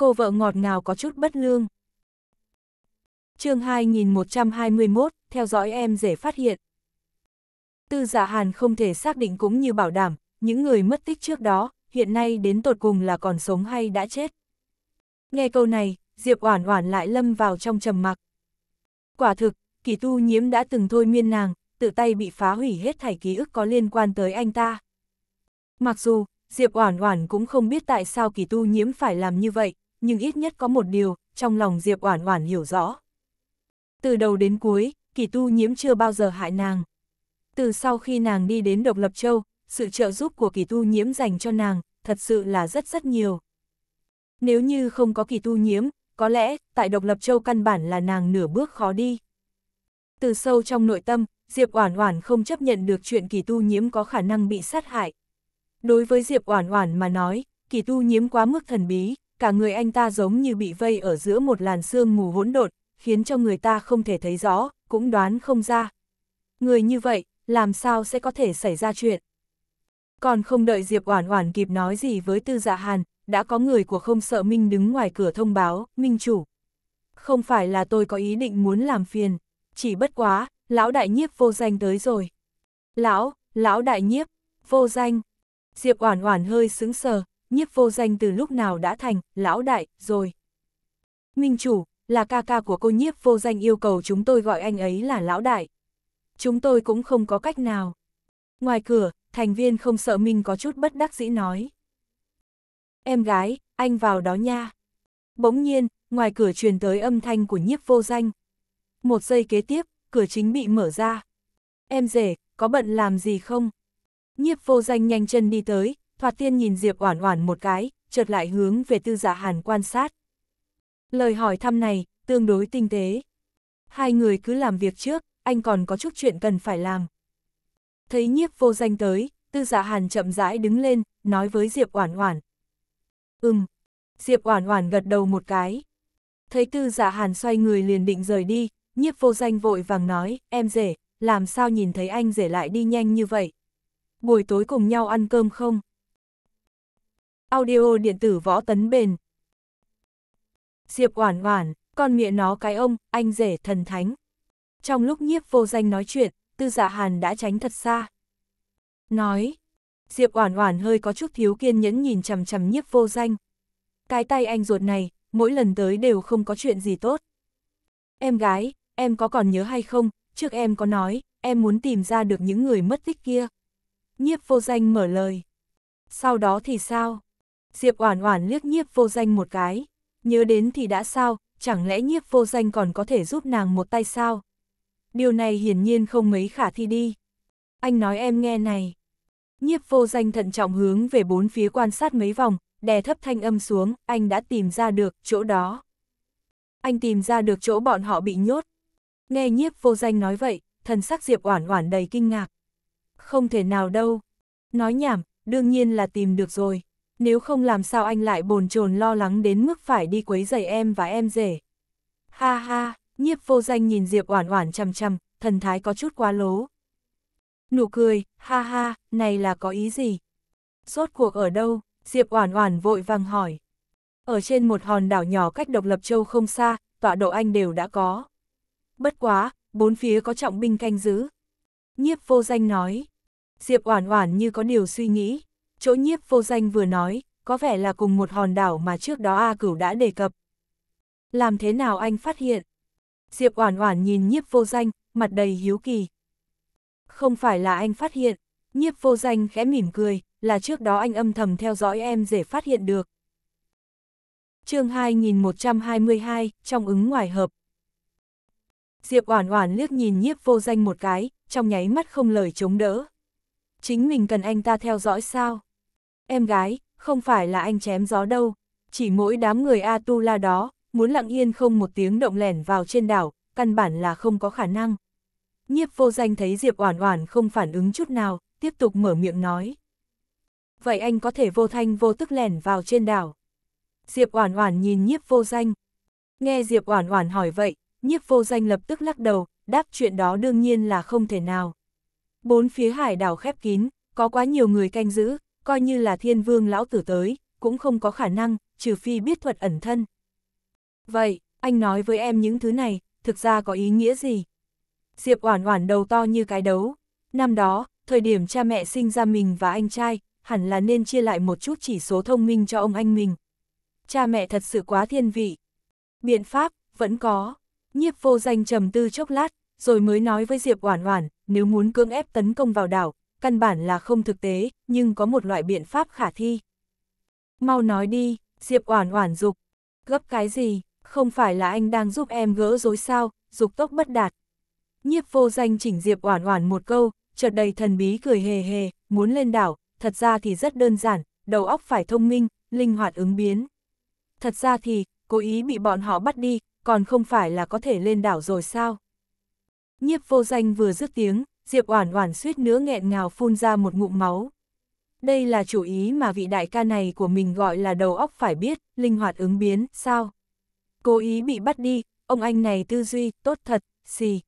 cô vợ ngọt ngào có chút bất lương. chương 2121, theo dõi em dễ phát hiện. Tư giả dạ hàn không thể xác định cũng như bảo đảm, những người mất tích trước đó, hiện nay đến tột cùng là còn sống hay đã chết. Nghe câu này, Diệp Oản Oản lại lâm vào trong trầm mặc. Quả thực, Kỳ Tu Nhiễm đã từng thôi miên nàng, tự tay bị phá hủy hết thảy ký ức có liên quan tới anh ta. Mặc dù, Diệp Oản Oản cũng không biết tại sao Kỳ Tu Nhiễm phải làm như vậy, nhưng ít nhất có một điều, trong lòng Diệp Oản Oản hiểu rõ. Từ đầu đến cuối, kỳ tu nhiễm chưa bao giờ hại nàng. Từ sau khi nàng đi đến Độc Lập Châu, sự trợ giúp của kỳ tu nhiễm dành cho nàng, thật sự là rất rất nhiều. Nếu như không có kỳ tu nhiễm, có lẽ, tại Độc Lập Châu căn bản là nàng nửa bước khó đi. Từ sâu trong nội tâm, Diệp Oản Oản không chấp nhận được chuyện kỳ tu nhiễm có khả năng bị sát hại. Đối với Diệp Oản Oản mà nói, kỳ tu nhiễm quá mức thần bí, cả người anh ta giống như bị vây ở giữa một làn sương mù hỗn độn, khiến cho người ta không thể thấy rõ, cũng đoán không ra. Người như vậy, làm sao sẽ có thể xảy ra chuyện? Còn không đợi Diệp Oản Oản kịp nói gì với Tư Dạ Hàn, đã có người của không sợ Minh đứng ngoài cửa thông báo, "Minh chủ, không phải là tôi có ý định muốn làm phiền, chỉ bất quá, lão đại nhiếp vô danh tới rồi." "Lão, lão đại nhiếp?" "Vô danh?" Diệp Oản Oản hơi sững sờ, nhiếp vô danh từ lúc nào đã thành, lão đại, rồi. Minh chủ, là ca ca của cô nhiếp vô danh yêu cầu chúng tôi gọi anh ấy là lão đại. Chúng tôi cũng không có cách nào. Ngoài cửa, thành viên không sợ Minh có chút bất đắc dĩ nói. Em gái, anh vào đó nha. Bỗng nhiên, ngoài cửa truyền tới âm thanh của nhiếp vô danh. Một giây kế tiếp, cửa chính bị mở ra. Em rể, có bận làm gì không? Nhiếp vô danh nhanh chân đi tới, Thoạt tiên nhìn Diệp Oản Oản một cái, chợt lại hướng về Tư Dạ Hàn quan sát. Lời hỏi thăm này tương đối tinh tế. Hai người cứ làm việc trước, anh còn có chút chuyện cần phải làm. Thấy Nhiếp Vô Danh tới, Tư Dạ Hàn chậm rãi đứng lên, nói với Diệp Oản Oản. "Ừm." Diệp Oản Oản gật đầu một cái. Thấy Tư Dạ Hàn xoay người liền định rời đi, Nhiếp Vô Danh vội vàng nói, "Em rể, làm sao nhìn thấy anh rể lại đi nhanh như vậy? Buổi tối cùng nhau ăn cơm không?" Audio điện tử võ tấn bền. Diệp Oản Oản, con mẹ nó cái ông, anh rể thần thánh. Trong lúc nhiếp vô danh nói chuyện, Tư Dạ Hàn đã tránh thật xa. Nói, Diệp Oản Oản hơi có chút thiếu kiên nhẫn nhìn chằm chằm nhiếp vô danh. Cái tay anh ruột này, mỗi lần tới đều không có chuyện gì tốt. Em gái, em có còn nhớ hay không, trước em có nói, em muốn tìm ra được những người mất tích kia. Nhiếp vô danh mở lời. Sau đó thì sao? Diệp Oản Oản liếc nhiếp vô danh một cái, nhớ đến thì đã sao, chẳng lẽ nhiếp vô danh còn có thể giúp nàng một tay sao? Điều này hiển nhiên không mấy khả thi đi. Anh nói em nghe này. Nhiếp vô danh thận trọng hướng về bốn phía quan sát mấy vòng, đè thấp thanh âm xuống, anh đã tìm ra được chỗ đó. Anh tìm ra được chỗ bọn họ bị nhốt. Nghe nhiếp vô danh nói vậy, thần sắc Diệp Oản Oản đầy kinh ngạc. Không thể nào đâu. Nói nhảm, đương nhiên là tìm được rồi nếu không làm sao anh lại bồn chồn lo lắng đến mức phải đi quấy giày em và em rể. Ha ha, nhiếp vô danh nhìn Diệp Oản Oản chằm chằm, thần thái có chút quá lố. Nụ cười, ha ha, này là có ý gì? Rốt cuộc ở đâu? Diệp Oản Oản vội vàng hỏi. Ở trên một hòn đảo nhỏ cách độc lập châu không xa, tọa độ anh đều đã có. Bất quá, bốn phía có trọng binh canh giữ. Nhiếp vô danh nói. Diệp Oản Oản như có điều suy nghĩ chỗ nhiếp vô danh vừa nói, có vẻ là cùng một hòn đảo mà trước đó A Cửu đã đề cập. Làm thế nào anh phát hiện? Diệp Oản Oản nhìn nhiếp vô danh, mặt đầy hiếu kỳ. Không phải là anh phát hiện, nhiếp vô danh khẽ mỉm cười, là trước đó anh âm thầm theo dõi em dễ phát hiện được. chương 2122, trong ứng ngoài hợp. Diệp Oản Oản liếc nhìn nhiếp vô danh một cái, trong nháy mắt không lời chống đỡ. Chính mình cần anh ta theo dõi sao? em gái, không phải là anh chém gió đâu, chỉ mỗi đám người Atula đó, muốn lặng yên không một tiếng động lẻn vào trên đảo, căn bản là không có khả năng. Nhiếp vô danh thấy Diệp Oản Oản không phản ứng chút nào, tiếp tục mở miệng nói. Vậy anh có thể vô thanh vô tức lẻn vào trên đảo. Diệp Oản Oản nhìn Nhiếp vô danh. Nghe Diệp Oản Oản hỏi vậy, Nhiếp vô danh lập tức lắc đầu, đáp chuyện đó đương nhiên là không thể nào. Bốn phía hải đảo khép kín, có quá nhiều người canh giữ, coi như là thiên vương lão tử tới, cũng không có khả năng, trừ phi biết thuật ẩn thân. Vậy, anh nói với em những thứ này, thực ra có ý nghĩa gì? Diệp Oản Oản đầu to như cái đấu. Năm đó, thời điểm cha mẹ sinh ra mình và anh trai, hẳn là nên chia lại một chút chỉ số thông minh cho ông anh mình. Cha mẹ thật sự quá thiên vị. Biện pháp, vẫn có. Nhiếp vô danh trầm tư chốc lát, rồi mới nói với Diệp Oản Oản, nếu muốn cưỡng ép tấn công vào đảo, căn bản là không thực tế, nhưng có một loại biện pháp khả thi. Mau nói đi, Diệp Oản Oản dục, gấp cái gì, không phải là anh đang giúp em gỡ rối sao, dục tốc bất đạt. Nhiếp Vô Danh chỉnh Diệp Oản Oản một câu, chợt đầy thần bí cười hề hề, muốn lên đảo, thật ra thì rất đơn giản, đầu óc phải thông minh, linh hoạt ứng biến. Thật ra thì, cố ý bị bọn họ bắt đi, còn không phải là có thể lên đảo rồi sao? Nhiếp Vô Danh vừa dứt tiếng, Diệp Oản Oản suýt nữa nghẹn ngào phun ra một ngụm máu. Đây là chủ ý mà vị đại ca này của mình gọi là đầu óc phải biết, linh hoạt ứng biến, sao? Cố ý bị bắt đi, ông anh này tư duy, tốt thật, xì.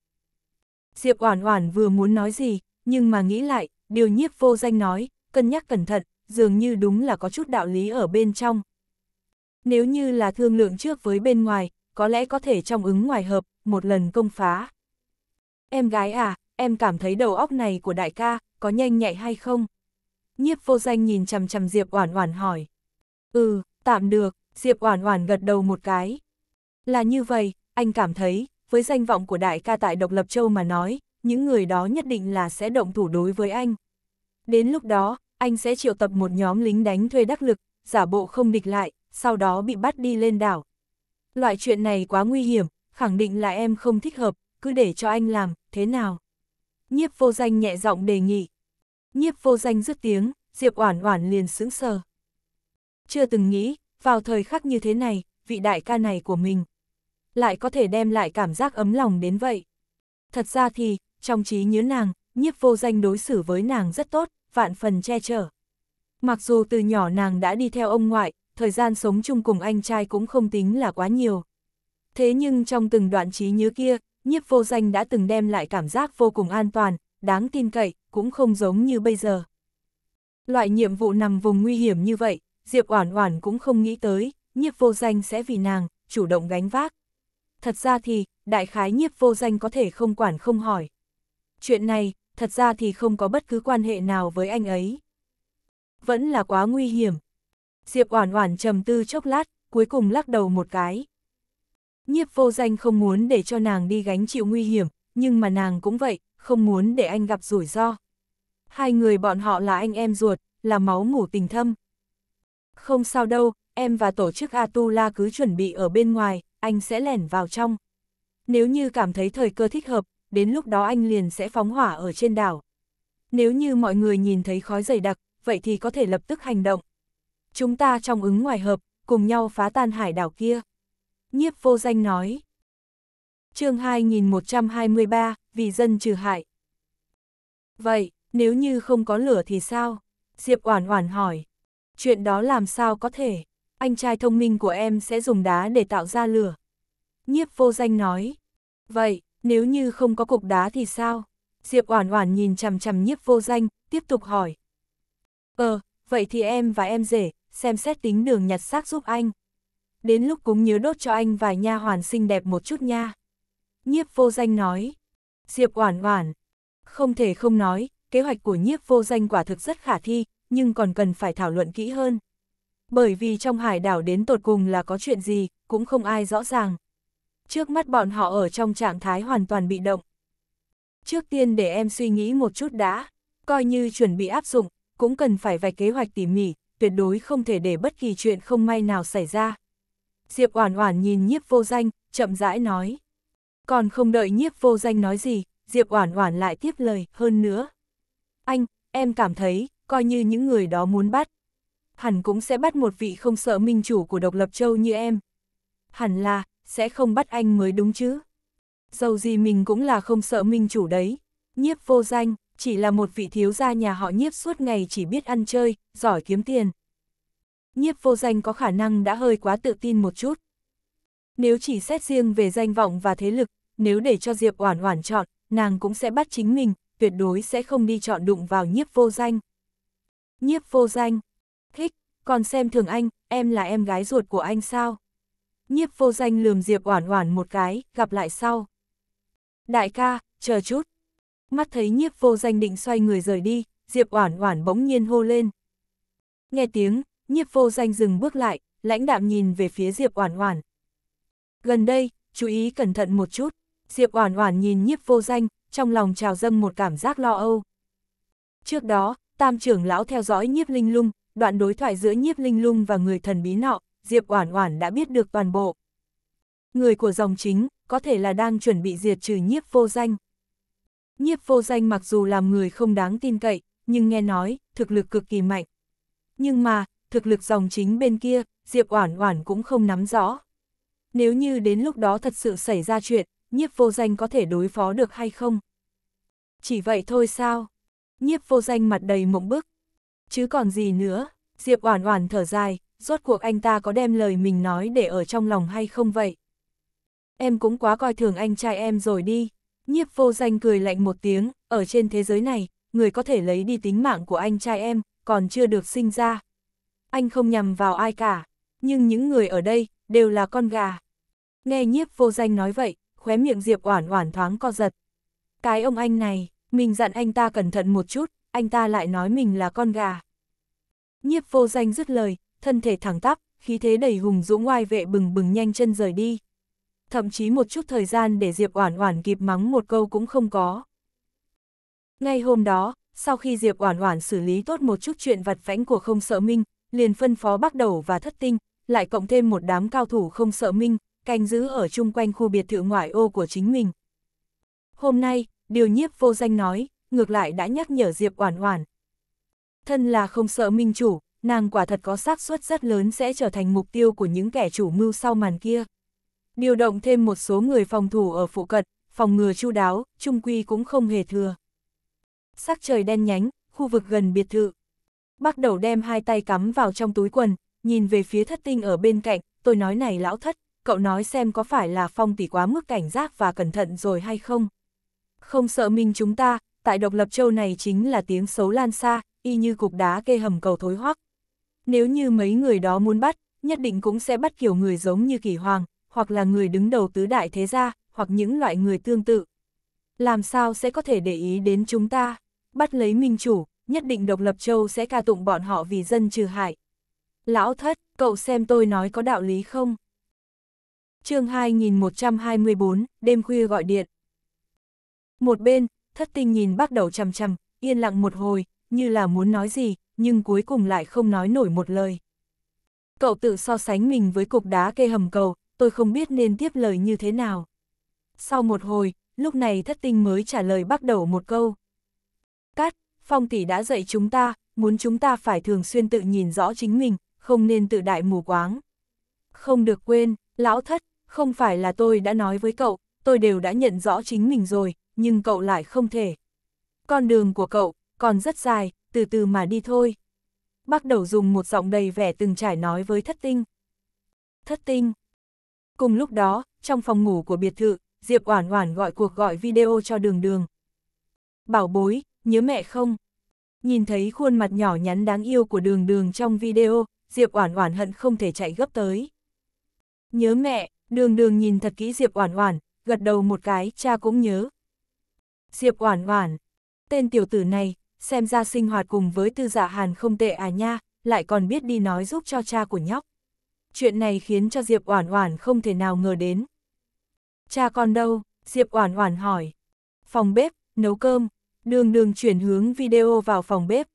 Diệp Oản Oản vừa muốn nói gì, nhưng mà nghĩ lại, điều nhiếp vô danh nói, cân nhắc cẩn thận, dường như đúng là có chút đạo lý ở bên trong. Nếu như là thương lượng trước với bên ngoài, có lẽ có thể trong ứng ngoài hợp, một lần công phá. Em gái à, em cảm thấy đầu óc này của đại ca, có nhanh nhạy hay không? Nhiếp vô danh nhìn chằm chằm Diệp Oản Oản hỏi. Ừ, tạm được, Diệp Oản Oản gật đầu một cái. Là như vậy, anh cảm thấy, với danh vọng của đại ca tại Độc Lập Châu mà nói, những người đó nhất định là sẽ động thủ đối với anh. Đến lúc đó, anh sẽ triệu tập một nhóm lính đánh thuê đắc lực, giả bộ không địch lại, sau đó bị bắt đi lên đảo. Loại chuyện này quá nguy hiểm, khẳng định là em không thích hợp, cứ để cho anh làm, thế nào? Nhiếp vô danh nhẹ giọng đề nghị. Nhiếp vô danh dứt tiếng, Diệp Oản Oản liền sững sờ. Chưa từng nghĩ, vào thời khắc như thế này, vị đại ca này của mình lại có thể đem lại cảm giác ấm lòng đến vậy. Thật ra thì, trong trí nhớ nàng, nhiếp vô danh đối xử với nàng rất tốt, vạn phần che chở. Mặc dù từ nhỏ nàng đã đi theo ông ngoại, thời gian sống chung cùng anh trai cũng không tính là quá nhiều. Thế nhưng trong từng đoạn trí nhớ kia, nhiếp vô danh đã từng đem lại cảm giác vô cùng an toàn, đáng tin cậy, cũng không giống như bây giờ. Loại nhiệm vụ nằm vùng nguy hiểm như vậy, Diệp Oản Oản cũng không nghĩ tới, nhiếp vô danh sẽ vì nàng, chủ động gánh vác. Thật ra thì, đại khái nhiếp vô danh có thể không quản không hỏi. Chuyện này, thật ra thì không có bất cứ quan hệ nào với anh ấy. Vẫn là quá nguy hiểm. Diệp Oản Oản trầm tư chốc lát, cuối cùng lắc đầu một cái. Nhiếp vô danh không muốn để cho nàng đi gánh chịu nguy hiểm, nhưng mà nàng cũng vậy, không muốn để anh gặp rủi ro. Hai người bọn họ là anh em ruột, là máu ngủ tình thâm. Không sao đâu, em và tổ chức Atula cứ chuẩn bị ở bên ngoài, anh sẽ lẻn vào trong. Nếu như cảm thấy thời cơ thích hợp, đến lúc đó anh liền sẽ phóng hỏa ở trên đảo. Nếu như mọi người nhìn thấy khói dày đặc, vậy thì có thể lập tức hành động. Chúng ta trong ứng ngoài hợp, cùng nhau phá tan hải đảo kia nhiếp vô danh nói. chương 2123, vì dân trừ hại. Vậy, nếu như không có lửa thì sao? Diệp Oản Oản hỏi. Chuyện đó làm sao có thể? Anh trai thông minh của em sẽ dùng đá để tạo ra lửa. Nhiếp vô danh nói. Vậy, nếu như không có cục đá thì sao? Diệp Oản Oản nhìn chằm chằm Nhiếp Vô Danh, tiếp tục hỏi. "Ờ, vậy thì em và em rể xem xét tính đường nhặt xác giúp anh." đến lúc cũng nhớ đốt cho anh vài nha hoàn xinh đẹp một chút nha. Nhiếp vô danh nói, Diệp Oản Oản, không thể không nói, kế hoạch của nhiếp vô danh quả thực rất khả thi, nhưng còn cần phải thảo luận kỹ hơn. Bởi vì trong hải đảo đến tột cùng là có chuyện gì, cũng không ai rõ ràng. Trước mắt bọn họ ở trong trạng thái hoàn toàn bị động. Trước tiên để em suy nghĩ một chút đã, coi như chuẩn bị áp dụng, cũng cần phải vạch kế hoạch tỉ mỉ, tuyệt đối không thể để bất kỳ chuyện không may nào xảy ra, Diệp Oản Oản nhìn Nhiếp Vô Danh, chậm rãi nói. Còn không đợi Nhiếp Vô Danh nói gì, Diệp Oản Oản lại tiếp lời, hơn nữa. Anh, em cảm thấy, coi như những người đó muốn bắt. Hẳn cũng sẽ bắt một vị không sợ minh chủ của độc lập châu như em. Hẳn là, sẽ không bắt anh mới đúng chứ. Dầu gì mình cũng là không sợ minh chủ đấy. Nhiếp vô danh, chỉ là một vị thiếu gia nhà họ nhiếp suốt ngày chỉ biết ăn chơi, giỏi kiếm tiền, nhiếp vô danh có khả năng đã hơi quá tự tin một chút. Nếu chỉ xét riêng về danh vọng và thế lực, nếu để cho Diệp Oản Oản chọn, nàng cũng sẽ bắt chính mình, tuyệt đối sẽ không đi chọn đụng vào nhiếp vô danh. Nhiếp vô danh, thích, còn xem thường anh, em là em gái ruột của anh sao? Nhiếp vô danh lườm Diệp Oản Oản một cái, gặp lại sau. Đại ca, chờ chút. Mắt thấy nhiếp vô danh định xoay người rời đi, Diệp Oản Oản bỗng nhiên hô lên. Nghe tiếng, nhiếp vô danh dừng bước lại, lãnh đạm nhìn về phía Diệp Oản Oản. Gần đây, chú ý cẩn thận một chút, Diệp Oản Oản nhìn nhiếp vô danh, trong lòng trào dâng một cảm giác lo âu. Trước đó, tam trưởng lão theo dõi nhiếp linh lung, đoạn đối thoại giữa nhiếp linh lung và người thần bí nọ, Diệp Oản Oản đã biết được toàn bộ. Người của dòng chính, có thể là đang chuẩn bị diệt trừ nhiếp vô danh. Nhiếp vô danh mặc dù làm người không đáng tin cậy, nhưng nghe nói, thực lực cực kỳ mạnh. Nhưng mà, thực lực dòng chính bên kia, Diệp Oản Oản cũng không nắm rõ. Nếu như đến lúc đó thật sự xảy ra chuyện, nhiếp vô danh có thể đối phó được hay không? Chỉ vậy thôi sao? Nhiếp vô danh mặt đầy mộng bức. Chứ còn gì nữa, Diệp Oản Oản thở dài, rốt cuộc anh ta có đem lời mình nói để ở trong lòng hay không vậy? Em cũng quá coi thường anh trai em rồi đi. Nhiếp vô danh cười lạnh một tiếng, ở trên thế giới này, người có thể lấy đi tính mạng của anh trai em, còn chưa được sinh ra, anh không nhằm vào ai cả, nhưng những người ở đây, đều là con gà. Nghe nhiếp vô danh nói vậy, khóe miệng Diệp Oản Oản thoáng co giật. Cái ông anh này, mình dặn anh ta cẩn thận một chút, anh ta lại nói mình là con gà. Nhiếp vô danh dứt lời, thân thể thẳng tắp, khí thế đầy hùng dũng oai vệ bừng bừng nhanh chân rời đi. Thậm chí một chút thời gian để Diệp Oản Oản kịp mắng một câu cũng không có. Ngay hôm đó, sau khi Diệp Oản Oản xử lý tốt một chút chuyện vặt vãnh của không sợ minh, liền phân phó bắt đầu và thất tinh, lại cộng thêm một đám cao thủ không sợ minh, canh giữ ở chung quanh khu biệt thự ngoại ô của chính mình. Hôm nay, điều nhiếp vô danh nói, ngược lại đã nhắc nhở Diệp Oản Oản. Thân là không sợ minh chủ, nàng quả thật có xác suất rất lớn sẽ trở thành mục tiêu của những kẻ chủ mưu sau màn kia. Điều động thêm một số người phòng thủ ở phụ cận, phòng ngừa chu đáo, trung quy cũng không hề thừa. Sắc trời đen nhánh, khu vực gần biệt thự bắt đầu đem hai tay cắm vào trong túi quần, nhìn về phía thất tinh ở bên cạnh, tôi nói này lão thất, cậu nói xem có phải là phong tỷ quá mức cảnh giác và cẩn thận rồi hay không. Không sợ minh chúng ta, tại độc lập châu này chính là tiếng xấu lan xa, y như cục đá kê hầm cầu thối hoắc. Nếu như mấy người đó muốn bắt, nhất định cũng sẽ bắt kiểu người giống như kỳ hoàng, hoặc là người đứng đầu tứ đại thế gia, hoặc những loại người tương tự. Làm sao sẽ có thể để ý đến chúng ta? Bắt lấy minh chủ, nhất định độc lập châu sẽ ca tụng bọn họ vì dân trừ hại. Lão thất, cậu xem tôi nói có đạo lý không? chương 2124, đêm khuya gọi điện. Một bên, thất tinh nhìn bắt đầu chằm chằm, yên lặng một hồi, như là muốn nói gì, nhưng cuối cùng lại không nói nổi một lời. Cậu tự so sánh mình với cục đá kê hầm cầu, tôi không biết nên tiếp lời như thế nào. Sau một hồi, lúc này thất tinh mới trả lời bắt đầu một câu. Cát, Phong tỷ đã dạy chúng ta, muốn chúng ta phải thường xuyên tự nhìn rõ chính mình, không nên tự đại mù quáng. Không được quên, lão thất, không phải là tôi đã nói với cậu, tôi đều đã nhận rõ chính mình rồi, nhưng cậu lại không thể. Con đường của cậu, còn rất dài, từ từ mà đi thôi. Bắt đầu dùng một giọng đầy vẻ từng trải nói với thất tinh. Thất tinh. Cùng lúc đó, trong phòng ngủ của biệt thự, Diệp Oản Oản gọi cuộc gọi video cho đường đường. Bảo bối, nhớ mẹ không? Nhìn thấy khuôn mặt nhỏ nhắn đáng yêu của đường đường trong video, Diệp Oản Oản hận không thể chạy gấp tới. Nhớ mẹ, đường đường nhìn thật kỹ Diệp Oản Oản, gật đầu một cái, cha cũng nhớ. Diệp Oản Oản, tên tiểu tử này, xem ra sinh hoạt cùng với tư giả dạ hàn không tệ à nha, lại còn biết đi nói giúp cho cha của nhóc. Chuyện này khiến cho Diệp Oản Oản không thể nào ngờ đến. Cha con đâu? Diệp Oản Oản hỏi. Phòng bếp, nấu cơm, đường đường chuyển hướng video vào phòng bếp.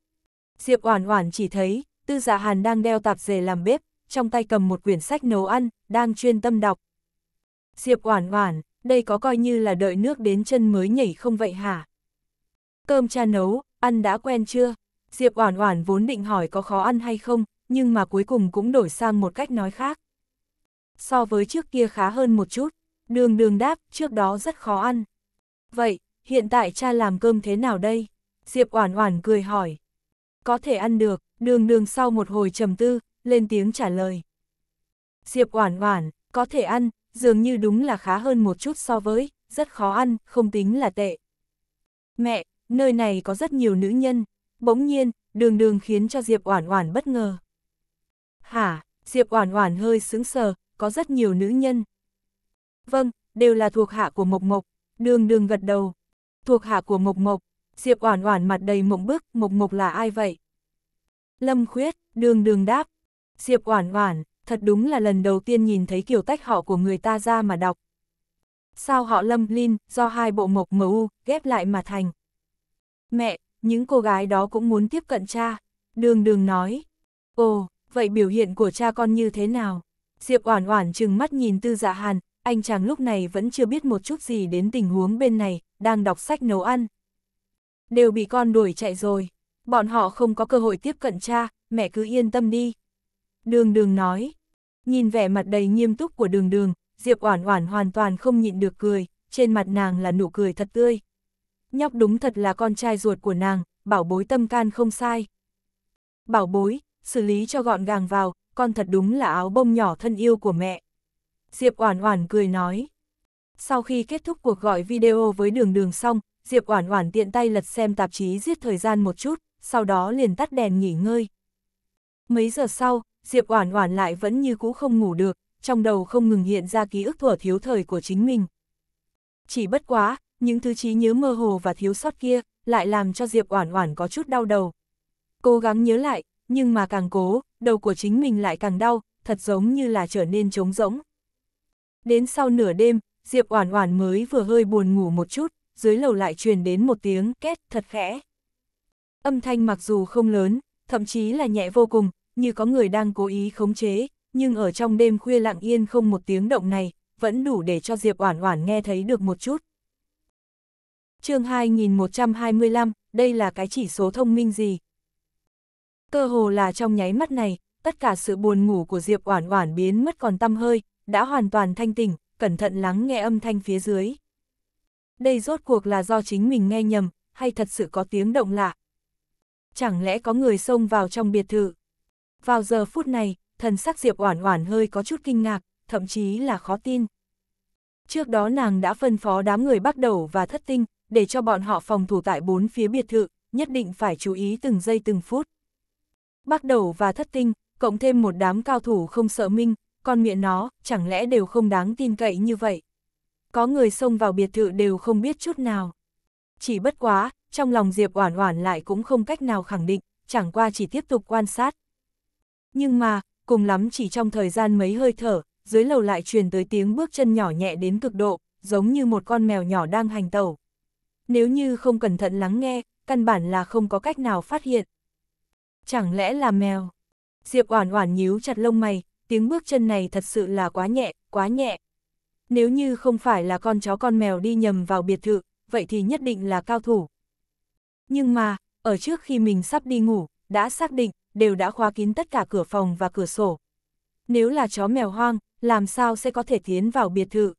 Diệp Oản Oản chỉ thấy, Tư Dạ Hàn đang đeo tạp dề làm bếp, trong tay cầm một quyển sách nấu ăn, đang chuyên tâm đọc. Diệp Oản Oản, đây có coi như là đợi nước đến chân mới nhảy không vậy hả? Cơm cha nấu, ăn đã quen chưa? Diệp Oản Oản vốn định hỏi có khó ăn hay không, nhưng mà cuối cùng cũng đổi sang một cách nói khác. So với trước kia khá hơn một chút, đường đường đáp, trước đó rất khó ăn. Vậy, hiện tại cha làm cơm thế nào đây? Diệp Oản Oản cười hỏi. Có thể ăn được, Đường Đường sau một hồi trầm tư, lên tiếng trả lời. Diệp Oản Oản, có thể ăn, dường như đúng là khá hơn một chút so với, rất khó ăn, không tính là tệ. Mẹ, nơi này có rất nhiều nữ nhân, bỗng nhiên, Đường Đường khiến cho Diệp Oản Oản bất ngờ. Hả? Diệp Oản Oản hơi sững sờ, có rất nhiều nữ nhân. Vâng, đều là thuộc hạ của Mộc Mộc, Đường Đường gật đầu, thuộc hạ của Mộc Mộc, Diệp Oản Oản mặt đầy mộng bức, Mộc Mộc là ai vậy? Lâm Khuyết, đường đường đáp. Diệp Oản Oản, thật đúng là lần đầu tiên nhìn thấy kiểu tách họ của người ta ra mà đọc. Sao họ Lâm Lin, do hai bộ Mộc MU ghép lại mà thành. Mẹ, những cô gái đó cũng muốn tiếp cận cha. Đường đường nói. Ồ, vậy biểu hiện của cha con như thế nào? Diệp Oản Oản trừng mắt nhìn Tư Dạ Hàn, anh chàng lúc này vẫn chưa biết một chút gì đến tình huống bên này, đang đọc sách nấu ăn. Đều bị con đuổi chạy rồi, bọn họ không có cơ hội tiếp cận cha, mẹ cứ yên tâm đi. Đường đường nói, nhìn vẻ mặt đầy nghiêm túc của đường đường, Diệp Oản Oản hoàn toàn không nhịn được cười, trên mặt nàng là nụ cười thật tươi. Nhóc đúng thật là con trai ruột của nàng, bảo bối tâm can không sai. Bảo bối, xử lý cho gọn gàng vào, con thật đúng là áo bông nhỏ thân yêu của mẹ. Diệp Oản Oản cười nói. Sau khi kết thúc cuộc gọi video với đường đường xong, Diệp Oản Oản tiện tay lật xem tạp chí giết thời gian một chút, sau đó liền tắt đèn nghỉ ngơi. Mấy giờ sau, Diệp Oản Oản lại vẫn như cũ không ngủ được, trong đầu không ngừng hiện ra ký ức thuở thiếu thời của chính mình. Chỉ bất quá, những thứ trí nhớ mơ hồ và thiếu sót kia lại làm cho Diệp Oản Oản có chút đau đầu. Cố gắng nhớ lại, nhưng mà càng cố, đầu của chính mình lại càng đau, thật giống như là trở nên trống rỗng. Đến sau nửa đêm, Diệp Oản Oản mới vừa hơi buồn ngủ một chút, dưới lầu lại truyền đến một tiếng két thật khẽ. Âm thanh mặc dù không lớn, thậm chí là nhẹ vô cùng, như có người đang cố ý khống chế, nhưng ở trong đêm khuya lặng yên không một tiếng động này, vẫn đủ để cho Diệp Oản Oản nghe thấy được một chút. Chương 2125, đây là cái chỉ số thông minh gì? Cơ hồ là trong nháy mắt này, tất cả sự buồn ngủ của Diệp Oản Oản biến mất còn tăm hơi, đã hoàn toàn thanh tỉnh, cẩn thận lắng nghe âm thanh phía dưới. Đây rốt cuộc là do chính mình nghe nhầm, hay thật sự có tiếng động lạ. Chẳng lẽ có người xông vào trong biệt thự? Vào giờ phút này, thần sắc Diệp Oản Oản hơi có chút kinh ngạc, thậm chí là khó tin. Trước đó nàng đã phân phó đám người bắt đầu và thất tinh, để cho bọn họ phòng thủ tại bốn phía biệt thự, nhất định phải chú ý từng giây từng phút. Bắt đầu và thất tinh, cộng thêm một đám cao thủ không sợ minh, con miệng nó, chẳng lẽ đều không đáng tin cậy như vậy. Có người xông vào biệt thự đều không biết chút nào. Chỉ bất quá, trong lòng Diệp Oản Oản lại cũng không cách nào khẳng định, chẳng qua chỉ tiếp tục quan sát. Nhưng mà, cùng lắm chỉ trong thời gian mấy hơi thở, dưới lầu lại truyền tới tiếng bước chân nhỏ nhẹ đến cực độ, giống như một con mèo nhỏ đang hành tẩu. Nếu như không cẩn thận lắng nghe, căn bản là không có cách nào phát hiện. Chẳng lẽ là mèo? Diệp Oản Oản nhíu chặt lông mày, tiếng bước chân này thật sự là quá nhẹ, quá nhẹ. Nếu như không phải là con chó con mèo đi nhầm vào biệt thự, vậy thì nhất định là cao thủ. Nhưng mà, ở trước khi mình sắp đi ngủ, đã xác định, đều đã khóa kín tất cả cửa phòng và cửa sổ. Nếu là chó mèo hoang, làm sao sẽ có thể tiến vào biệt thự?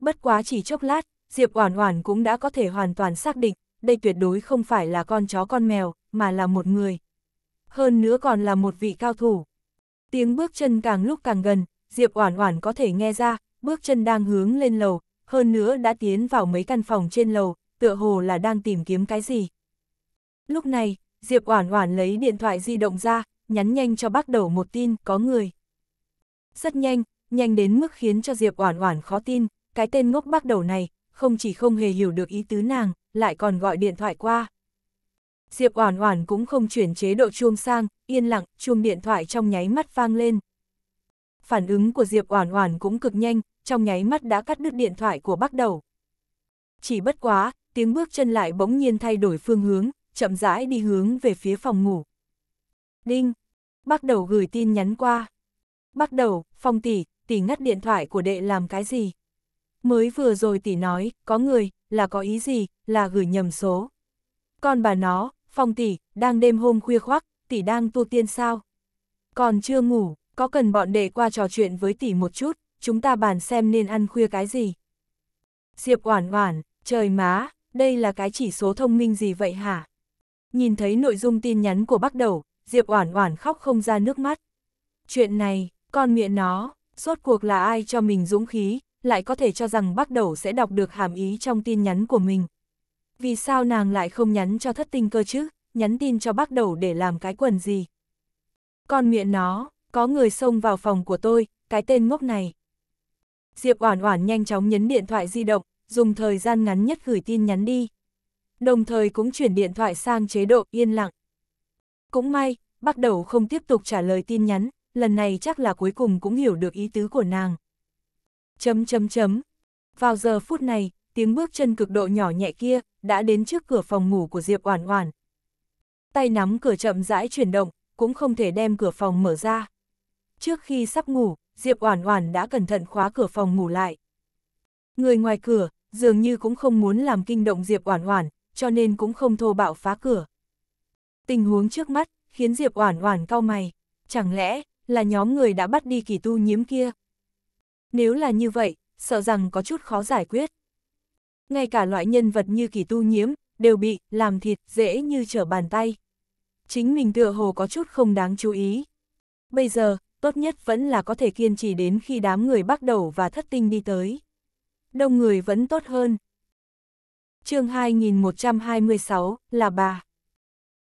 Bất quá chỉ chốc lát, Diệp Oản Oản cũng đã có thể hoàn toàn xác định, đây tuyệt đối không phải là con chó con mèo, mà là một người. Hơn nữa còn là một vị cao thủ. Tiếng bước chân càng lúc càng gần, Diệp Oản Oản có thể nghe ra, bước chân đang hướng lên lầu, hơn nữa đã tiến vào mấy căn phòng trên lầu, tựa hồ là đang tìm kiếm cái gì. Lúc này, Diệp Oản Oản lấy điện thoại di động ra, nhắn nhanh cho bác đầu một tin có người. Rất nhanh, nhanh đến mức khiến cho Diệp Oản Oản khó tin, cái tên ngốc bác đầu này, không chỉ không hề hiểu được ý tứ nàng, lại còn gọi điện thoại qua. Diệp Oản Oản cũng không chuyển chế độ chuông sang, yên lặng, chuông điện thoại trong nháy mắt vang lên. Phản ứng của Diệp Oản Oản cũng cực nhanh, trong nháy mắt đã cắt đứt điện thoại của Bắc Đầu. Chỉ bất quá, tiếng bước chân lại bỗng nhiên thay đổi phương hướng, chậm rãi đi hướng về phía phòng ngủ. Đinh, Bắc Đầu gửi tin nhắn qua. Bắc Đầu, Phong tỷ, tỷ ngắt điện thoại của đệ làm cái gì? Mới vừa rồi tỷ nói, có người, là có ý gì, là gửi nhầm số. Con bà nó, Phong tỷ, đang đêm hôm khuya khoác, tỷ đang tu tiên sao? Còn chưa ngủ, có cần bọn đệ qua trò chuyện với tỷ một chút, chúng ta bàn xem nên ăn khuya cái gì? Diệp oản oản, trời má, đây là cái chỉ số thông minh gì vậy hả? Nhìn thấy nội dung tin nhắn của bác đầu, Diệp oản oản khóc không ra nước mắt. Chuyện này, con miệng nó, rốt cuộc là ai cho mình dũng khí, lại có thể cho rằng bác đầu sẽ đọc được hàm ý trong tin nhắn của mình vì sao nàng lại không nhắn cho thất tinh cơ chứ, nhắn tin cho bác đầu để làm cái quần gì. Con miệng nó, có người xông vào phòng của tôi, cái tên ngốc này. Diệp Oản Oản nhanh chóng nhấn điện thoại di động, dùng thời gian ngắn nhất gửi tin nhắn đi. Đồng thời cũng chuyển điện thoại sang chế độ yên lặng. Cũng may, bắt đầu không tiếp tục trả lời tin nhắn, lần này chắc là cuối cùng cũng hiểu được ý tứ của nàng. Chấm chấm chấm. Vào giờ phút này, tiếng bước chân cực độ nhỏ nhẹ kia, đã đến trước cửa phòng ngủ của Diệp Oản Oản. Tay nắm cửa chậm rãi chuyển động, cũng không thể đem cửa phòng mở ra. Trước khi sắp ngủ, Diệp Oản Oản đã cẩn thận khóa cửa phòng ngủ lại. Người ngoài cửa dường như cũng không muốn làm kinh động Diệp Oản Oản, cho nên cũng không thô bạo phá cửa. Tình huống trước mắt khiến Diệp Oản Oản cau mày, chẳng lẽ là nhóm người đã bắt đi kỳ tu nhiễm kia? Nếu là như vậy, sợ rằng có chút khó giải quyết ngay cả loại nhân vật như kỳ tu nhiễm, đều bị làm thịt dễ như trở bàn tay. Chính mình tựa hồ có chút không đáng chú ý. Bây giờ, tốt nhất vẫn là có thể kiên trì đến khi đám người bắt đầu và thất tinh đi tới. Đông người vẫn tốt hơn. chương 2126, là bà.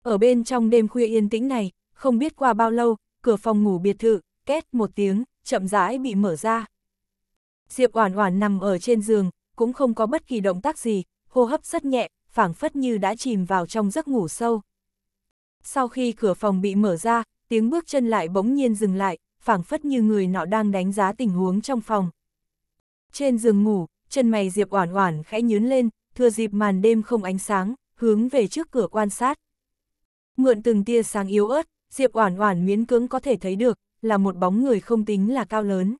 Ở bên trong đêm khuya yên tĩnh này, không biết qua bao lâu, cửa phòng ngủ biệt thự, két một tiếng, chậm rãi bị mở ra. Diệp Oản Oản nằm ở trên giường, cũng không có bất kỳ động tác gì, hô hấp rất nhẹ, phảng phất như đã chìm vào trong giấc ngủ sâu. Sau khi cửa phòng bị mở ra, tiếng bước chân lại bỗng nhiên dừng lại, phảng phất như người nọ đang đánh giá tình huống trong phòng. Trên giường ngủ, chân mày Diệp Oản Oản khẽ nhướng lên, thừa dịp màn đêm không ánh sáng, hướng về trước cửa quan sát. Mượn từng tia sáng yếu ớt, Diệp Oản Oản miễn cứng có thể thấy được, là một bóng người không tính là cao lớn.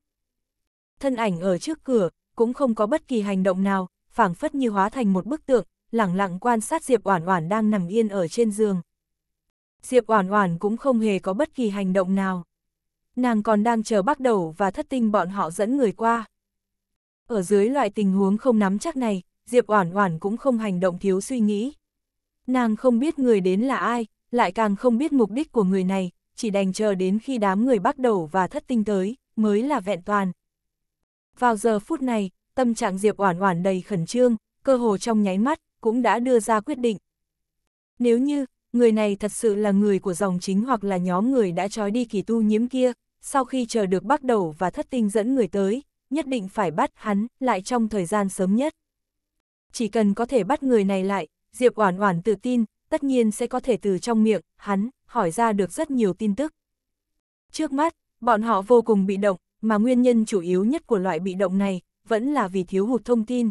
Thân ảnh ở trước cửa, cũng không có bất kỳ hành động nào, phảng phất như hóa thành một bức tượng, lặng lặng quan sát Diệp Oản Oản đang nằm yên ở trên giường. Diệp Oản Oản cũng không hề có bất kỳ hành động nào. Nàng còn đang chờ bắt Đầu và Thất Tinh bọn họ dẫn người qua. Ở dưới loại tình huống không nắm chắc này, Diệp Oản Oản cũng không hành động thiếu suy nghĩ. Nàng không biết người đến là ai, lại càng không biết mục đích của người này, chỉ đành chờ đến khi đám người bắt Đầu và Thất Tinh tới, mới là vẹn toàn, vào giờ phút này, tâm trạng Diệp Oản Oản đầy khẩn trương, cơ hồ trong nháy mắt cũng đã đưa ra quyết định. Nếu như người này thật sự là người của dòng chính hoặc là nhóm người đã trói đi kỳ tu nhiễm kia, sau khi chờ được bắt đầu và thất tinh dẫn người tới, nhất định phải bắt hắn lại trong thời gian sớm nhất. Chỉ cần có thể bắt người này lại, Diệp Oản Oản tự tin, tất nhiên sẽ có thể từ trong miệng hắn hỏi ra được rất nhiều tin tức. Trước mắt, bọn họ vô cùng bị động, mà nguyên nhân chủ yếu nhất của loại bị động này vẫn là vì thiếu hụt thông tin.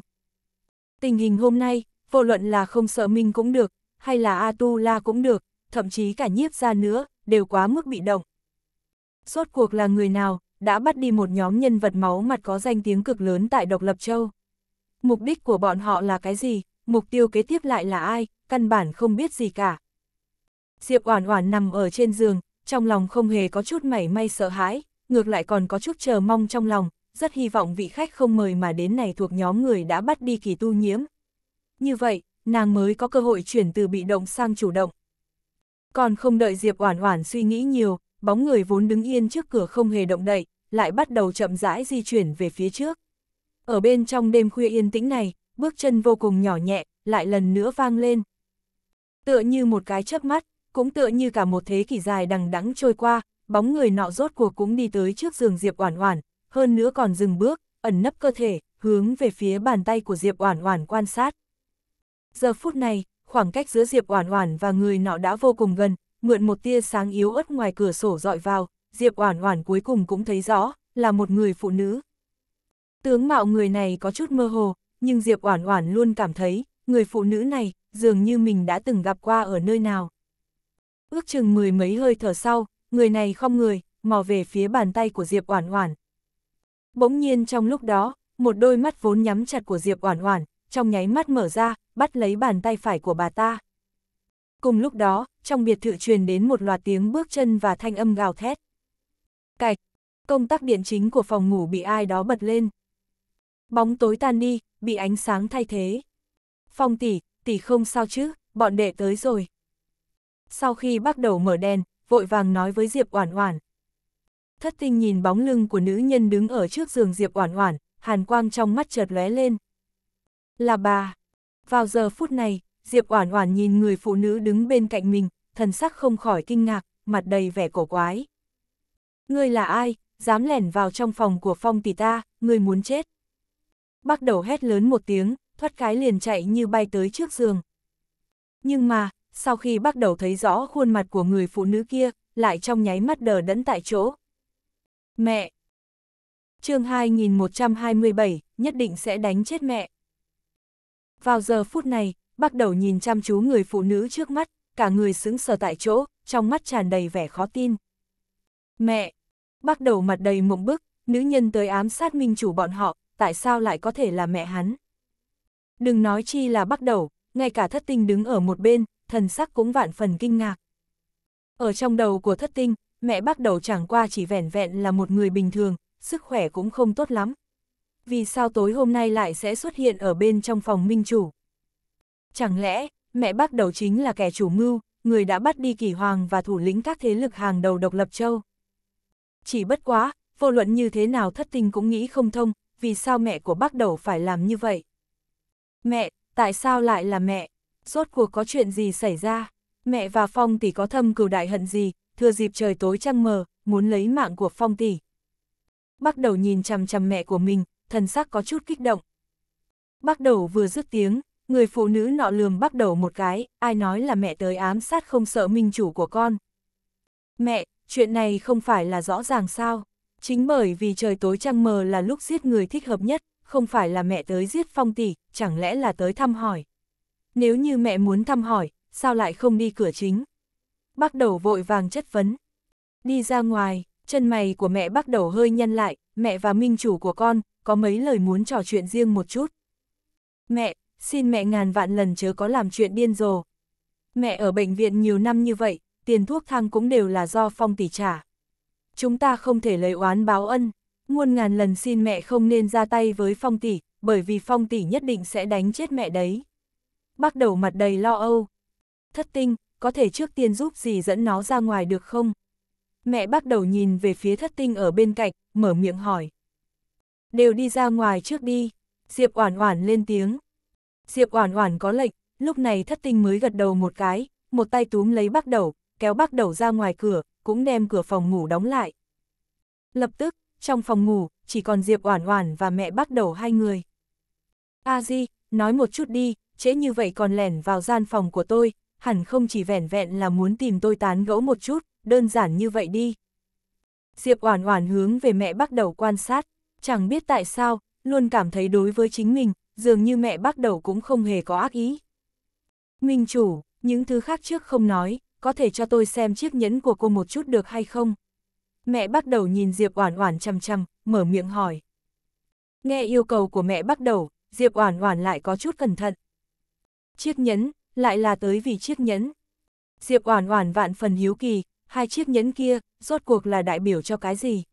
Tình hình hôm nay, vô luận là không sợ Minh cũng được, hay là A Tu La cũng được, thậm chí cả nhiếp ra nữa, đều quá mức bị động. Suốt cuộc là người nào, đã bắt đi một nhóm nhân vật máu mặt có danh tiếng cực lớn tại Độc Lập Châu. Mục đích của bọn họ là cái gì, mục tiêu kế tiếp lại là ai, căn bản không biết gì cả. Diệp Oản Oản nằm ở trên giường, trong lòng không hề có chút mảy may sợ hãi, ngược lại còn có chút chờ mong trong lòng, rất hy vọng vị khách không mời mà đến này thuộc nhóm người đã bắt đi kỳ tu nhiễm. Như vậy, nàng mới có cơ hội chuyển từ bị động sang chủ động. Còn không đợi Diệp Oản Oản suy nghĩ nhiều, bóng người vốn đứng yên trước cửa không hề động đậy, lại bắt đầu chậm rãi di chuyển về phía trước. Ở bên trong đêm khuya yên tĩnh này, bước chân vô cùng nhỏ nhẹ, lại lần nữa vang lên. Tựa như một cái chớp mắt, cũng tựa như cả một thế kỷ dài đằng đẵng trôi qua, bóng người nọ rốt cuộc cũng đi tới trước giường Diệp Oản Oản, hơn nữa còn dừng bước, ẩn nấp cơ thể, hướng về phía bàn tay của Diệp Oản Oản quan sát. Giờ phút này, khoảng cách giữa Diệp Oản Oản và người nọ đã vô cùng gần, mượn một tia sáng yếu ớt ngoài cửa sổ dọi vào, Diệp Oản Oản cuối cùng cũng thấy rõ, là một người phụ nữ. Tướng mạo người này có chút mơ hồ, nhưng Diệp Oản Oản luôn cảm thấy, người phụ nữ này dường như mình đã từng gặp qua ở nơi nào. Ước chừng mười mấy hơi thở sau, người này không người, mò về phía bàn tay của Diệp Oản Oản. Bỗng nhiên trong lúc đó, một đôi mắt vốn nhắm chặt của Diệp Oản Oản, trong nháy mắt mở ra, bắt lấy bàn tay phải của bà ta. Cùng lúc đó, trong biệt thự truyền đến một loạt tiếng bước chân và thanh âm gào thét. Cạch, công tắc điện chính của phòng ngủ bị ai đó bật lên. Bóng tối tan đi, bị ánh sáng thay thế. Phong tỷ, tỷ không sao chứ, bọn đệ tới rồi. Sau khi bắt đầu mở đèn, vội vàng nói với Diệp Oản Oản. Thất Tinh nhìn bóng lưng của nữ nhân đứng ở trước giường Diệp Oản Oản, hàn quang trong mắt chợt lóe lên. Là bà. Vào giờ phút này, Diệp Oản Oản nhìn người phụ nữ đứng bên cạnh mình, thần sắc không khỏi kinh ngạc, mặt đầy vẻ cổ quái. Ngươi là ai, dám lẻn vào trong phòng của Phong tỷ ta, ngươi muốn chết. Bắt đầu hét lớn một tiếng, thoát cái liền chạy như bay tới trước giường. Nhưng mà, sau khi bắt đầu thấy rõ khuôn mặt của người phụ nữ kia, lại trong nháy mắt đờ đẫn tại chỗ. Mẹ! chương 2127, nhất định sẽ đánh chết mẹ. Vào giờ phút này, bắt đầu nhìn chăm chú người phụ nữ trước mắt, cả người sững sờ tại chỗ, trong mắt tràn đầy vẻ khó tin. Mẹ! Bắt đầu mặt đầy mộng bức, nữ nhân tới ám sát minh chủ bọn họ, tại sao lại có thể là mẹ hắn? Đừng nói chi là bắt đầu, ngay cả thất tinh đứng ở một bên, thần sắc cũng vạn phần kinh ngạc. Ở trong đầu của thất tinh, mẹ bắt đầu chẳng qua chỉ vẻn vẹn là một người bình thường, sức khỏe cũng không tốt lắm. Vì sao tối hôm nay lại sẽ xuất hiện ở bên trong phòng minh chủ? Chẳng lẽ, mẹ bắt đầu chính là kẻ chủ mưu, người đã bắt đi kỳ hoàng và thủ lĩnh các thế lực hàng đầu độc lập châu? Chỉ bất quá, vô luận như thế nào thất tinh cũng nghĩ không thông, vì sao mẹ của bác đầu phải làm như vậy? Mẹ, tại sao lại là mẹ? Rốt cuộc có chuyện gì xảy ra? Mẹ và Phong tỷ có thâm cừu đại hận gì, thừa dịp trời tối trăng mờ, muốn lấy mạng của Phong tỷ. Bắt đầu nhìn chằm chằm mẹ của mình, thần sắc có chút kích động. Bắt đầu vừa dứt tiếng, người phụ nữ nọ lườm bắt đầu một cái, ai nói là mẹ tới ám sát không sợ minh chủ của con. Mẹ, chuyện này không phải là rõ ràng sao? Chính bởi vì trời tối trăng mờ là lúc giết người thích hợp nhất, không phải là mẹ tới giết phong tỷ, chẳng lẽ là tới thăm hỏi. Nếu như mẹ muốn thăm hỏi, sao lại không đi cửa chính? Bác đầu vội vàng chất vấn. Đi ra ngoài, chân mày của mẹ bắt đầu hơi nhăn lại, mẹ và minh chủ của con, có mấy lời muốn trò chuyện riêng một chút. Mẹ, xin mẹ ngàn vạn lần chớ có làm chuyện điên rồ. Mẹ ở bệnh viện nhiều năm như vậy, tiền thuốc thang cũng đều là do phong tỷ trả. Chúng ta không thể lấy oán báo ân, muôn ngàn lần xin mẹ không nên ra tay với phong tỷ, bởi vì phong tỷ nhất định sẽ đánh chết mẹ đấy. Bác đầu mặt đầy lo âu. Thất tinh, có thể trước tiên giúp gì dẫn nó ra ngoài được không? Mẹ bắt đầu nhìn về phía thất tinh ở bên cạnh, mở miệng hỏi. Đều đi ra ngoài trước đi, Diệp Oản Oản lên tiếng. Diệp Oản Oản có lệnh, lúc này thất tinh mới gật đầu một cái, một tay túm lấy bác đầu, kéo bác đầu ra ngoài cửa, cũng đem cửa phòng ngủ đóng lại. Lập tức, trong phòng ngủ, chỉ còn Diệp Oản Oản và mẹ bác đầu hai người. A Di, nói một chút đi, trễ như vậy còn lẻn vào gian phòng của tôi, hẳn không chỉ vẻn vẹn là muốn tìm tôi tán gẫu một chút, đơn giản như vậy đi. Diệp Oản Oản hướng về mẹ bắt đầu quan sát, chẳng biết tại sao, luôn cảm thấy đối với chính mình, dường như mẹ bắt đầu cũng không hề có ác ý. Minh chủ, những thứ khác trước không nói, có thể cho tôi xem chiếc nhẫn của cô một chút được hay không? Mẹ bắt đầu nhìn Diệp Oản Oản chằm chằm, mở miệng hỏi. Nghe yêu cầu của mẹ bắt đầu, Diệp Oản Oản lại có chút cẩn thận, Chiếc nhẫn, lại là tới vì chiếc nhẫn. Diệp Oản Oản vạn phần hiếu kỳ, hai chiếc nhẫn kia, rốt cuộc là đại biểu cho cái gì?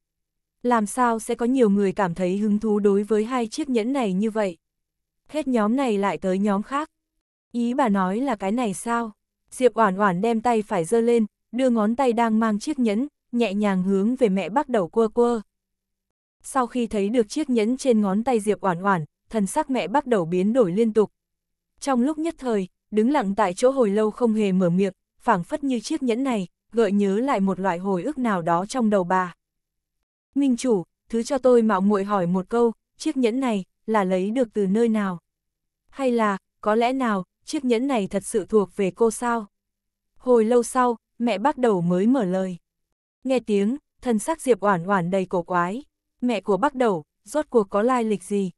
Làm sao sẽ có nhiều người cảm thấy hứng thú đối với hai chiếc nhẫn này như vậy? Hết nhóm này lại tới nhóm khác. Ý bà nói là cái này sao? Diệp Oản Oản đem tay phải giơ lên, đưa ngón tay đang mang chiếc nhẫn, nhẹ nhàng hướng về mẹ bắt đầu quơ quơ. Sau khi thấy được chiếc nhẫn trên ngón tay Diệp Oản Oản, thần sắc mẹ bắt đầu biến đổi liên tục, trong lúc nhất thời, đứng lặng tại chỗ hồi lâu không hề mở miệng, phảng phất như chiếc nhẫn này, gợi nhớ lại một loại hồi ức nào đó trong đầu bà. Minh chủ, thứ cho tôi mạo muội hỏi một câu, chiếc nhẫn này là lấy được từ nơi nào? Hay là, có lẽ nào, chiếc nhẫn này thật sự thuộc về cô sao? Hồi lâu sau, mẹ bắt đầu mới mở lời. Nghe tiếng, thân xác Diệp Oản Oản đầy cổ quái, mẹ của Bắc Đầu, rốt cuộc có lai lịch gì?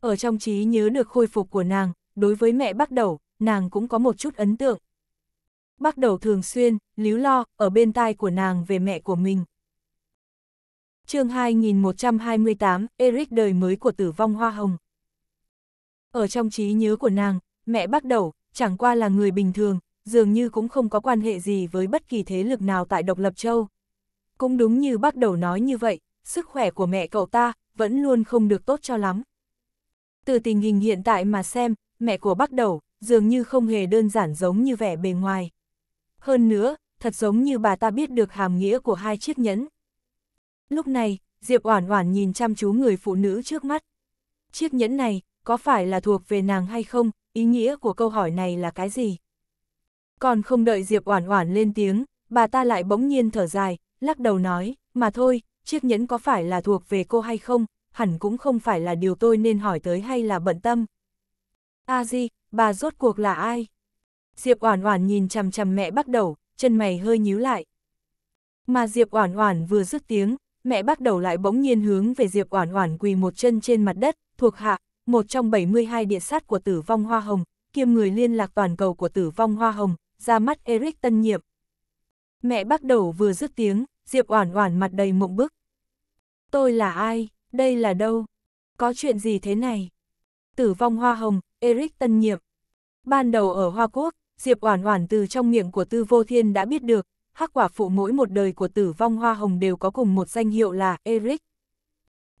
Ở trong trí nhớ được khôi phục của nàng, đối với mẹ bắt đầu, nàng cũng có một chút ấn tượng. Bắt đầu thường xuyên, líu lo, ở bên tai của nàng về mẹ của mình. chương 2128, Eric đời mới của tử vong hoa hồng. Ở trong trí nhớ của nàng, mẹ bắt đầu, chẳng qua là người bình thường, dường như cũng không có quan hệ gì với bất kỳ thế lực nào tại Độc Lập Châu. Cũng đúng như bắt đầu nói như vậy, sức khỏe của mẹ cậu ta vẫn luôn không được tốt cho lắm. Từ tình hình hiện tại mà xem, mẹ của Bắc Đầu, dường như không hề đơn giản giống như vẻ bề ngoài. Hơn nữa, thật giống như bà ta biết được hàm nghĩa của hai chiếc nhẫn. Lúc này, Diệp Oản Oản nhìn chăm chú người phụ nữ trước mắt. Chiếc nhẫn này, có phải là thuộc về nàng hay không, ý nghĩa của câu hỏi này là cái gì? Còn không đợi Diệp Oản Oản lên tiếng, bà ta lại bỗng nhiên thở dài, lắc đầu nói, mà thôi, chiếc nhẫn có phải là thuộc về cô hay không, hẳn cũng không phải là điều tôi nên hỏi tới hay là bận tâm. A Di, bà rốt cuộc là ai? Diệp Oản Oản nhìn chằm chằm mẹ bắt đầu, chân mày hơi nhíu lại. Mà Diệp Oản Oản vừa dứt tiếng, mẹ bắt đầu lại bỗng nhiên hướng về Diệp Oản Oản quỳ một chân trên mặt đất, thuộc hạ, một trong 72 địa sát của Tử vong Hoa Hồng, kiêm người liên lạc toàn cầu của Tử vong Hoa Hồng, ra mắt Eric Tân Nhiệm. Mẹ bắt đầu vừa dứt tiếng, Diệp Oản Oản mặt đầy mộng bức. Tôi là ai, đây là đâu? Có chuyện gì thế này? Tử vong Hoa Hồng, Eric tân nhiệm. Ban đầu ở Hoa Quốc, Diệp Oản Oản từ trong miệng của Tư Vô Thiên đã biết được, hắc quả phụ mỗi một đời của tử vong hoa hồng đều có cùng một danh hiệu là Eric.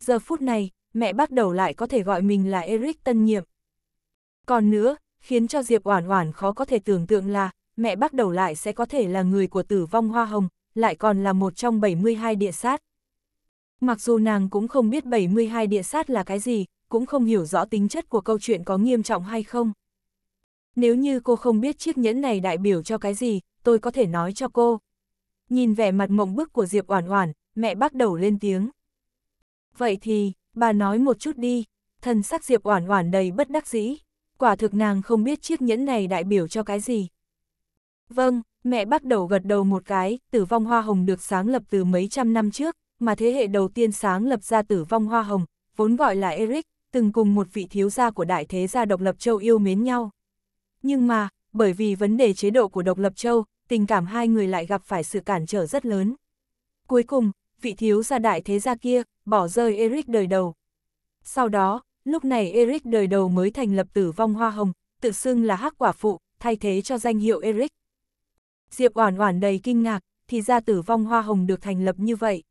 Giờ phút này, mẹ bắt đầu lại có thể gọi mình là Eric tân nhiệm. Còn nữa, khiến cho Diệp Oản Oản khó có thể tưởng tượng là, mẹ bắt đầu lại sẽ có thể là người của tử vong hoa hồng, lại còn là một trong 72 địa sát. Mặc dù nàng cũng không biết 72 địa sát là cái gì, cũng không hiểu rõ tính chất của câu chuyện có nghiêm trọng hay không. Nếu như cô không biết chiếc nhẫn này đại biểu cho cái gì, tôi có thể nói cho cô. Nhìn vẻ mặt mộng bức của Diệp Oản Oản, mẹ bắt đầu lên tiếng. Vậy thì, bà nói một chút đi, thân sắc Diệp Oản Oản đầy bất đắc dĩ, quả thực nàng không biết chiếc nhẫn này đại biểu cho cái gì. Vâng, mẹ bắt đầu gật đầu một cái, tử vong hoa hồng được sáng lập từ mấy trăm năm trước, mà thế hệ đầu tiên sáng lập ra tử vong hoa hồng, vốn gọi là Eric, từng cùng một vị thiếu gia của đại thế gia độc lập châu yêu mến nhau. Nhưng mà, bởi vì vấn đề chế độ của độc lập châu, tình cảm hai người lại gặp phải sự cản trở rất lớn. Cuối cùng, vị thiếu gia đại thế gia kia, bỏ rơi Eric đời đầu. Sau đó, lúc này Eric đời đầu mới thành lập tử vong hoa hồng, tự xưng là hắc quả phụ, thay thế cho danh hiệu Eric. Diệp Oản Oản đầy kinh ngạc, thì ra tử vong hoa hồng được thành lập như vậy.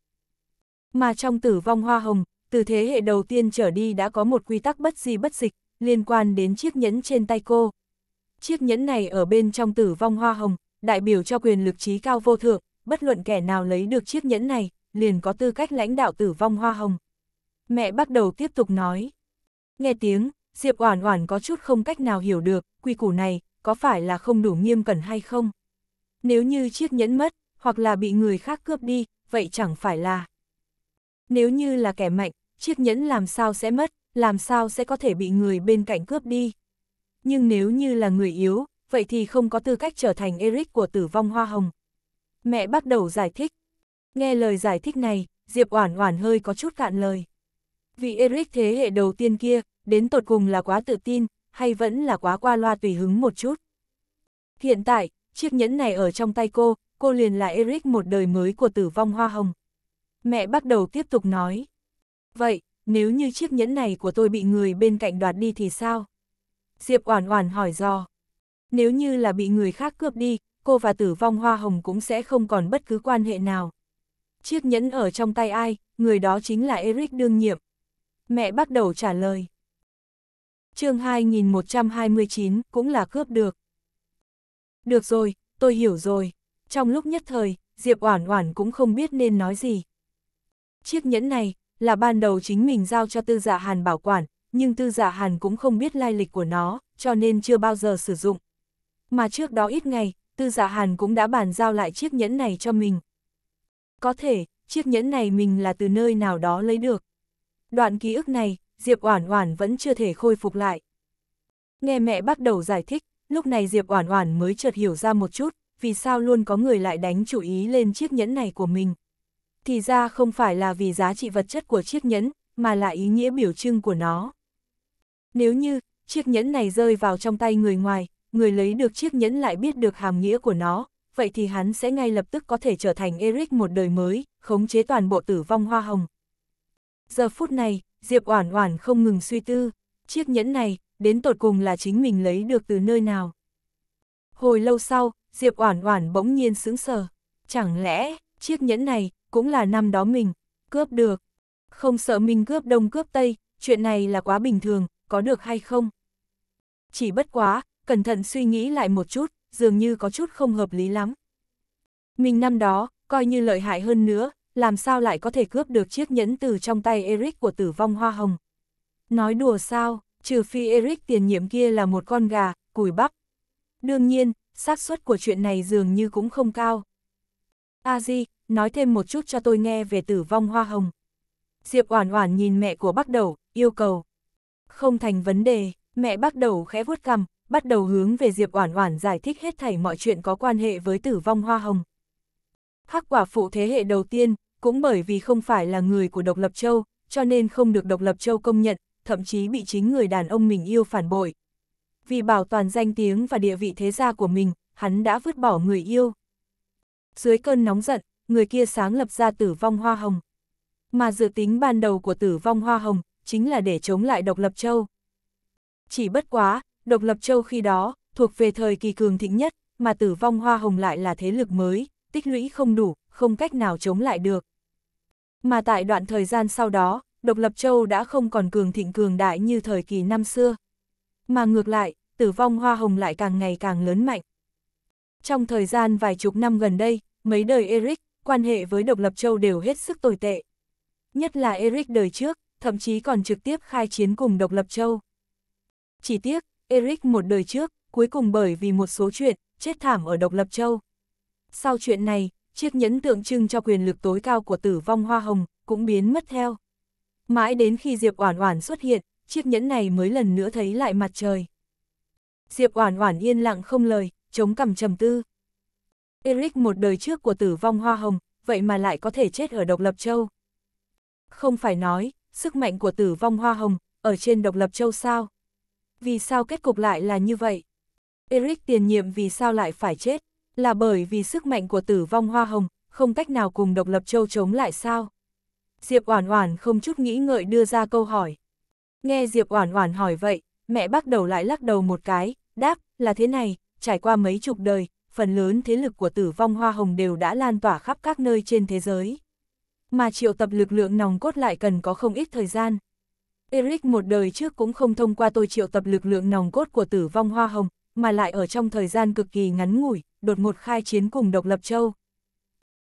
Mà trong tử vong hoa hồng, từ thế hệ đầu tiên trở đi đã có một quy tắc bất di bất dịch, liên quan đến chiếc nhẫn trên tay cô. Chiếc nhẫn này ở bên trong tử vong hoa hồng, đại biểu cho quyền lực trí cao vô thượng, bất luận kẻ nào lấy được chiếc nhẫn này, liền có tư cách lãnh đạo tử vong hoa hồng. Mẹ bắt đầu tiếp tục nói. Nghe tiếng, Diệp Oản Oản có chút không cách nào hiểu được, quy củ này có phải là không đủ nghiêm cẩn hay không? Nếu như chiếc nhẫn mất, hoặc là bị người khác cướp đi, vậy chẳng phải là Nếu như là kẻ mạnh, chiếc nhẫn làm sao sẽ mất, làm sao sẽ có thể bị người bên cạnh cướp đi. Nhưng nếu như là người yếu, vậy thì không có tư cách trở thành Eric của tử vong hoa hồng. Mẹ bắt đầu giải thích. Nghe lời giải thích này, Diệp Oản Oản hơi có chút cạn lời. Vị Eric thế hệ đầu tiên kia, đến tột cùng là quá tự tin, hay vẫn là quá qua loa tùy hứng một chút. Hiện tại, chiếc nhẫn này ở trong tay cô, cô liền là Eric một đời mới của tử vong hoa hồng. Mẹ bắt đầu tiếp tục nói. Vậy, nếu như chiếc nhẫn này của tôi bị người bên cạnh đoạt đi thì sao? Diệp Oản Oản hỏi dò. Nếu như là bị người khác cướp đi, cô và Tử Vong Hoa Hồng cũng sẽ không còn bất cứ quan hệ nào. Chiếc nhẫn ở trong tay ai, người đó chính là Eric đương nhiệm. Mẹ bắt đầu trả lời. Chương 2129 cũng là cướp được. Được rồi, tôi hiểu rồi. Trong lúc nhất thời, Diệp Oản Oản cũng không biết nên nói gì. Chiếc nhẫn này, là ban đầu chính mình giao cho tư giả dạ hàn bảo quản, nhưng tư giả dạ hàn cũng không biết lai lịch của nó, cho nên chưa bao giờ sử dụng. Mà trước đó ít ngày, tư giả dạ hàn cũng đã bàn giao lại chiếc nhẫn này cho mình. Có thể, chiếc nhẫn này mình là từ nơi nào đó lấy được. Đoạn ký ức này, Diệp Oản Oản vẫn chưa thể khôi phục lại. Nghe mẹ bắt đầu giải thích, lúc này Diệp Oản Oản mới chợt hiểu ra một chút, vì sao luôn có người lại đánh chủ ý lên chiếc nhẫn này của mình thì ra không phải là vì giá trị vật chất của chiếc nhẫn, mà là ý nghĩa biểu trưng của nó. Nếu như, chiếc nhẫn này rơi vào trong tay người ngoài, người lấy được chiếc nhẫn lại biết được hàm nghĩa của nó, vậy thì hắn sẽ ngay lập tức có thể trở thành Eric một đời mới, khống chế toàn bộ tử vong hoa hồng. Giờ phút này, Diệp Oản Oản không ngừng suy tư, chiếc nhẫn này, đến tột cùng là chính mình lấy được từ nơi nào. Hồi lâu sau, Diệp Oản Oản bỗng nhiên sững sờ, chẳng lẽ chiếc nhẫn này cũng là năm đó mình, cướp được. Không sợ mình cướp đông cướp tây, chuyện này là quá bình thường, có được hay không? Chỉ bất quá, cẩn thận suy nghĩ lại một chút, dường như có chút không hợp lý lắm. Mình năm đó, coi như lợi hại hơn nữa, làm sao lại có thể cướp được chiếc nhẫn từ trong tay Eric của tử vong hoa hồng. Nói đùa sao, trừ phi Eric tiền nhiệm kia là một con gà, cùi bắp. Đương nhiên, xác suất của chuyện này dường như cũng không cao. A Di, nói thêm một chút cho tôi nghe về tử vong hoa hồng. Diệp Oản Oản nhìn mẹ của Bắc Đầu, yêu cầu. Không thành vấn đề, mẹ Bắc Đầu khẽ vuốt cằm, bắt đầu hướng về Diệp Oản Oản giải thích hết thảy mọi chuyện có quan hệ với tử vong hoa hồng. Hắc quả phụ thế hệ đầu tiên, cũng bởi vì không phải là người của Độc Lập Châu, cho nên không được Độc Lập Châu công nhận, thậm chí bị chính người đàn ông mình yêu phản bội. Vì bảo toàn danh tiếng và địa vị thế gia của mình, hắn đã vứt bỏ người yêu. Dưới cơn nóng giận, người kia sáng lập ra tử vong hoa hồng. Mà dự tính ban đầu của tử vong hoa hồng, chính là để chống lại độc lập châu. Chỉ bất quá, độc lập châu khi đó, thuộc về thời kỳ cường thịnh nhất, mà tử vong hoa hồng lại là thế lực mới, tích lũy không đủ, không cách nào chống lại được. Mà tại đoạn thời gian sau đó, độc lập châu đã không còn cường thịnh cường đại như thời kỳ năm xưa. Mà ngược lại, tử vong hoa hồng lại càng ngày càng lớn mạnh. Trong thời gian vài chục năm gần đây, mấy đời Eric quan hệ với độc lập châu đều hết sức tồi tệ. Nhất là Eric đời trước, thậm chí còn trực tiếp khai chiến cùng độc lập châu. Chỉ tiếc, Eric một đời trước, cuối cùng bởi vì một số chuyện, chết thảm ở độc lập châu. Sau chuyện này, chiếc nhẫn tượng trưng cho quyền lực tối cao của tử vong hoa hồng, cũng biến mất theo. Mãi đến khi Diệp Oản Oản xuất hiện, chiếc nhẫn này mới lần nữa thấy lại mặt trời. Diệp Oản Oản yên lặng không lời, chống cằm trầm tư. Eric một đời trước của tử vong hoa hồng, vậy mà lại có thể chết ở độc lập châu. Không phải nói, sức mạnh của tử vong hoa hồng, ở trên độc lập châu sao? Vì sao kết cục lại là như vậy? Eric tiền nhiệm vì sao lại phải chết? Là bởi vì sức mạnh của tử vong hoa hồng, không cách nào cùng độc lập châu chống lại sao? Diệp Oản Oản không chút nghĩ ngợi đưa ra câu hỏi. Nghe Diệp Oản Oản hỏi vậy, mẹ bắt đầu lại lắc đầu một cái, đáp, là thế này, trải qua mấy chục đời, phần lớn thế lực của tử vong hoa hồng đều đã lan tỏa khắp các nơi trên thế giới. Mà triệu tập lực lượng nòng cốt lại cần có không ít thời gian. Eric một đời trước cũng không thông qua tôi triệu tập lực lượng nòng cốt của tử vong hoa hồng, mà lại ở trong thời gian cực kỳ ngắn ngủi, đột ngột khai chiến cùng độc lập châu.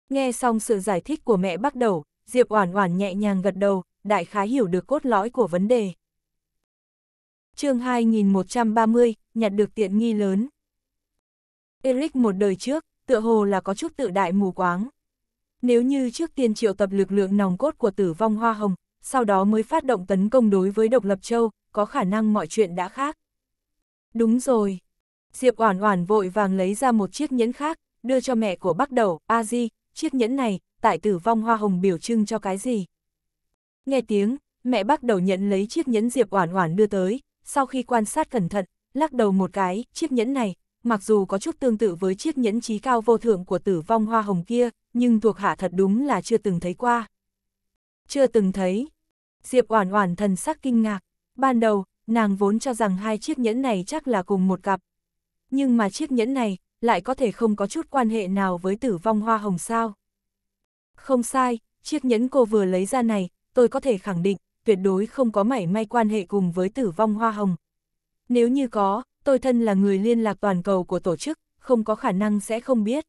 Nghe xong sự giải thích của mẹ bắt đầu, Diệp Oản Oản nhẹ nhàng gật đầu, đại khái hiểu được cốt lõi của vấn đề. Chương 2130, nhặt được tiện nghi lớn. Eric một đời trước, tựa hồ là có chút tự đại mù quáng. Nếu như trước tiên triệu tập lực lượng nòng cốt của tử vong Hoa Hồng, sau đó mới phát động tấn công đối với độc lập châu, có khả năng mọi chuyện đã khác. Đúng rồi. Diệp Oản Oản vội vàng lấy ra một chiếc nhẫn khác, đưa cho mẹ của Bắc Đầu, "A Di, chiếc nhẫn này, tại Tử Vong Hoa Hồng biểu trưng cho cái gì?" Nghe tiếng, mẹ Bắc Đầu nhận lấy chiếc nhẫn Diệp Oản Oản đưa tới, sau khi quan sát cẩn thận, lắc đầu một cái, chiếc nhẫn này mặc dù có chút tương tự với chiếc nhẫn trí cao vô thượng của tử vong hoa hồng kia, nhưng thuộc hạ thật đúng là chưa từng thấy qua. Chưa từng thấy. Diệp Oản Oản thần sắc kinh ngạc, ban đầu, nàng vốn cho rằng hai chiếc nhẫn này chắc là cùng một cặp. Nhưng mà chiếc nhẫn này lại có thể không có chút quan hệ nào với tử vong hoa hồng sao? Không sai, chiếc nhẫn cô vừa lấy ra này, tôi có thể khẳng định, tuyệt đối không có mảy may quan hệ cùng với tử vong hoa hồng. Nếu như có, tôi thân là người liên lạc toàn cầu của tổ chức, không có khả năng sẽ không biết.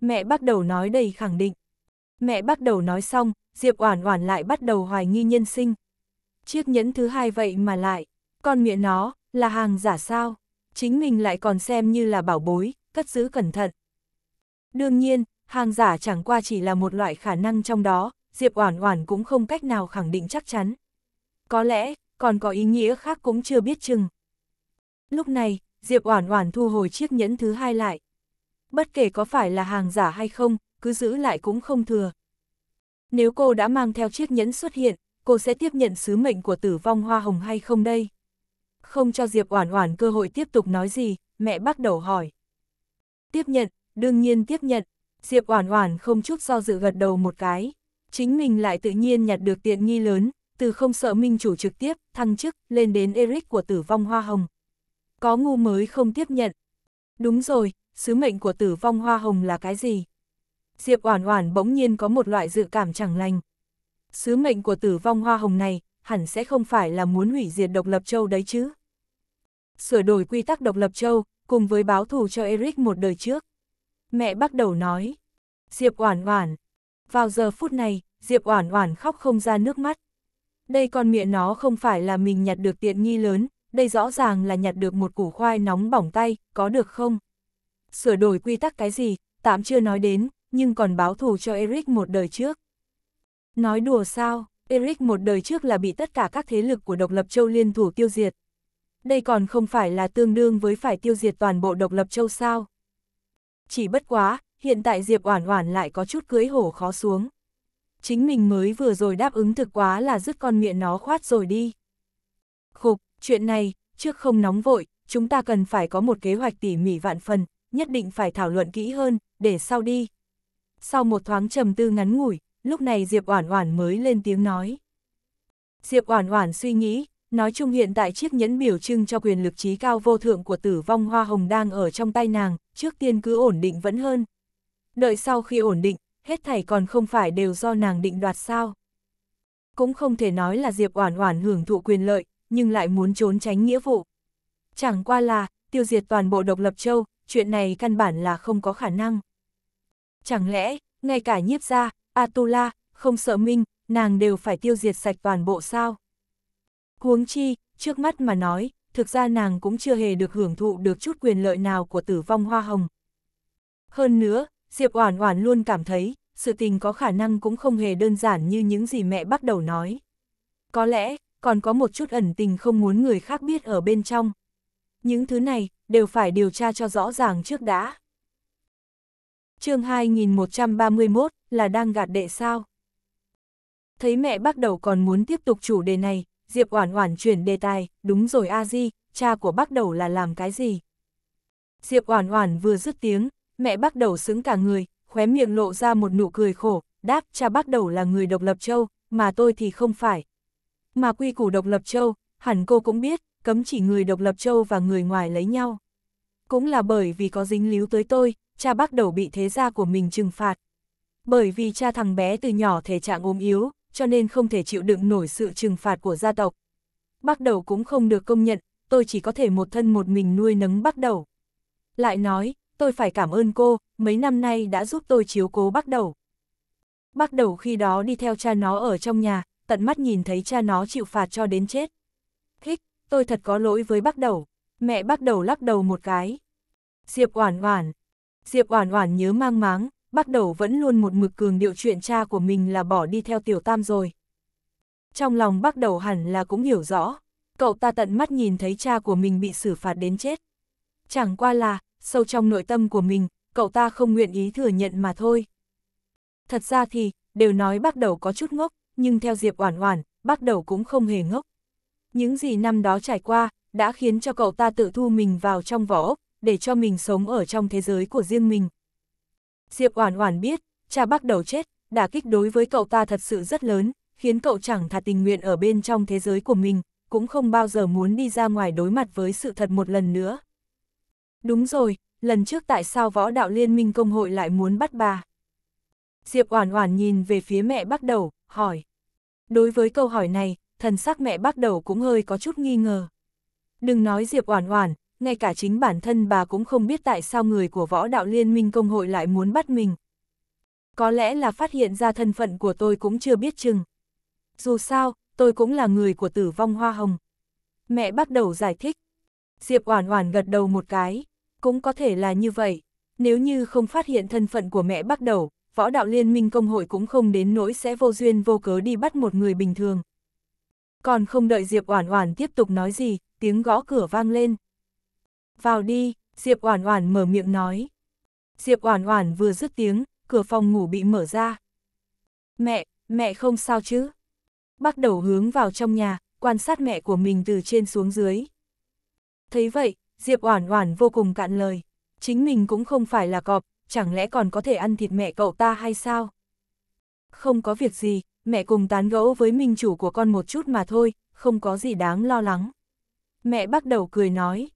Mẹ bắt đầu nói đầy khẳng định. Mẹ bắt đầu nói xong, Diệp Oản Oản lại bắt đầu hoài nghi nhân sinh. Chiếc nhẫn thứ hai vậy mà lại, con miệng nó, là hàng giả sao? Chính mình lại còn xem như là bảo bối, cất giữ cẩn thận. Đương nhiên, hàng giả chẳng qua chỉ là một loại khả năng trong đó, Diệp Oản Oản cũng không cách nào khẳng định chắc chắn. Có lẽ, còn có ý nghĩa khác cũng chưa biết chừng. Lúc này, Diệp Oản Oản thu hồi chiếc nhẫn thứ hai lại. Bất kể có phải là hàng giả hay không, cứ giữ lại cũng không thừa. Nếu cô đã mang theo chiếc nhẫn xuất hiện, cô sẽ tiếp nhận sứ mệnh của tử vong hoa hồng hay không đây? Không cho Diệp Oản Oản cơ hội tiếp tục nói gì, mẹ bắt đầu hỏi. Tiếp nhận, đương nhiên tiếp nhận, Diệp Oản Oản không chút do dự gật đầu một cái. Chính mình lại tự nhiên nhặt được tiện nghi lớn, từ không sợ minh chủ trực tiếp, thăng chức, lên đến Eric của tử vong hoa hồng có ngu mới không tiếp nhận. Đúng rồi, sứ mệnh của tử vong hoa hồng là cái gì? Diệp Oản Oản bỗng nhiên có một loại dự cảm chẳng lành. Sứ mệnh của tử vong hoa hồng này, hẳn sẽ không phải là muốn hủy diệt độc lập châu đấy chứ. Sửa đổi quy tắc độc lập châu, cùng với báo thù cho Eric một đời trước. Mẹ bắt đầu nói. Diệp Oản Oản. Vào giờ phút này, Diệp Oản Oản khóc không ra nước mắt. Đây con miệng nó không phải là mình nhặt được tiện nghi lớn, đây rõ ràng là nhặt được một củ khoai nóng bỏng tay, có được không? Sửa đổi quy tắc cái gì, tạm chưa nói đến, nhưng còn báo thù cho Eric một đời trước. Nói đùa sao, Eric một đời trước là bị tất cả các thế lực của độc lập châu liên thủ tiêu diệt. Đây còn không phải là tương đương với phải tiêu diệt toàn bộ độc lập châu sao. Chỉ bất quá, hiện tại Diệp Oản Oản lại có chút cưới hổ khó xuống. Chính mình mới vừa rồi đáp ứng thực quá là dứt con miệng nó khoát rồi đi. Khục, Chuyện này, trước không nóng vội, chúng ta cần phải có một kế hoạch tỉ mỉ vạn phần, nhất định phải thảo luận kỹ hơn, để sau đi. Sau một thoáng trầm tư ngắn ngủi, lúc này Diệp Oản Oản mới lên tiếng nói. Diệp Oản Oản suy nghĩ, nói chung hiện tại chiếc nhẫn biểu trưng cho quyền lực trí cao vô thượng của Tử Vong Hoa Hồng đang ở trong tay nàng, trước tiên cứ ổn định vẫn hơn. Đợi sau khi ổn định, hết thảy còn không phải đều do nàng định đoạt sao? Cũng không thể nói là Diệp Oản Oản hưởng thụ quyền lợi, nhưng lại muốn trốn tránh nghĩa vụ. Chẳng qua là, tiêu diệt toàn bộ độc lập châu, chuyện này căn bản là không có khả năng. Chẳng lẽ, ngay cả nhiếp gia, Atula, không sợ minh, nàng đều phải tiêu diệt sạch toàn bộ sao? Huống chi, trước mắt mà nói, thực ra nàng cũng chưa hề được hưởng thụ được chút quyền lợi nào của tử vong hoa hồng. Hơn nữa, Diệp Oản Oản luôn cảm thấy, sự tình có khả năng cũng không hề đơn giản như những gì mẹ bắt đầu nói. Có lẽ, còn có một chút ẩn tình không muốn người khác biết ở bên trong. Những thứ này, đều phải điều tra cho rõ ràng trước đã. chương 2131, là đang gạt đệ sao? Thấy mẹ bắt đầu còn muốn tiếp tục chủ đề này, Diệp Oản Oản chuyển đề tài, đúng rồi A Di, cha của bác đầu là làm cái gì? Diệp Oản Oản vừa dứt tiếng, mẹ bắt đầu sững cả người, khóe miệng lộ ra một nụ cười khổ, đáp cha bắt đầu là người độc lập châu, mà tôi thì không phải, mà quy củ độc lập châu, hẳn cô cũng biết, cấm chỉ người độc lập châu và người ngoài lấy nhau. Cũng là bởi vì có dính líu tới tôi, cha bắt đầu bị thế gia của mình trừng phạt. Bởi vì cha thằng bé từ nhỏ thể trạng ốm yếu, cho nên không thể chịu đựng nổi sự trừng phạt của gia tộc. Bắt đầu cũng không được công nhận, tôi chỉ có thể một thân một mình nuôi nấng bắt đầu. Lại nói, tôi phải cảm ơn cô, mấy năm nay đã giúp tôi chiếu cố bắt đầu. Bắt đầu khi đó đi theo cha nó ở trong nhà, tận mắt nhìn thấy cha nó chịu phạt cho đến chết. Thích, tôi thật có lỗi với bác đầu. Mẹ bác đầu lắc đầu một cái. Diệp Oản Oản. Diệp Oản Oản nhớ mang máng, bác đầu vẫn luôn một mực cường điệu chuyện cha của mình là bỏ đi theo tiểu tam rồi. Trong lòng bác đầu hẳn là cũng hiểu rõ, cậu ta tận mắt nhìn thấy cha của mình bị xử phạt đến chết. Chẳng qua là, sâu trong nội tâm của mình, cậu ta không nguyện ý thừa nhận mà thôi. Thật ra thì, đều nói bác đầu có chút ngốc, nhưng theo Diệp Oản Oản, bắt đầu cũng không hề ngốc. Những gì năm đó trải qua, đã khiến cho cậu ta tự thu mình vào trong vỏ ốc, để cho mình sống ở trong thế giới của riêng mình. Diệp Oản Oản biết, cha bắt đầu chết, đã kích đối với cậu ta thật sự rất lớn, khiến cậu chẳng thà tình nguyện ở bên trong thế giới của mình, cũng không bao giờ muốn đi ra ngoài đối mặt với sự thật một lần nữa. Đúng rồi, lần trước tại sao võ đạo liên minh công hội lại muốn bắt bà? Diệp Oản Oản nhìn về phía mẹ bắt đầu, hỏi. Đối với câu hỏi này, thần sắc mẹ bắt đầu cũng hơi có chút nghi ngờ. Đừng nói Diệp Oản Oản, ngay cả chính bản thân bà cũng không biết tại sao người của võ đạo liên minh công hội lại muốn bắt mình. Có lẽ là phát hiện ra thân phận của tôi cũng chưa biết chừng. Dù sao, tôi cũng là người của tử vong hoa hồng. Mẹ bắt đầu giải thích. Diệp Oản Oản gật đầu một cái, cũng có thể là như vậy, nếu như không phát hiện thân phận của mẹ bắt đầu, võ đạo liên minh công hội cũng không đến nỗi sẽ vô duyên vô cớ đi bắt một người bình thường. Còn không đợi Diệp Oản Oản tiếp tục nói gì, tiếng gõ cửa vang lên. "Vào đi." Diệp Oản Oản mở miệng nói. Diệp Oản Oản vừa dứt tiếng, cửa phòng ngủ bị mở ra. "Mẹ, mẹ không sao chứ?" Bắt đầu hướng vào trong nhà, quan sát mẹ của mình từ trên xuống dưới. Thấy vậy, Diệp Oản Oản vô cùng cạn lời, chính mình cũng không phải là cọp, chẳng lẽ còn có thể ăn thịt mẹ cậu ta hay sao? Không có việc gì, mẹ cùng tán gẫu với minh chủ của con một chút mà thôi, không có gì đáng lo lắng. Mẹ bắt đầu cười nói,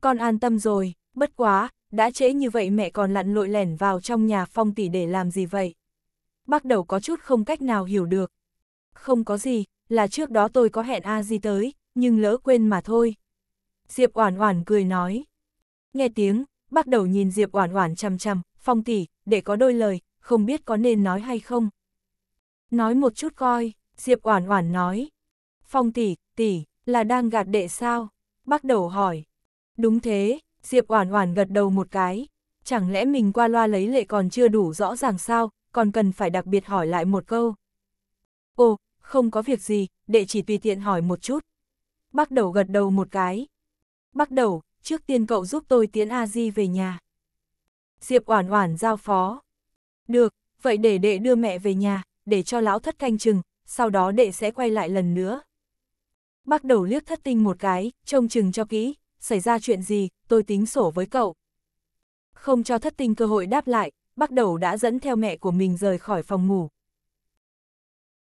con an tâm rồi, bất quá, đã trễ như vậy mẹ còn lặn lội lẻn vào trong nhà phong tỷ để làm gì vậy? Bắt đầu có chút không cách nào hiểu được. Không có gì, là trước đó tôi có hẹn A Di tới, nhưng lỡ quên mà thôi. Diệp Oản Oản cười nói. Nghe tiếng, bắt đầu nhìn Diệp Oản Oản chằm chằm, "Phong tỷ, để có đôi lời, không biết có nên nói hay không?" "Nói một chút coi." Diệp Oản Oản nói. "Phong tỷ, tỷ là đang gạt đệ sao?" Bắt đầu hỏi. "Đúng thế." Diệp Oản Oản gật đầu một cái. Chẳng lẽ mình qua loa lấy lệ còn chưa đủ rõ ràng sao, còn cần phải đặc biệt hỏi lại một câu. Ồ, không có việc gì, đệ chỉ tùy tiện hỏi một chút. Bắt đầu gật đầu một cái. Bắt đầu, trước tiên cậu giúp tôi tiến A Di về nhà. Diệp Oản Oản giao phó. Được, vậy để đệ đưa mẹ về nhà, để cho lão thất canh chừng, sau đó đệ sẽ quay lại lần nữa. bắt đầu liếc thất tinh một cái, trông chừng cho kỹ, xảy ra chuyện gì, tôi tính sổ với cậu. Không cho thất tinh cơ hội đáp lại, bắt đầu đã dẫn theo mẹ của mình rời khỏi phòng ngủ.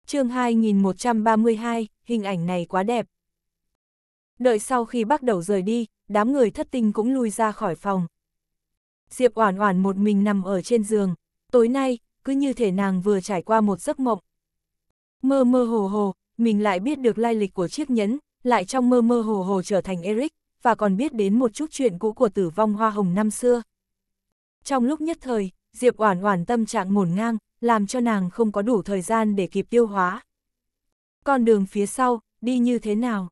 chương 2132, hình ảnh này quá đẹp. Đợi sau khi bắt đầu rời đi, đám người thất tinh cũng lui ra khỏi phòng. Diệp Oản Oản một mình nằm ở trên giường, tối nay, cứ như thể nàng vừa trải qua một giấc mộng. Mơ mơ hồ hồ, mình lại biết được lai lịch của chiếc nhẫn, lại trong mơ mơ hồ hồ trở thành Eric, và còn biết đến một chút chuyện cũ của tử vong hoa hồng năm xưa. Trong lúc nhất thời, Diệp Oản Oản tâm trạng ngổn ngang, làm cho nàng không có đủ thời gian để kịp tiêu hóa. Con đường phía sau, đi như thế nào?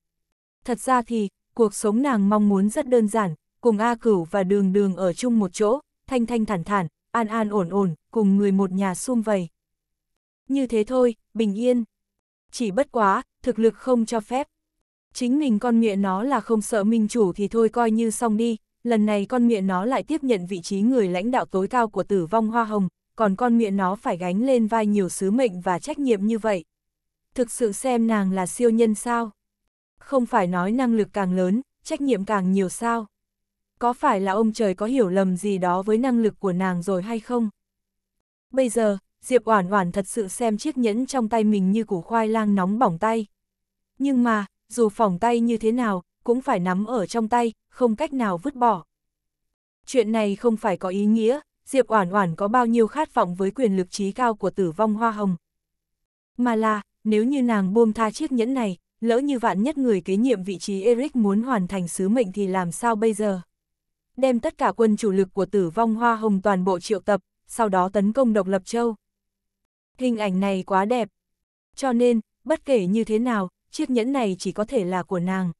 Thật ra thì, cuộc sống nàng mong muốn rất đơn giản, cùng A Cửu và Đường Đường ở chung một chỗ, thanh thanh thản thản, an an ổn ổn, cùng người một nhà sum vầy. Như thế thôi, bình yên. Chỉ bất quá, thực lực không cho phép. Chính mình con mẹ nó là không sợ minh chủ thì thôi coi như xong đi, lần này con mẹ nó lại tiếp nhận vị trí người lãnh đạo tối cao của tử vong hoa hồng, còn con mẹ nó phải gánh lên vai nhiều sứ mệnh và trách nhiệm như vậy. Thực sự xem nàng là siêu nhân sao? không phải nói năng lực càng lớn, trách nhiệm càng nhiều sao. Có phải là ông trời có hiểu lầm gì đó với năng lực của nàng rồi hay không? Bây giờ, Diệp Oản Oản thật sự xem chiếc nhẫn trong tay mình như củ khoai lang nóng bỏng tay. Nhưng mà, dù phỏng tay như thế nào, cũng phải nắm ở trong tay, không cách nào vứt bỏ. Chuyện này không phải có ý nghĩa, Diệp Oản Oản có bao nhiêu khát vọng với quyền lực trí cao của Tử Vong Hoa Hồng. Mà là, nếu như nàng buông tha chiếc nhẫn này, lỡ như vạn nhất người kế nhiệm vị trí Eric muốn hoàn thành sứ mệnh thì làm sao bây giờ? Đem tất cả quân chủ lực của tử vong hoa hồng toàn bộ triệu tập, sau đó tấn công độc lập châu. Hình ảnh này quá đẹp. Cho nên, bất kể như thế nào, chiếc nhẫn này chỉ có thể là của nàng.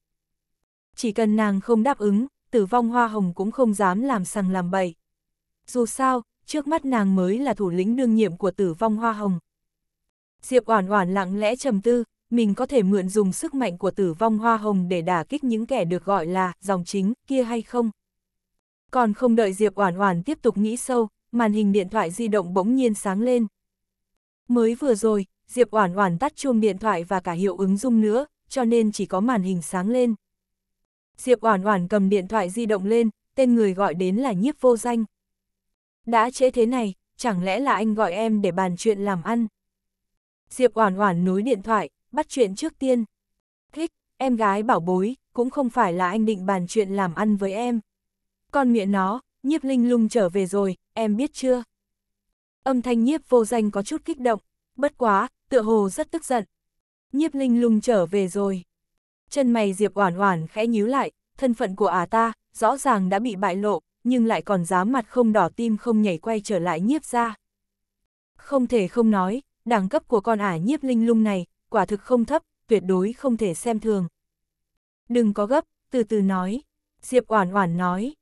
Chỉ cần nàng không đáp ứng, tử vong hoa hồng cũng không dám làm sằng làm bậy. Dù sao, trước mắt nàng mới là thủ lĩnh đương nhiệm của tử vong hoa hồng. Diệp Oản Oản lặng lẽ trầm tư, mình có thể mượn dùng sức mạnh của tử vong hoa hồng để đả kích những kẻ được gọi là dòng chính kia hay không. Còn không đợi Diệp Oản Oản tiếp tục nghĩ sâu, màn hình điện thoại di động bỗng nhiên sáng lên. Mới vừa rồi, Diệp Oản Oản tắt chuông điện thoại và cả hiệu ứng rung nữa, cho nên chỉ có màn hình sáng lên. Diệp Oản Oản cầm điện thoại di động lên, tên người gọi đến là Nhiếp Vô Danh. Đã trễ thế này, chẳng lẽ là anh gọi em để bàn chuyện làm ăn? Diệp Oản Oản nối điện thoại, bắt chuyện trước tiên. Thích, em gái bảo bối, cũng không phải là anh định bàn chuyện làm ăn với em. Con miệng nó, nhiếp linh lung trở về rồi, em biết chưa? Âm thanh nhiếp vô danh có chút kích động, bất quá, tựa hồ rất tức giận. Nhiếp linh lung trở về rồi. Chân mày Diệp Oản Oản khẽ nhíu lại, thân phận của ả à ta, rõ ràng đã bị bại lộ, nhưng lại còn dám mặt không đỏ tim không nhảy quay trở lại nhiếp ra. Không thể không nói, đẳng cấp của con ả nhiếp linh lung này, quả thực không thấp, tuyệt đối không thể xem thường. Đừng có gấp, từ từ nói. Diệp Oản Oản nói.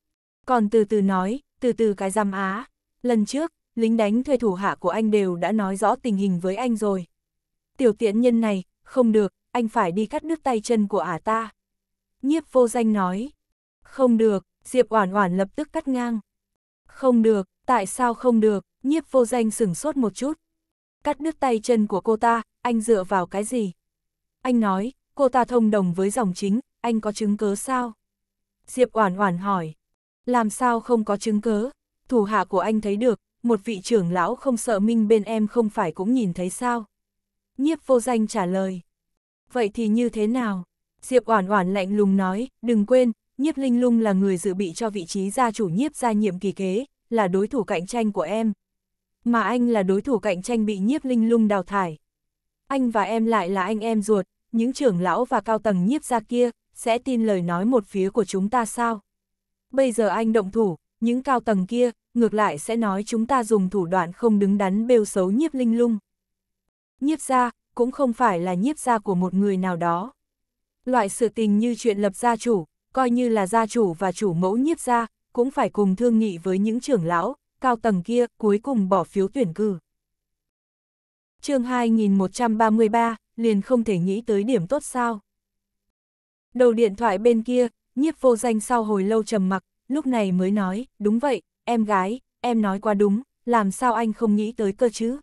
Còn từ từ nói, từ từ cái giam á. Lần trước, lính đánh thuê thủ hạ của anh đều đã nói rõ tình hình với anh rồi. Tiểu tiện nhân này, không được, anh phải đi cắt đứt tay chân của ả ta. Nhiếp vô danh nói. Không được, Diệp Oản Oản lập tức cắt ngang. Không được, tại sao không được, nhiếp vô danh sửng sốt một chút. Cắt đứt tay chân của cô ta, anh dựa vào cái gì? Anh nói, cô ta thông đồng với dòng chính, anh có chứng cớ sao? Diệp Oản Oản hỏi, làm sao không có chứng cớ? Thủ hạ của anh thấy được, một vị trưởng lão không sợ minh bên em không phải cũng nhìn thấy sao? Nhiếp vô danh trả lời, vậy thì như thế nào? Diệp Oản Oản lạnh lùng nói, đừng quên, Nhiếp Linh Lung là người dự bị cho vị trí gia chủ Nhiếp gia nhiệm kỳ kế, là đối thủ cạnh tranh của em. Mà anh là đối thủ cạnh tranh bị Nhiếp Linh Lung đào thải anh và em lại là anh em ruột, những trưởng lão và cao tầng nhiếp ra kia, sẽ tin lời nói một phía của chúng ta sao? Bây giờ anh động thủ, những cao tầng kia, ngược lại sẽ nói chúng ta dùng thủ đoạn không đứng đắn bêu xấu nhiếp linh lung. Nhiếp gia cũng không phải là nhiếp gia của một người nào đó. Loại sự tình như chuyện lập gia chủ, coi như là gia chủ và chủ mẫu nhiếp gia, cũng phải cùng thương nghị với những trưởng lão, cao tầng kia cuối cùng bỏ phiếu tuyển cử chương 2133, liền không thể nghĩ tới điểm tốt sao. Đầu điện thoại bên kia, nhiếp vô danh sau hồi lâu trầm mặc, lúc này mới nói, đúng vậy, em gái, em nói quá đúng, làm sao anh không nghĩ tới cơ chứ.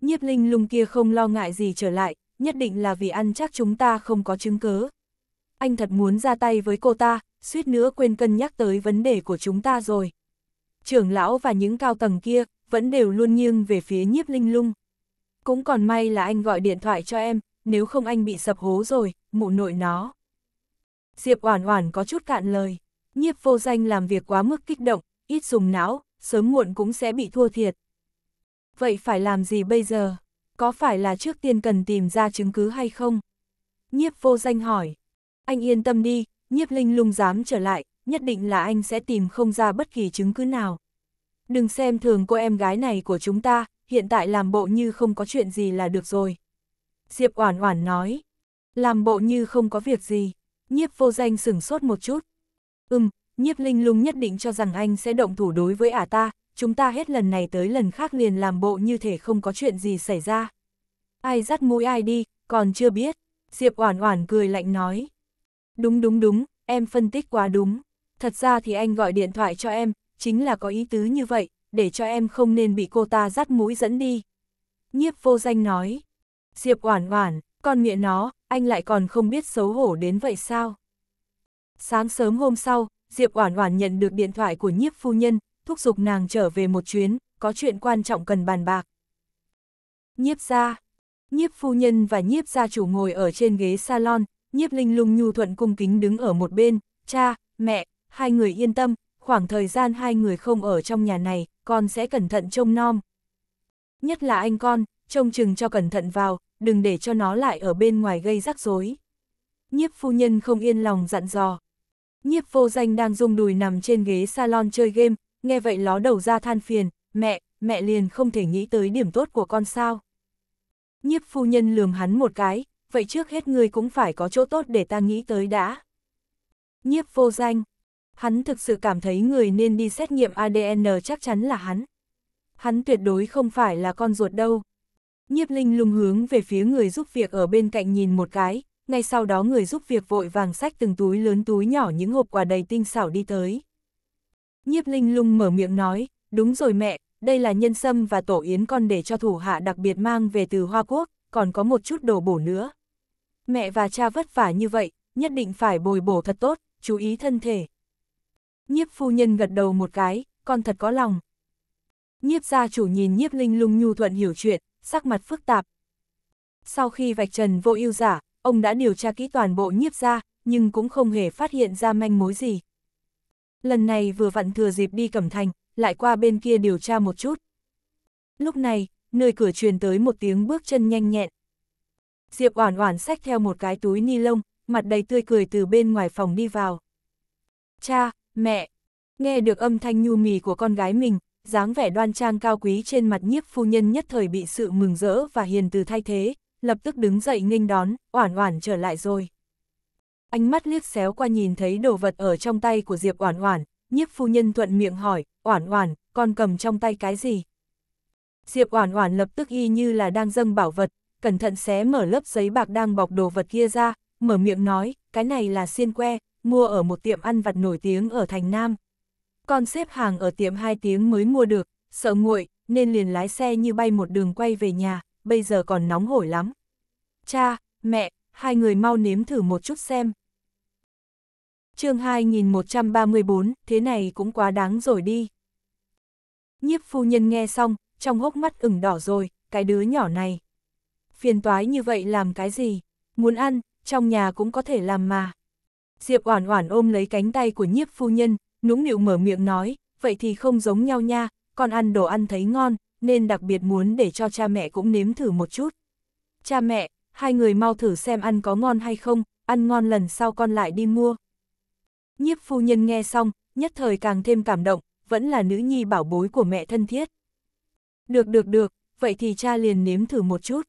Nhiếp linh lung kia không lo ngại gì trở lại, nhất định là vì ăn chắc chúng ta không có chứng cớ. Anh thật muốn ra tay với cô ta, suýt nữa quên cân nhắc tới vấn đề của chúng ta rồi. Trưởng lão và những cao tầng kia, vẫn đều luôn nghiêng về phía nhiếp linh lung, cũng còn may là anh gọi điện thoại cho em, nếu không anh bị sập hố rồi, mụ nội nó. Diệp Oản Oản có chút cạn lời, Nhiếp Vô Danh làm việc quá mức kích động, ít dùng não, sớm muộn cũng sẽ bị thua thiệt. Vậy phải làm gì bây giờ? Có phải là trước tiên cần tìm ra chứng cứ hay không? Nhiếp Vô Danh hỏi. Anh yên tâm đi, Nhiếp Linh Lung dám trở lại, nhất định là anh sẽ tìm không ra bất kỳ chứng cứ nào. Đừng xem thường cô em gái này của chúng ta, hiện tại làm bộ như không có chuyện gì là được rồi. Diệp Oản Oản nói, làm bộ như không có việc gì, nhiếp vô danh sửng sốt một chút. Ừm, nhiếp linh lung nhất định cho rằng anh sẽ động thủ đối với ả ta, chúng ta hết lần này tới lần khác liền làm bộ như thể không có chuyện gì xảy ra. Ai dắt mũi ai đi, còn chưa biết, Diệp Oản Oản cười lạnh nói. Đúng đúng đúng, em phân tích quá đúng, thật ra thì anh gọi điện thoại cho em, chính là có ý tứ như vậy, để cho em không nên bị cô ta dắt mũi dẫn đi. Nhiếp vô danh nói, Diệp oản oản, con miệng nó, anh lại còn không biết xấu hổ đến vậy sao? Sáng sớm hôm sau, Diệp oản oản nhận được điện thoại của nhiếp phu nhân, thúc giục nàng trở về một chuyến, có chuyện quan trọng cần bàn bạc. Nhiếp gia, nhiếp phu nhân và nhiếp gia chủ ngồi ở trên ghế salon, nhiếp linh lung nhu thuận cung kính đứng ở một bên, cha, mẹ, hai người yên tâm, khoảng thời gian hai người không ở trong nhà này, con sẽ cẩn thận trông nom. Nhất là anh con, trông chừng cho cẩn thận vào, đừng để cho nó lại ở bên ngoài gây rắc rối. Nhiếp phu nhân không yên lòng dặn dò. Nhiếp vô danh đang rung đùi nằm trên ghế salon chơi game, nghe vậy ló đầu ra than phiền, mẹ, mẹ liền không thể nghĩ tới điểm tốt của con sao. Nhiếp phu nhân lườm hắn một cái, vậy trước hết ngươi cũng phải có chỗ tốt để ta nghĩ tới đã. Nhiếp vô danh, Hắn thực sự cảm thấy người nên đi xét nghiệm ADN chắc chắn là hắn. Hắn tuyệt đối không phải là con ruột đâu. Nhiếp Linh lung hướng về phía người giúp việc ở bên cạnh nhìn một cái, ngay sau đó người giúp việc vội vàng xách từng túi lớn túi nhỏ những hộp quà đầy tinh xảo đi tới. Nhiếp Linh lung mở miệng nói, đúng rồi mẹ, đây là nhân sâm và tổ yến con để cho thủ hạ đặc biệt mang về từ Hoa Quốc, còn có một chút đồ bổ nữa. Mẹ và cha vất vả như vậy, nhất định phải bồi bổ thật tốt, chú ý thân thể. Nhiếp phu nhân gật đầu một cái, con thật có lòng. Nhiếp gia chủ nhìn nhiếp linh lung nhu thuận hiểu chuyện, sắc mặt phức tạp. Sau khi vạch trần vô ưu giả, ông đã điều tra kỹ toàn bộ nhiếp gia, nhưng cũng không hề phát hiện ra manh mối gì. Lần này vừa vặn thừa dịp đi cẩm thành, lại qua bên kia điều tra một chút. Lúc này, nơi cửa truyền tới một tiếng bước chân nhanh nhẹn. Diệp Oản Oản xách theo một cái túi ni lông, mặt đầy tươi cười từ bên ngoài phòng đi vào. "Cha, mẹ. Nghe được âm thanh nhu mì của con gái mình, dáng vẻ đoan trang cao quý trên mặt nhiếp phu nhân nhất thời bị sự mừng rỡ và hiền từ thay thế, lập tức đứng dậy nghênh đón, oản oản trở lại rồi. Ánh mắt liếc xéo qua nhìn thấy đồ vật ở trong tay của Diệp oản oản, nhiếp phu nhân thuận miệng hỏi, oản oản, con cầm trong tay cái gì? Diệp oản oản lập tức y như là đang dâng bảo vật, cẩn thận xé mở lớp giấy bạc đang bọc đồ vật kia ra, mở miệng nói, cái này là xiên que, mua ở một tiệm ăn vặt nổi tiếng ở thành Nam. con xếp hàng ở tiệm 2 tiếng mới mua được, sợ nguội, nên liền lái xe như bay một đường quay về nhà, bây giờ còn nóng hổi lắm. Cha, mẹ, hai người mau nếm thử một chút xem. chương 2134, thế này cũng quá đáng rồi đi. Nhiếp phu nhân nghe xong, trong hốc mắt ửng đỏ rồi, cái đứa nhỏ này. Phiền toái như vậy làm cái gì? Muốn ăn, trong nhà cũng có thể làm mà. Diệp Oản Oản ôm lấy cánh tay của nhiếp phu nhân, nũng nịu mở miệng nói, vậy thì không giống nhau nha, con ăn đồ ăn thấy ngon, nên đặc biệt muốn để cho cha mẹ cũng nếm thử một chút. Cha mẹ, hai người mau thử xem ăn có ngon hay không, ăn ngon lần sau con lại đi mua. Nhiếp phu nhân nghe xong, nhất thời càng thêm cảm động, vẫn là nữ nhi bảo bối của mẹ thân thiết. Được được được, vậy thì cha liền nếm thử một chút.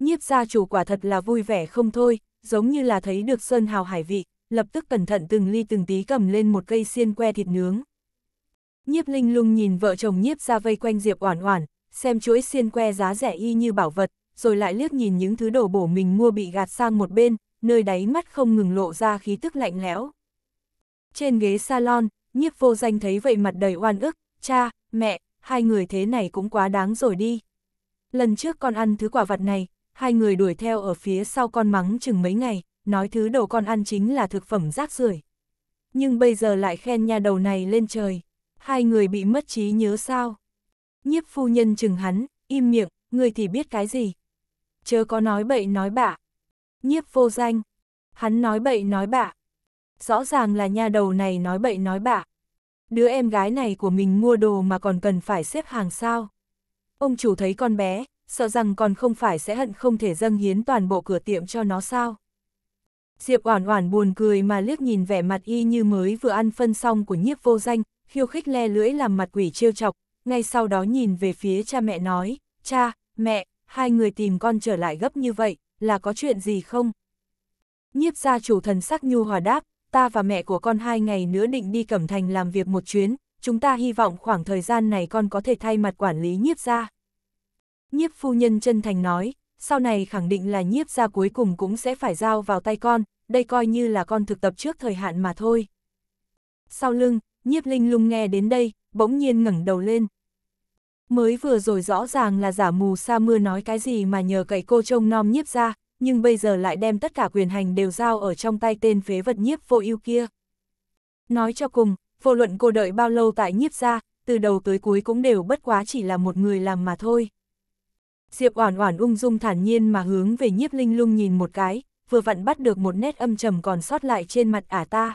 Nhiếp gia chủ quả thật là vui vẻ không thôi, giống như là thấy được sơn hào hải vị, lập tức cẩn thận từng ly từng tí cầm lên một cây xiên que thịt nướng. Nhiếp linh lung nhìn vợ chồng nhiếp ra vây quanh Diệp Oản Oản, xem chuỗi xiên que giá rẻ y như bảo vật, rồi lại liếc nhìn những thứ đồ bổ mình mua bị gạt sang một bên, nơi đáy mắt không ngừng lộ ra khí tức lạnh lẽo. Trên ghế salon, nhiếp vô danh thấy vậy mặt đầy oan ức, cha, mẹ, hai người thế này cũng quá đáng rồi đi. Lần trước con ăn thứ quả vật này, hai người đuổi theo ở phía sau con mắng chừng mấy ngày, nói thứ đồ con ăn chính là thực phẩm rác rưởi. Nhưng bây giờ lại khen nhà đầu này lên trời, hai người bị mất trí nhớ sao? Nhiếp phu nhân chừng hắn, im miệng, người thì biết cái gì? Chớ có nói bậy nói bạ. Nhiếp vô danh, hắn nói bậy nói bạ. Rõ ràng là nhà đầu này nói bậy nói bạ. Đứa em gái này của mình mua đồ mà còn cần phải xếp hàng sao? Ông chủ thấy con bé, sợ rằng còn không phải sẽ hận không thể dâng hiến toàn bộ cửa tiệm cho nó sao? Diệp Oản Oản buồn cười mà liếc nhìn vẻ mặt y như mới vừa ăn phân xong của nhiếp vô danh, khiêu khích le lưỡi làm mặt quỷ trêu chọc, ngay sau đó nhìn về phía cha mẹ nói, cha, mẹ, hai người tìm con trở lại gấp như vậy, là có chuyện gì không? Nhiếp gia chủ thần sắc nhu hòa đáp, ta và mẹ của con hai ngày nữa định đi Cẩm Thành làm việc một chuyến, chúng ta hy vọng khoảng thời gian này con có thể thay mặt quản lý nhiếp gia. Nhiếp phu nhân chân thành nói, sau này khẳng định là nhiếp gia cuối cùng cũng sẽ phải giao vào tay con, đây coi như là con thực tập trước thời hạn mà thôi. Sau lưng, nhiếp linh lung nghe đến đây, bỗng nhiên ngẩng đầu lên. Mới vừa rồi rõ ràng là giả mù sa mưa nói cái gì mà nhờ cậy cô trông nom nhiếp ra, nhưng bây giờ lại đem tất cả quyền hành đều giao ở trong tay tên phế vật nhiếp vô ưu kia. Nói cho cùng, vô luận cô đợi bao lâu tại nhiếp ra, từ đầu tới cuối cũng đều bất quá chỉ là một người làm mà thôi. Diệp Oản Oản ung dung thản nhiên mà hướng về Nhiếp Linh Lung nhìn một cái, vừa vặn bắt được một nét âm trầm còn sót lại trên mặt ả ta.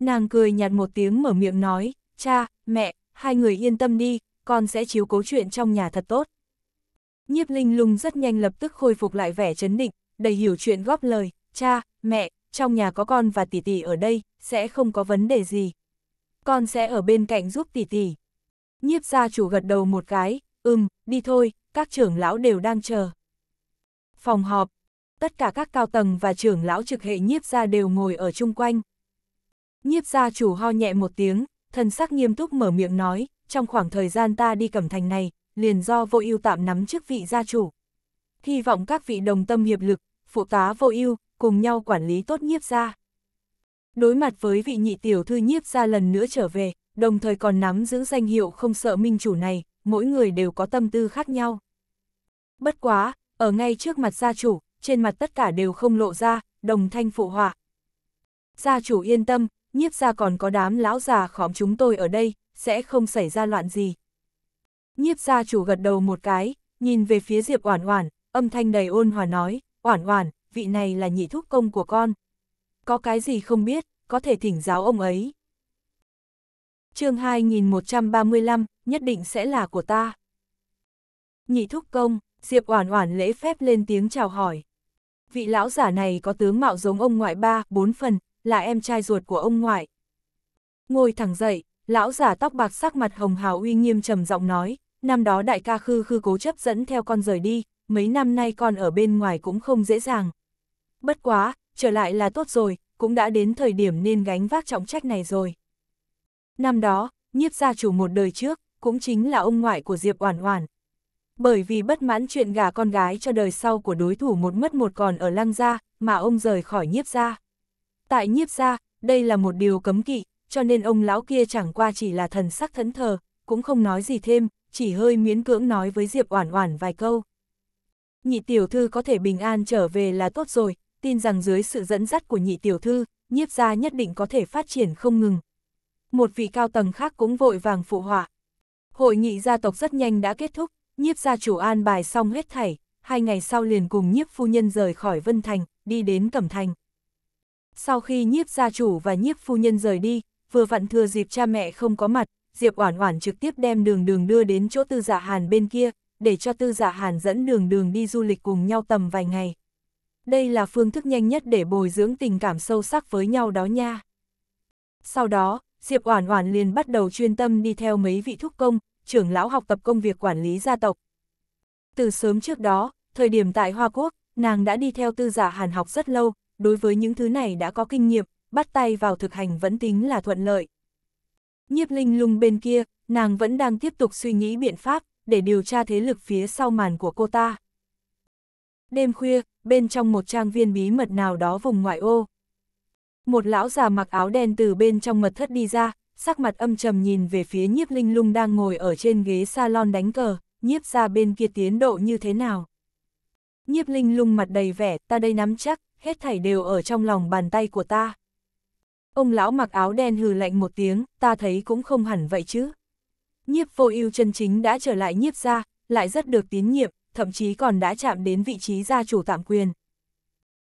Nàng cười nhạt một tiếng mở miệng nói, "Cha, mẹ, hai người yên tâm đi, con sẽ chiếu cố chuyện trong nhà thật tốt." Nhiếp Linh Lung rất nhanh lập tức khôi phục lại vẻ chấn định, đầy hiểu chuyện góp lời, "Cha, mẹ, trong nhà có con và tỷ tỷ ở đây, sẽ không có vấn đề gì. Con sẽ ở bên cạnh giúp tỷ tỷ." Nhiếp gia chủ gật đầu một cái, "Ừm, đi thôi, các trưởng lão đều đang chờ. Phòng họp, tất cả các cao tầng và trưởng lão trực hệ nhiếp gia đều ngồi ở chung quanh. Nhiếp gia chủ ho nhẹ một tiếng, thần sắc nghiêm túc mở miệng nói, trong khoảng thời gian ta đi cẩm thành này, liền do vô ưu tạm nắm chức vị gia chủ. Hy vọng các vị đồng tâm hiệp lực, phụ tá vô ưu cùng nhau quản lý tốt nhiếp gia. Đối mặt với vị nhị tiểu thư nhiếp gia lần nữa trở về, đồng thời còn nắm giữ danh hiệu không sợ minh chủ này, mỗi người đều có tâm tư khác nhau. Bất quá, ở ngay trước mặt gia chủ, trên mặt tất cả đều không lộ ra, đồng thanh phụ họa. Gia chủ yên tâm, nhiếp gia còn có đám lão già khóm chúng tôi ở đây, sẽ không xảy ra loạn gì. Nhiếp gia chủ gật đầu một cái, nhìn về phía Diệp Oản Oản, âm thanh đầy ôn hòa nói, "Oản Oản, vị này là nhị thúc công của con. Có cái gì không biết, có thể thỉnh giáo ông ấy." Chương 2135, nhất định sẽ là của ta. Nhị thúc công, Diệp Oản Oản lễ phép lên tiếng chào hỏi. Vị lão giả này có tướng mạo giống ông ngoại ba, bốn phần, là em trai ruột của ông ngoại. Ngồi thẳng dậy, lão giả tóc bạc sắc mặt hồng hào uy nghiêm trầm giọng nói, năm đó đại ca khư khư cố chấp dẫn theo con rời đi, mấy năm nay con ở bên ngoài cũng không dễ dàng. Bất quá, trở lại là tốt rồi, cũng đã đến thời điểm nên gánh vác trọng trách này rồi. Năm đó, nhiếp gia chủ một đời trước, cũng chính là ông ngoại của Diệp Oản Oản. Bởi vì bất mãn chuyện gả con gái cho đời sau của đối thủ một mất một còn ở Lăng gia, mà ông rời khỏi Nhiếp gia. Tại Nhiếp gia, đây là một điều cấm kỵ, cho nên ông lão kia chẳng qua chỉ là thần sắc thẫn thờ, cũng không nói gì thêm, chỉ hơi miễn cưỡng nói với Diệp Oản Oản vài câu. Nhị tiểu thư có thể bình an trở về là tốt rồi, tin rằng dưới sự dẫn dắt của nhị tiểu thư, nhiếp gia nhất định có thể phát triển không ngừng. Một vị cao tầng khác cũng vội vàng phụ họa, Hội nghị gia tộc rất nhanh đã kết thúc, nhiếp gia chủ an bài xong hết thảy, hai ngày sau liền cùng nhiếp phu nhân rời khỏi Vân Thành, đi đến Cẩm Thành. Sau khi nhiếp gia chủ và nhiếp phu nhân rời đi, vừa vặn thừa dịp cha mẹ không có mặt, Diệp Oản Oản trực tiếp đem Đường Đường đưa đến chỗ Tư giả dạ Hàn bên kia, để cho Tư giả dạ Hàn dẫn Đường Đường đi du lịch cùng nhau tầm vài ngày. Đây là phương thức nhanh nhất để bồi dưỡng tình cảm sâu sắc với nhau đó nha. Sau đó, Diệp Oản Oản liền bắt đầu chuyên tâm đi theo mấy vị thúc công, trưởng lão học tập công việc quản lý gia tộc. Từ sớm trước đó, thời điểm tại Hoa Quốc, nàng đã đi theo tư giả dạ Hàn học rất lâu, đối với những thứ này đã có kinh nghiệm, bắt tay vào thực hành vẫn tính là thuận lợi. Nhiếp Linh Lung bên kia, nàng vẫn đang tiếp tục suy nghĩ biện pháp để điều tra thế lực phía sau màn của cô ta. Đêm khuya, bên trong một trang viên bí mật nào đó vùng ngoại ô, một lão già mặc áo đen từ bên trong mật thất đi ra, sắc mặt âm trầm nhìn về phía nhiếp linh lung đang ngồi ở trên ghế salon đánh cờ, nhiếp ra bên kia tiến độ như thế nào. Nhiếp linh lung mặt đầy vẻ, ta đây nắm chắc, hết thảy đều ở trong lòng bàn tay của ta. Ông lão mặc áo đen hừ lạnh một tiếng, ta thấy cũng không hẳn vậy chứ. Nhiếp vô ưu chân chính đã trở lại nhiếp ra, lại rất được tín nhiệm, thậm chí còn đã chạm đến vị trí gia chủ tạm quyền.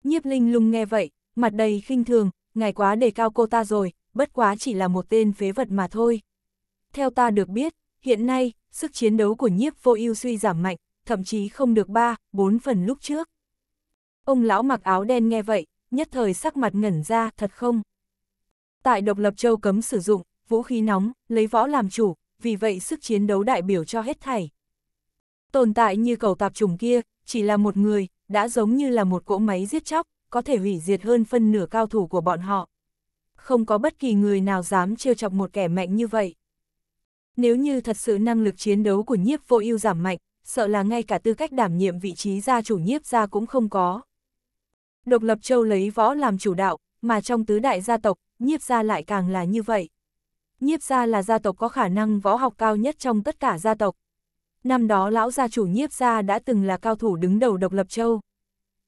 Nhiếp linh lung nghe vậy, mặt đầy khinh thường, ngài quá đề cao cô ta rồi, bất quá chỉ là một tên phế vật mà thôi. Theo ta được biết, hiện nay, sức chiến đấu của nhiếp vô ưu suy giảm mạnh, thậm chí không được 3, 4 phần lúc trước. Ông lão mặc áo đen nghe vậy, nhất thời sắc mặt ngẩn ra, thật không? Tại Độc Lập Châu cấm sử dụng, vũ khí nóng, lấy võ làm chủ, vì vậy sức chiến đấu đại biểu cho hết thảy. Tồn tại như cầu tạp trùng kia, chỉ là một người, đã giống như là một cỗ máy giết chóc, có thể hủy diệt hơn phân nửa cao thủ của bọn họ. Không có bất kỳ người nào dám trêu chọc một kẻ mạnh như vậy. Nếu như thật sự năng lực chiến đấu của nhiếp vô ưu giảm mạnh, sợ là ngay cả tư cách đảm nhiệm vị trí gia chủ nhiếp gia cũng không có. Độc lập châu lấy võ làm chủ đạo, mà trong tứ đại gia tộc, nhiếp gia lại càng là như vậy. Nhiếp gia là gia tộc có khả năng võ học cao nhất trong tất cả gia tộc. Năm đó lão gia chủ nhiếp gia đã từng là cao thủ đứng đầu độc lập châu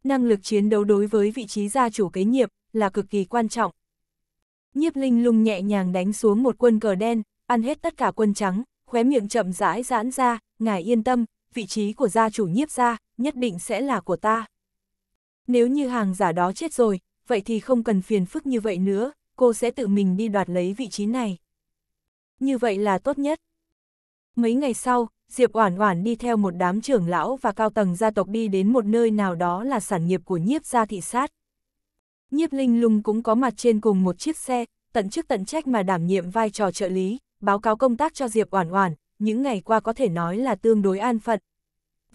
năng lực chiến đấu đối với vị trí gia chủ kế nhiệm là cực kỳ quan trọng. Nhiếp Linh lung nhẹ nhàng đánh xuống một quân cờ đen, ăn hết tất cả quân trắng, khóe miệng chậm rãi giãn ra, ngài yên tâm, vị trí của gia chủ nhiếp gia nhất định sẽ là của ta. Nếu như hàng giả đó chết rồi, vậy thì không cần phiền phức như vậy nữa, cô sẽ tự mình đi đoạt lấy vị trí này. Như vậy là tốt nhất. Mấy ngày sau, Diệp Oản Oản đi theo một đám trưởng lão và cao tầng gia tộc đi đến một nơi nào đó là sản nghiệp của nhiếp gia thị sát. Nhiếp Linh Lung cũng có mặt trên cùng một chiếc xe, tận chức tận trách mà đảm nhiệm vai trò trợ lý, báo cáo công tác cho Diệp Oản Oản, những ngày qua có thể nói là tương đối an phận.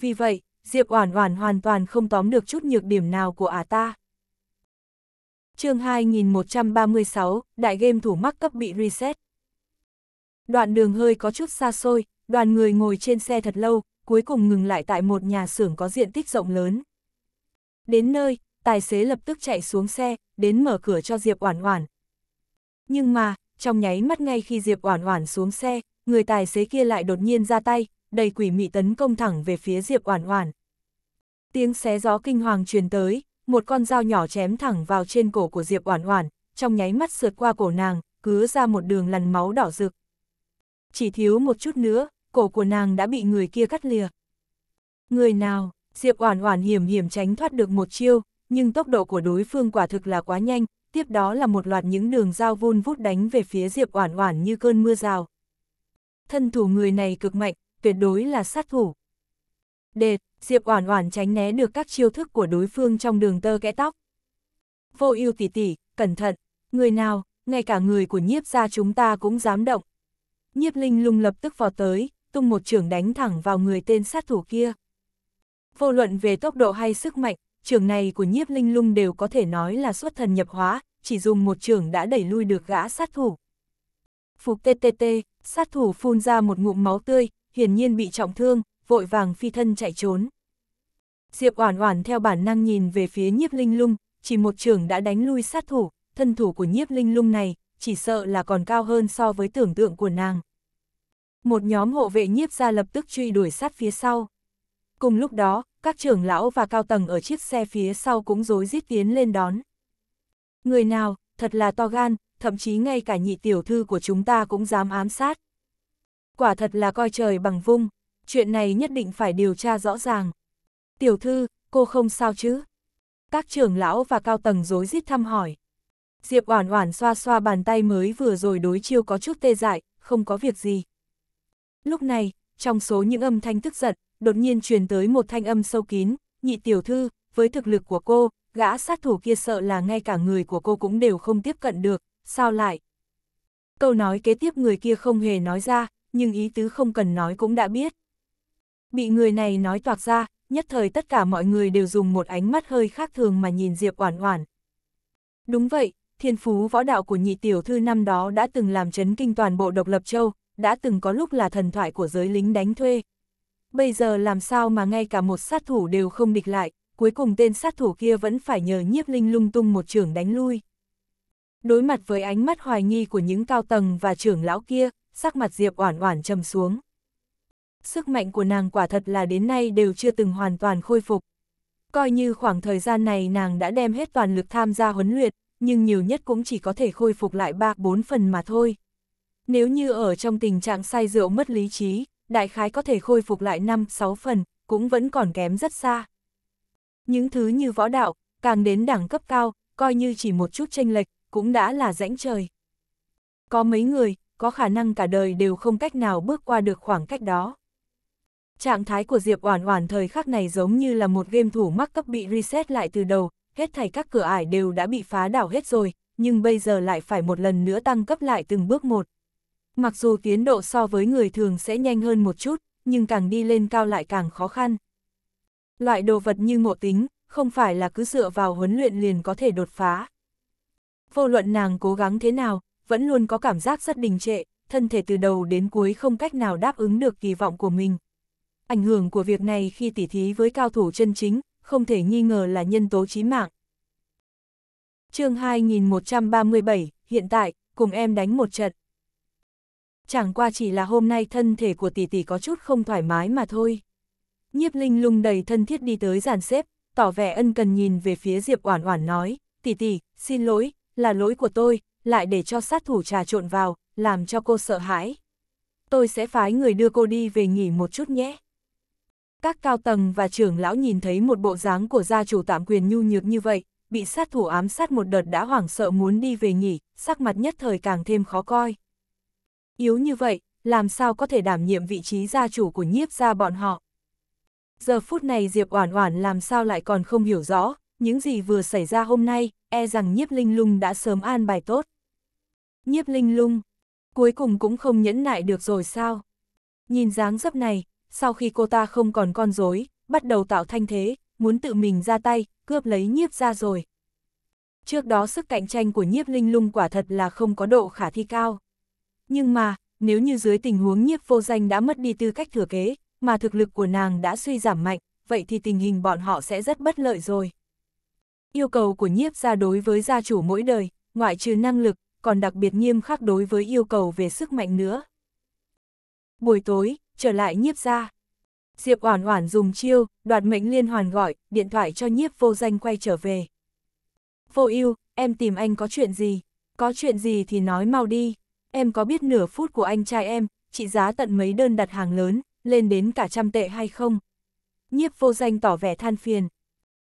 Vì vậy, Diệp Oản Oản hoàn toàn không tóm được chút nhược điểm nào của ả à ta. Chương 2136, đại game thủ mắc cấp bị reset. Đoạn đường hơi có chút xa xôi, đoàn người ngồi trên xe thật lâu, cuối cùng ngừng lại tại một nhà xưởng có diện tích rộng lớn. Đến nơi, tài xế lập tức chạy xuống xe, đến mở cửa cho Diệp Oản Oản. Nhưng mà, trong nháy mắt ngay khi Diệp Oản Oản xuống xe, người tài xế kia lại đột nhiên ra tay, đầy quỷ mị tấn công thẳng về phía Diệp Oản Oản. Tiếng xé gió kinh hoàng truyền tới, một con dao nhỏ chém thẳng vào trên cổ của Diệp Oản Oản, trong nháy mắt sượt qua cổ nàng, cứa ra một đường lằn máu đỏ rực. Chỉ thiếu một chút nữa, cổ của nàng đã bị người kia cắt lìa. Người nào, Diệp Oản Oản hiểm hiểm tránh thoát được một chiêu, nhưng tốc độ của đối phương quả thực là quá nhanh, tiếp đó là một loạt những đường dao vun vút đánh về phía Diệp Oản Oản như cơn mưa rào. Thân thủ người này cực mạnh, tuyệt đối là sát thủ. Đệt, Diệp Oản Oản tránh né được các chiêu thức của đối phương trong đường tơ kẽ tóc. Vô Ưu tỷ tỷ, cẩn thận, người nào, ngay cả người của Nhiếp gia chúng ta cũng dám động. Nhiếp Linh Lung lập tức vào tới, tung một trường đánh thẳng vào người tên sát thủ kia. Vô luận về tốc độ hay sức mạnh, trường này của nhiếp linh lung đều có thể nói là xuất thần nhập hóa, chỉ dùng một trường đã đẩy lui được gã sát thủ. Phục TTT, sát thủ phun ra một ngụm máu tươi, hiển nhiên bị trọng thương, vội vàng phi thân chạy trốn. Diệp Oản Oản theo bản năng nhìn về phía Nhiếp Linh Lung, chỉ một trường đã đánh lui sát thủ, thân thủ của Nhiếp Linh Lung này, chỉ sợ là còn cao hơn so với tưởng tượng của nàng một nhóm hộ vệ nhiếp ra lập tức truy đuổi sát phía sau. Cùng lúc đó, các trưởng lão và cao tầng ở chiếc xe phía sau cũng rối rít tiến lên đón. Người nào, thật là to gan, thậm chí ngay cả nhị tiểu thư của chúng ta cũng dám ám sát. Quả thật là coi trời bằng vung, chuyện này nhất định phải điều tra rõ ràng. Tiểu thư, cô không sao chứ? Các trưởng lão và cao tầng rối rít thăm hỏi. Diệp Oản Oản xoa xoa bàn tay mới vừa rồi đối chiêu có chút tê dại, không có việc gì. Lúc này, trong số những âm thanh tức giận, đột nhiên truyền tới một thanh âm sâu kín, nhị tiểu thư, với thực lực của cô, gã sát thủ kia sợ là ngay cả người của cô cũng đều không tiếp cận được, sao lại? Câu nói kế tiếp người kia không hề nói ra, nhưng ý tứ không cần nói cũng đã biết. Bị người này nói toạc ra, nhất thời tất cả mọi người đều dùng một ánh mắt hơi khác thường mà nhìn Diệp Oản Oản. Đúng vậy, thiên phú võ đạo của nhị tiểu thư năm đó đã từng làm chấn kinh toàn bộ độc lập châu, đã từng có lúc là thần thoại của giới lính đánh thuê. Bây giờ làm sao mà ngay cả một sát thủ đều không địch lại, cuối cùng tên sát thủ kia vẫn phải nhờ nhiếp linh lung tung một trường đánh lui. Đối mặt với ánh mắt hoài nghi của những cao tầng và trưởng lão kia, sắc mặt Diệp Oản Oản trầm xuống. Sức mạnh của nàng quả thật là đến nay đều chưa từng hoàn toàn khôi phục. Coi như khoảng thời gian này nàng đã đem hết toàn lực tham gia huấn luyện, nhưng nhiều nhất cũng chỉ có thể khôi phục lại 3-4 phần mà thôi. Nếu như ở trong tình trạng say rượu mất lý trí, đại khái có thể khôi phục lại 5-6 phần, cũng vẫn còn kém rất xa. Những thứ như võ đạo, càng đến đẳng cấp cao, coi như chỉ một chút tranh lệch, cũng đã là rãnh trời. Có mấy người, có khả năng cả đời đều không cách nào bước qua được khoảng cách đó. Trạng thái của Diệp Oản Oản thời khắc này giống như là một game thủ mắc cấp bị reset lại từ đầu, hết thảy các cửa ải đều đã bị phá đảo hết rồi, nhưng bây giờ lại phải một lần nữa tăng cấp lại từng bước một. Mặc dù tiến độ so với người thường sẽ nhanh hơn một chút, nhưng càng đi lên cao lại càng khó khăn. Loại đồ vật như ngộ tính, không phải là cứ dựa vào huấn luyện liền có thể đột phá. Vô luận nàng cố gắng thế nào, vẫn luôn có cảm giác rất đình trệ, thân thể từ đầu đến cuối không cách nào đáp ứng được kỳ vọng của mình. Ảnh hưởng của việc này khi tỉ thí với cao thủ chân chính, không thể nghi ngờ là nhân tố chí mạng. chương 2137, hiện tại, cùng em đánh một trận chẳng qua chỉ là hôm nay thân thể của tỷ tỷ có chút không thoải mái mà thôi. Nhiếp Linh lung đầy thân thiết đi tới giàn xếp, tỏ vẻ ân cần nhìn về phía Diệp Oản Oản nói, tỷ tỷ, xin lỗi, là lỗi của tôi, lại để cho sát thủ trà trộn vào, làm cho cô sợ hãi. Tôi sẽ phái người đưa cô đi về nghỉ một chút nhé. Các cao tầng và trưởng lão nhìn thấy một bộ dáng của gia chủ tạm quyền nhu nhược như vậy, bị sát thủ ám sát một đợt đã hoảng sợ muốn đi về nghỉ, sắc mặt nhất thời càng thêm khó coi. Yếu như vậy, làm sao có thể đảm nhiệm vị trí gia chủ của nhiếp gia bọn họ. Giờ phút này Diệp Oản Oản làm sao lại còn không hiểu rõ, những gì vừa xảy ra hôm nay, e rằng nhiếp linh lung đã sớm an bài tốt. Nhiếp linh lung, cuối cùng cũng không nhẫn nại được rồi sao? Nhìn dáng dấp này, sau khi cô ta không còn con dối bắt đầu tạo thanh thế, muốn tự mình ra tay, cướp lấy nhiếp ra rồi. Trước đó sức cạnh tranh của nhiếp linh lung quả thật là không có độ khả thi cao nhưng mà, nếu như dưới tình huống nhiếp vô danh đã mất đi tư cách thừa kế, mà thực lực của nàng đã suy giảm mạnh, vậy thì tình hình bọn họ sẽ rất bất lợi rồi. Yêu cầu của nhiếp gia đối với gia chủ mỗi đời, ngoại trừ năng lực, còn đặc biệt nghiêm khắc đối với yêu cầu về sức mạnh nữa. Buổi tối, trở lại nhiếp gia. Diệp Oản Oản dùng chiêu, đoạt mệnh liên hoàn gọi, điện thoại cho nhiếp vô danh quay trở về. Vô ưu em tìm anh có chuyện gì? Có chuyện gì thì nói mau đi em có biết nửa phút của anh trai em, trị giá tận mấy đơn đặt hàng lớn, lên đến cả trăm tệ hay không? Nhiếp vô danh tỏ vẻ than phiền.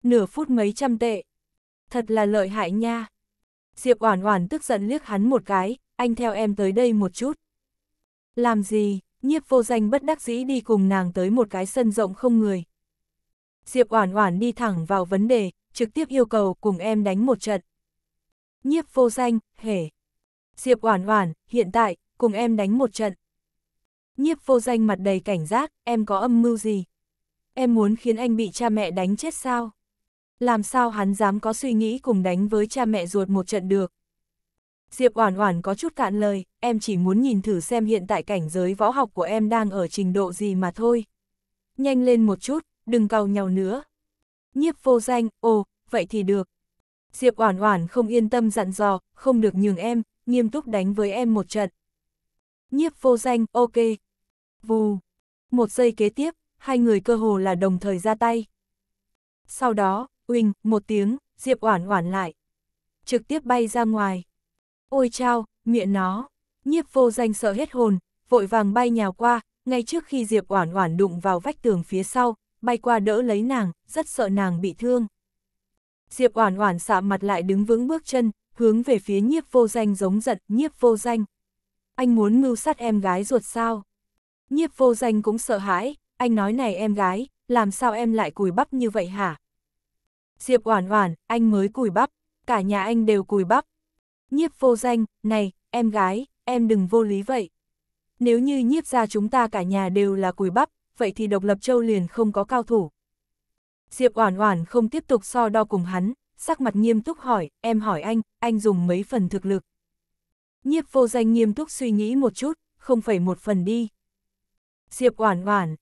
Nửa phút mấy trăm tệ. Thật là lợi hại nha. Diệp Oản Oản tức giận liếc hắn một cái, anh theo em tới đây một chút. Làm gì? Nhiếp vô danh bất đắc dĩ đi cùng nàng tới một cái sân rộng không người. Diệp Oản Oản đi thẳng vào vấn đề, trực tiếp yêu cầu cùng em đánh một trận. Nhiếp vô danh, hể, Diệp Oản Oản, hiện tại, cùng em đánh một trận. Nhiếp vô danh mặt đầy cảnh giác, em có âm mưu gì? Em muốn khiến anh bị cha mẹ đánh chết sao? Làm sao hắn dám có suy nghĩ cùng đánh với cha mẹ ruột một trận được? Diệp Oản Oản có chút cạn lời, em chỉ muốn nhìn thử xem hiện tại cảnh giới võ học của em đang ở trình độ gì mà thôi. Nhanh lên một chút, đừng cau nhau nữa. Nhiếp vô danh, ồ, vậy thì được. Diệp Oản Oản không yên tâm dặn dò, không được nhường em, nghiêm túc đánh với em một trận. Nhiếp vô danh, ok. Vù. Một giây kế tiếp, hai người cơ hồ là đồng thời ra tay. Sau đó, uỳnh, một tiếng, Diệp Oản Oản lại. Trực tiếp bay ra ngoài. Ôi chao, miệng nó. Nhiếp vô danh sợ hết hồn, vội vàng bay nhào qua, ngay trước khi Diệp Oản Oản đụng vào vách tường phía sau, bay qua đỡ lấy nàng, rất sợ nàng bị thương. Diệp Oản Oản sạm mặt lại đứng vững bước chân, hướng về phía nhiếp vô danh giống giận, nhiếp vô danh. Anh muốn mưu sát em gái ruột sao? Nhiếp vô danh cũng sợ hãi, anh nói này em gái, làm sao em lại cùi bắp như vậy hả? Diệp oản oản, anh mới cùi bắp, cả nhà anh đều cùi bắp. Nhiếp vô danh, này, em gái, em đừng vô lý vậy. Nếu như nhiếp ra chúng ta cả nhà đều là cùi bắp, vậy thì độc lập châu liền không có cao thủ. Diệp oản oản không tiếp tục so đo cùng hắn, sắc mặt nghiêm túc hỏi, em hỏi anh, anh dùng mấy phần thực lực. Nhiếp vô danh nghiêm túc suy nghĩ một chút, không phải một phần đi. Diệp Oản Oản.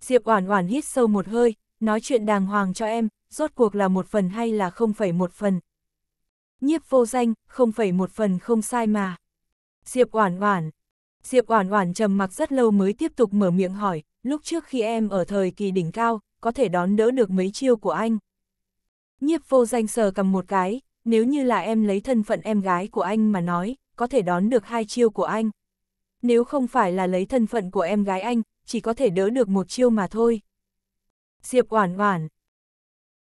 Diệp Oản Oản hít sâu một hơi, nói chuyện đàng hoàng cho em, rốt cuộc là một phần hay là không phải một phần. Nhiếp vô danh, không phải một phần không sai mà. Diệp Oản Oản. Diệp Oản Oản trầm mặc rất lâu mới tiếp tục mở miệng hỏi, lúc trước khi em ở thời kỳ đỉnh cao, có thể đón đỡ được mấy chiêu của anh. Nhiếp vô danh sờ cầm một cái, nếu như là em lấy thân phận em gái của anh mà nói, có thể đón được hai chiêu của anh. Nếu không phải là lấy thân phận của em gái anh, chỉ có thể đỡ được một chiêu mà thôi. Diệp Oản Oản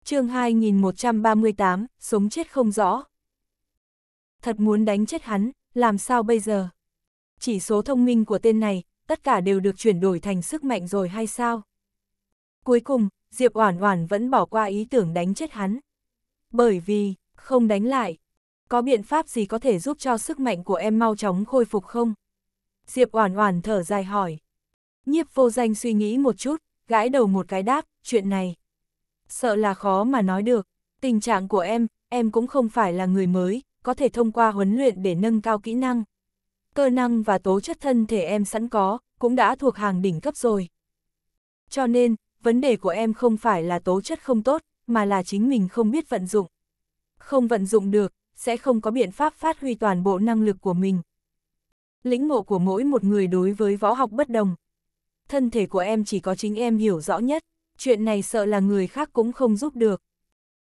chương 2138, sống chết không rõ. Thật muốn đánh chết hắn, làm sao bây giờ? Chỉ số thông minh của tên này, tất cả đều được chuyển đổi thành sức mạnh rồi hay sao? Cuối cùng, Diệp Oản Oản vẫn bỏ qua ý tưởng đánh chết hắn. Bởi vì, không đánh lại, có biện pháp gì có thể giúp cho sức mạnh của em mau chóng khôi phục không? Diệp Oản Oản thở dài hỏi. Nhiếp Vô Danh suy nghĩ một chút, gãi đầu một cái đáp, chuyện này sợ là khó mà nói được, tình trạng của em, em cũng không phải là người mới, có thể thông qua huấn luyện để nâng cao kỹ năng. Cơ năng và tố chất thân thể em sẵn có, cũng đã thuộc hàng đỉnh cấp rồi. Cho nên, vấn đề của em không phải là tố chất không tốt, mà là chính mình không biết vận dụng. Không vận dụng được, sẽ không có biện pháp phát huy toàn bộ năng lực của mình. Lĩnh ngộ của mỗi một người đối với võ học bất đồng. Thân thể của em chỉ có chính em hiểu rõ nhất, chuyện này sợ là người khác cũng không giúp được.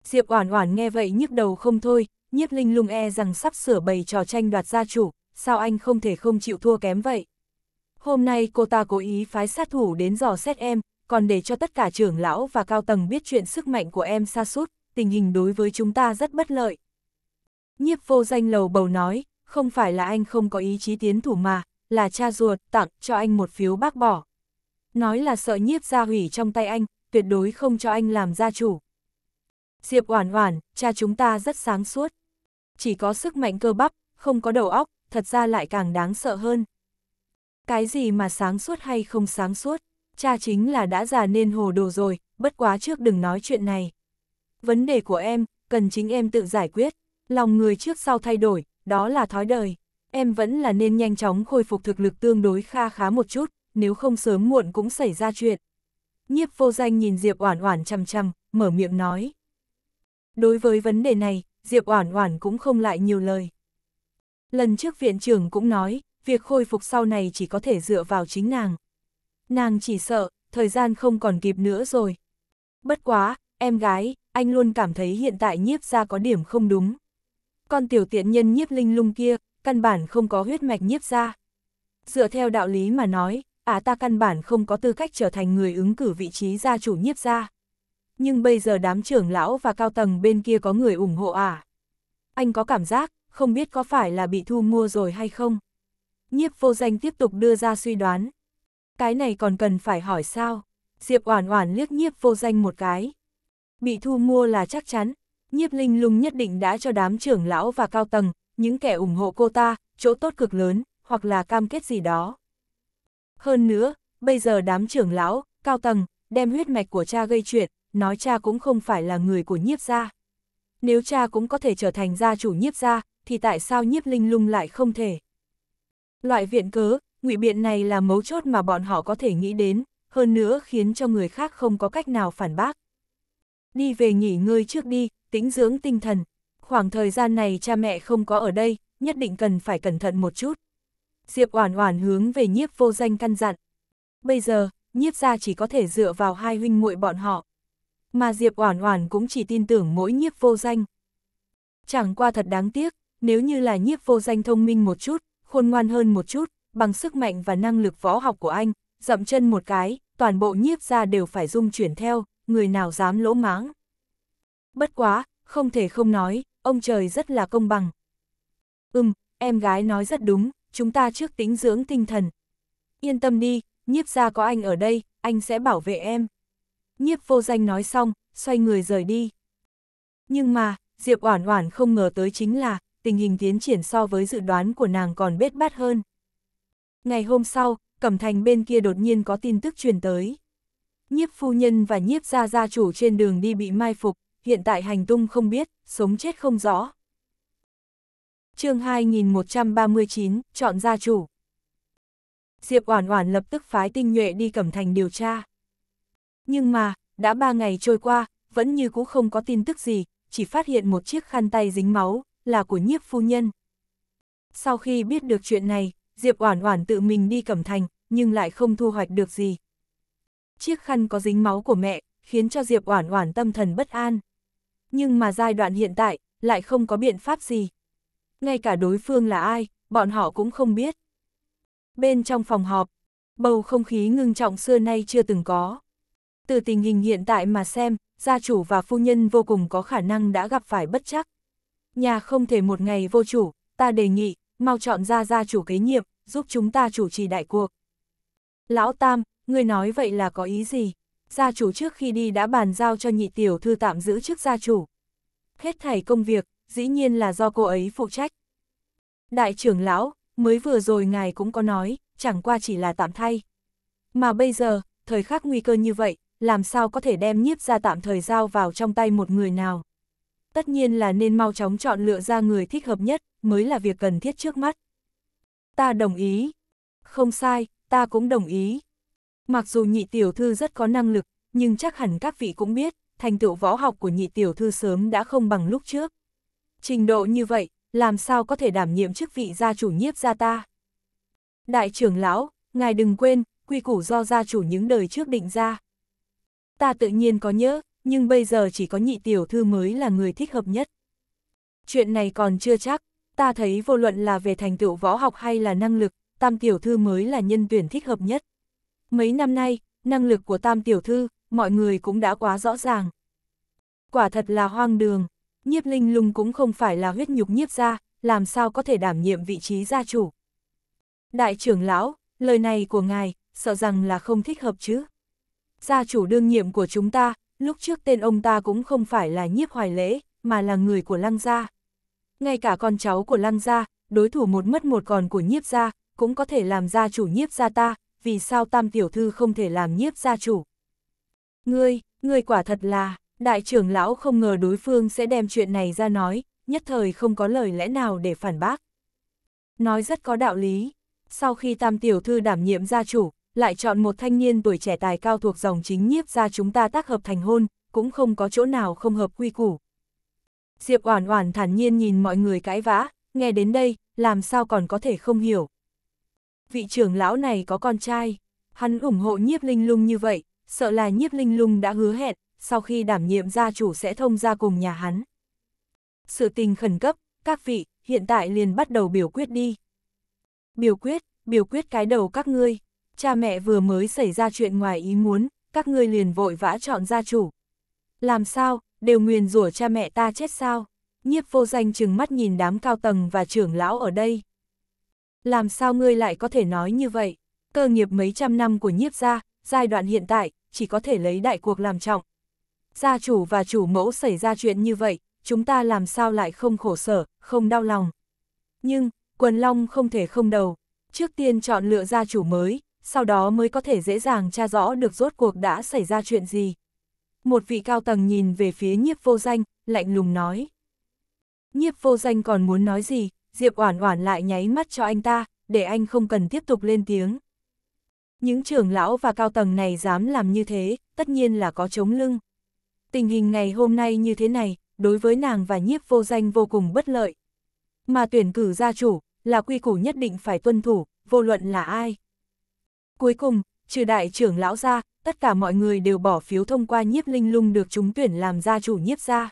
Diệp Oản Oản nghe vậy nhức đầu không thôi, Nhiếp Linh Lung e rằng sắp sửa bày trò tranh đoạt gia chủ, sao anh không thể không chịu thua kém vậy? Hôm nay cô ta cố ý phái sát thủ đến dò xét em, còn để cho tất cả trưởng lão và cao tầng biết chuyện sức mạnh của em sa sút, tình hình đối với chúng ta rất bất lợi. Nhiếp vô danh lầu bầu nói, không phải là anh không có ý chí tiến thủ mà, là cha ruột tặng cho anh một phiếu bác bỏ. Nói là sợ nhiếp ra hủy trong tay anh, tuyệt đối không cho anh làm gia chủ. Diệp Oản Oản, cha chúng ta rất sáng suốt. Chỉ có sức mạnh cơ bắp, không có đầu óc, thật ra lại càng đáng sợ hơn. Cái gì mà sáng suốt hay không sáng suốt? cha chính là đã già nên hồ đồ rồi, bất quá trước đừng nói chuyện này. Vấn đề của em, cần chính em tự giải quyết, lòng người trước sau thay đổi, đó là thói đời. Em vẫn là nên nhanh chóng khôi phục thực lực tương đối kha khá một chút, nếu không sớm muộn cũng xảy ra chuyện. Nhiếp vô danh nhìn Diệp Oản Oản chằm chằm, mở miệng nói. Đối với vấn đề này, Diệp Oản Oản cũng không lại nhiều lời. Lần trước viện trưởng cũng nói, việc khôi phục sau này chỉ có thể dựa vào chính nàng nàng chỉ sợ, thời gian không còn kịp nữa rồi. Bất quá, em gái, anh luôn cảm thấy hiện tại nhiếp ra có điểm không đúng. Con tiểu tiện nhân nhiếp linh lung kia, căn bản không có huyết mạch nhiếp ra. Dựa theo đạo lý mà nói, ả à ta căn bản không có tư cách trở thành người ứng cử vị trí gia chủ nhiếp ra. Nhưng bây giờ đám trưởng lão và cao tầng bên kia có người ủng hộ ả. À. Anh có cảm giác, không biết có phải là bị thu mua rồi hay không? Nhiếp vô danh tiếp tục đưa ra suy đoán cái này còn cần phải hỏi sao? Diệp Oản Oản liếc nhiếp vô danh một cái. Bị thu mua là chắc chắn, nhiếp linh lung nhất định đã cho đám trưởng lão và cao tầng, những kẻ ủng hộ cô ta, chỗ tốt cực lớn, hoặc là cam kết gì đó. Hơn nữa, bây giờ đám trưởng lão, cao tầng, đem huyết mạch của cha gây chuyện, nói cha cũng không phải là người của nhiếp gia. Nếu cha cũng có thể trở thành gia chủ nhiếp gia, thì tại sao nhiếp linh lung lại không thể? Loại viện cớ, ngụy biện này là mấu chốt mà bọn họ có thể nghĩ đến, hơn nữa khiến cho người khác không có cách nào phản bác. Đi về nghỉ ngơi trước đi, tĩnh dưỡng tinh thần. Khoảng thời gian này cha mẹ không có ở đây, nhất định cần phải cẩn thận một chút. Diệp Oản Oản hướng về Nhiếp Vô Danh căn dặn. Bây giờ, Nhiếp gia chỉ có thể dựa vào hai huynh muội bọn họ. Mà Diệp Oản Oản cũng chỉ tin tưởng mỗi Nhiếp Vô Danh. Chẳng qua thật đáng tiếc, nếu như là Nhiếp Vô Danh thông minh một chút, khôn ngoan hơn một chút, bằng sức mạnh và năng lực võ học của anh, dậm chân một cái, toàn bộ nhiếp ra đều phải rung chuyển theo, người nào dám lỗ máng. Bất quá, không thể không nói, ông trời rất là công bằng. Ừm, em gái nói rất đúng, chúng ta trước tính dưỡng tinh thần. Yên tâm đi, nhiếp ra có anh ở đây, anh sẽ bảo vệ em. Nhiếp vô danh nói xong, xoay người rời đi. Nhưng mà, Diệp Oản Oản không ngờ tới chính là, tình hình tiến triển so với dự đoán của nàng còn bết bát hơn. Ngày hôm sau, Cẩm Thành bên kia đột nhiên có tin tức truyền tới. Nhiếp phu nhân và nhiếp gia gia chủ trên đường đi bị mai phục, hiện tại hành tung không biết, sống chết không rõ. chương 2139, chọn gia chủ. Diệp Oản Oản lập tức phái tinh nhuệ đi Cẩm Thành điều tra. Nhưng mà, đã ba ngày trôi qua, vẫn như cũ không có tin tức gì, chỉ phát hiện một chiếc khăn tay dính máu, là của nhiếp phu nhân. Sau khi biết được chuyện này, Diệp Oản Oản tự mình đi cẩm thành, nhưng lại không thu hoạch được gì. Chiếc khăn có dính máu của mẹ, khiến cho Diệp Oản Oản tâm thần bất an. Nhưng mà giai đoạn hiện tại, lại không có biện pháp gì. Ngay cả đối phương là ai, bọn họ cũng không biết. Bên trong phòng họp, bầu không khí ngưng trọng xưa nay chưa từng có. Từ tình hình hiện tại mà xem, gia chủ và phu nhân vô cùng có khả năng đã gặp phải bất chắc. Nhà không thể một ngày vô chủ, ta đề nghị, mau chọn ra gia chủ kế nhiệm, giúp chúng ta chủ trì đại cuộc. Lão Tam, ngươi nói vậy là có ý gì? Gia chủ trước khi đi đã bàn giao cho nhị tiểu thư tạm giữ chức gia chủ. Hết thảy công việc, dĩ nhiên là do cô ấy phụ trách. Đại trưởng lão, mới vừa rồi ngài cũng có nói, chẳng qua chỉ là tạm thay. Mà bây giờ, thời khắc nguy cơ như vậy, làm sao có thể đem nhiếp ra tạm thời giao vào trong tay một người nào? Tất nhiên là nên mau chóng chọn lựa ra người thích hợp nhất, mới là việc cần thiết trước mắt ta đồng ý. Không sai, ta cũng đồng ý. Mặc dù nhị tiểu thư rất có năng lực, nhưng chắc hẳn các vị cũng biết, thành tựu võ học của nhị tiểu thư sớm đã không bằng lúc trước. Trình độ như vậy, làm sao có thể đảm nhiệm chức vị gia chủ nhiếp gia ta? Đại trưởng lão, ngài đừng quên, quy củ do gia chủ những đời trước định ra. Ta tự nhiên có nhớ, nhưng bây giờ chỉ có nhị tiểu thư mới là người thích hợp nhất. Chuyện này còn chưa chắc, ta thấy vô luận là về thành tựu võ học hay là năng lực, tam tiểu thư mới là nhân tuyển thích hợp nhất. Mấy năm nay, năng lực của tam tiểu thư, mọi người cũng đã quá rõ ràng. Quả thật là hoang đường, nhiếp linh lung cũng không phải là huyết nhục nhiếp gia, làm sao có thể đảm nhiệm vị trí gia chủ. Đại trưởng lão, lời này của ngài, sợ rằng là không thích hợp chứ. Gia chủ đương nhiệm của chúng ta, lúc trước tên ông ta cũng không phải là nhiếp hoài lễ, mà là người của lăng gia ngay cả con cháu của Lăng gia, đối thủ một mất một còn của nhiếp gia, cũng có thể làm gia chủ nhiếp gia ta, vì sao tam tiểu thư không thể làm nhiếp gia chủ. Ngươi, ngươi quả thật là, đại trưởng lão không ngờ đối phương sẽ đem chuyện này ra nói, nhất thời không có lời lẽ nào để phản bác. Nói rất có đạo lý, sau khi tam tiểu thư đảm nhiệm gia chủ, lại chọn một thanh niên tuổi trẻ tài cao thuộc dòng chính nhiếp gia chúng ta tác hợp thành hôn, cũng không có chỗ nào không hợp quy củ, Diệp Oản Oản thản nhiên nhìn mọi người cái vã, nghe đến đây, làm sao còn có thể không hiểu. Vị trưởng lão này có con trai, hắn ủng hộ Nhiếp Linh Lung như vậy, sợ là Nhiếp Linh Lung đã hứa hẹn, sau khi đảm nhiệm gia chủ sẽ thông gia cùng nhà hắn. Sự tình khẩn cấp, các vị, hiện tại liền bắt đầu biểu quyết đi. Biểu quyết, biểu quyết cái đầu các ngươi, cha mẹ vừa mới xảy ra chuyện ngoài ý muốn, các ngươi liền vội vã chọn gia chủ. Làm sao, đều nguyền rủa cha mẹ ta chết sao? Nhiếp vô danh chừng mắt nhìn đám cao tầng và trưởng lão ở đây. Làm sao ngươi lại có thể nói như vậy? Cơ nghiệp mấy trăm năm của nhiếp gia, giai đoạn hiện tại, chỉ có thể lấy đại cuộc làm trọng. Gia chủ và chủ mẫu xảy ra chuyện như vậy, chúng ta làm sao lại không khổ sở, không đau lòng. Nhưng, quần long không thể không đầu. Trước tiên chọn lựa gia chủ mới, sau đó mới có thể dễ dàng tra rõ được rốt cuộc đã xảy ra chuyện gì một vị cao tầng nhìn về phía nhiếp vô danh, lạnh lùng nói. Nhiếp vô danh còn muốn nói gì, Diệp Oản Oản lại nháy mắt cho anh ta, để anh không cần tiếp tục lên tiếng. Những trưởng lão và cao tầng này dám làm như thế, tất nhiên là có chống lưng. Tình hình ngày hôm nay như thế này, đối với nàng và nhiếp vô danh vô cùng bất lợi. Mà tuyển cử gia chủ, là quy củ nhất định phải tuân thủ, vô luận là ai. Cuối cùng, trừ đại trưởng lão ra, tất cả mọi người đều bỏ phiếu thông qua nhiếp linh lung được trúng tuyển làm gia chủ nhiếp gia.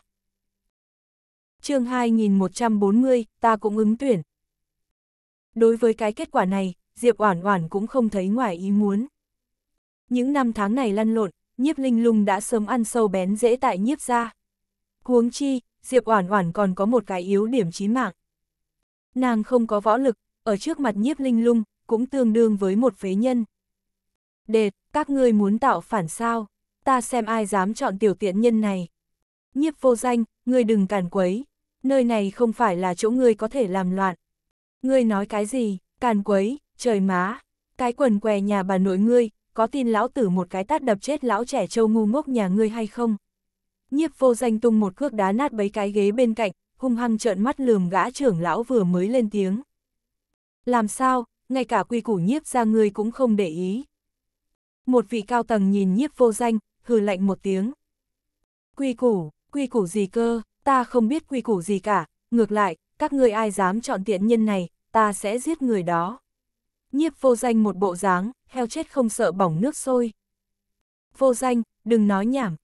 chương 2140, ta cũng ứng tuyển. Đối với cái kết quả này, Diệp Oản Oản cũng không thấy ngoài ý muốn. Những năm tháng này lăn lộn, nhiếp linh lung đã sớm ăn sâu bén dễ tại nhiếp gia. Huống chi, Diệp Oản Oản còn có một cái yếu điểm chí mạng. Nàng không có võ lực, ở trước mặt nhiếp linh lung, cũng tương đương với một phế nhân. Đệt, các ngươi muốn tạo phản sao, ta xem ai dám chọn tiểu tiện nhân này. Nhiếp vô danh, ngươi đừng càn quấy, nơi này không phải là chỗ ngươi có thể làm loạn. Ngươi nói cái gì, càn quấy, trời má, cái quần què nhà bà nội ngươi, có tin lão tử một cái tát đập chết lão trẻ trâu ngu ngốc nhà ngươi hay không? Nhiếp vô danh tung một cước đá nát bấy cái ghế bên cạnh, hung hăng trợn mắt lườm gã trưởng lão vừa mới lên tiếng. Làm sao, ngay cả quy củ nhiếp ra ngươi cũng không để ý một vị cao tầng nhìn nhiếp vô danh, hừ lạnh một tiếng. Quy củ, quy củ gì cơ, ta không biết quy củ gì cả, ngược lại, các ngươi ai dám chọn tiện nhân này, ta sẽ giết người đó. Nhiếp vô danh một bộ dáng, heo chết không sợ bỏng nước sôi. Vô danh, đừng nói nhảm.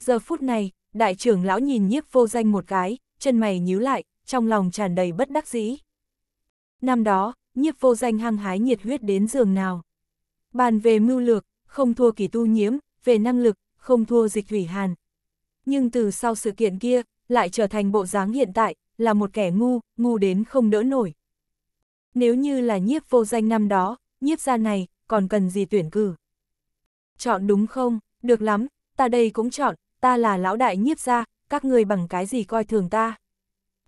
Giờ phút này, đại trưởng lão nhìn nhiếp vô danh một cái, chân mày nhíu lại, trong lòng tràn đầy bất đắc dĩ. Năm đó, nhiếp vô danh hăng hái nhiệt huyết đến giường nào. Bàn về mưu lược, không thua kỳ tu nhiễm, về năng lực, không thua dịch thủy hàn. Nhưng từ sau sự kiện kia, lại trở thành bộ dáng hiện tại, là một kẻ ngu, ngu đến không đỡ nổi. Nếu như là nhiếp vô danh năm đó, nhiếp gia này, còn cần gì tuyển cử? Chọn đúng không, được lắm, ta đây cũng chọn, ta là lão đại nhiếp gia, các người bằng cái gì coi thường ta?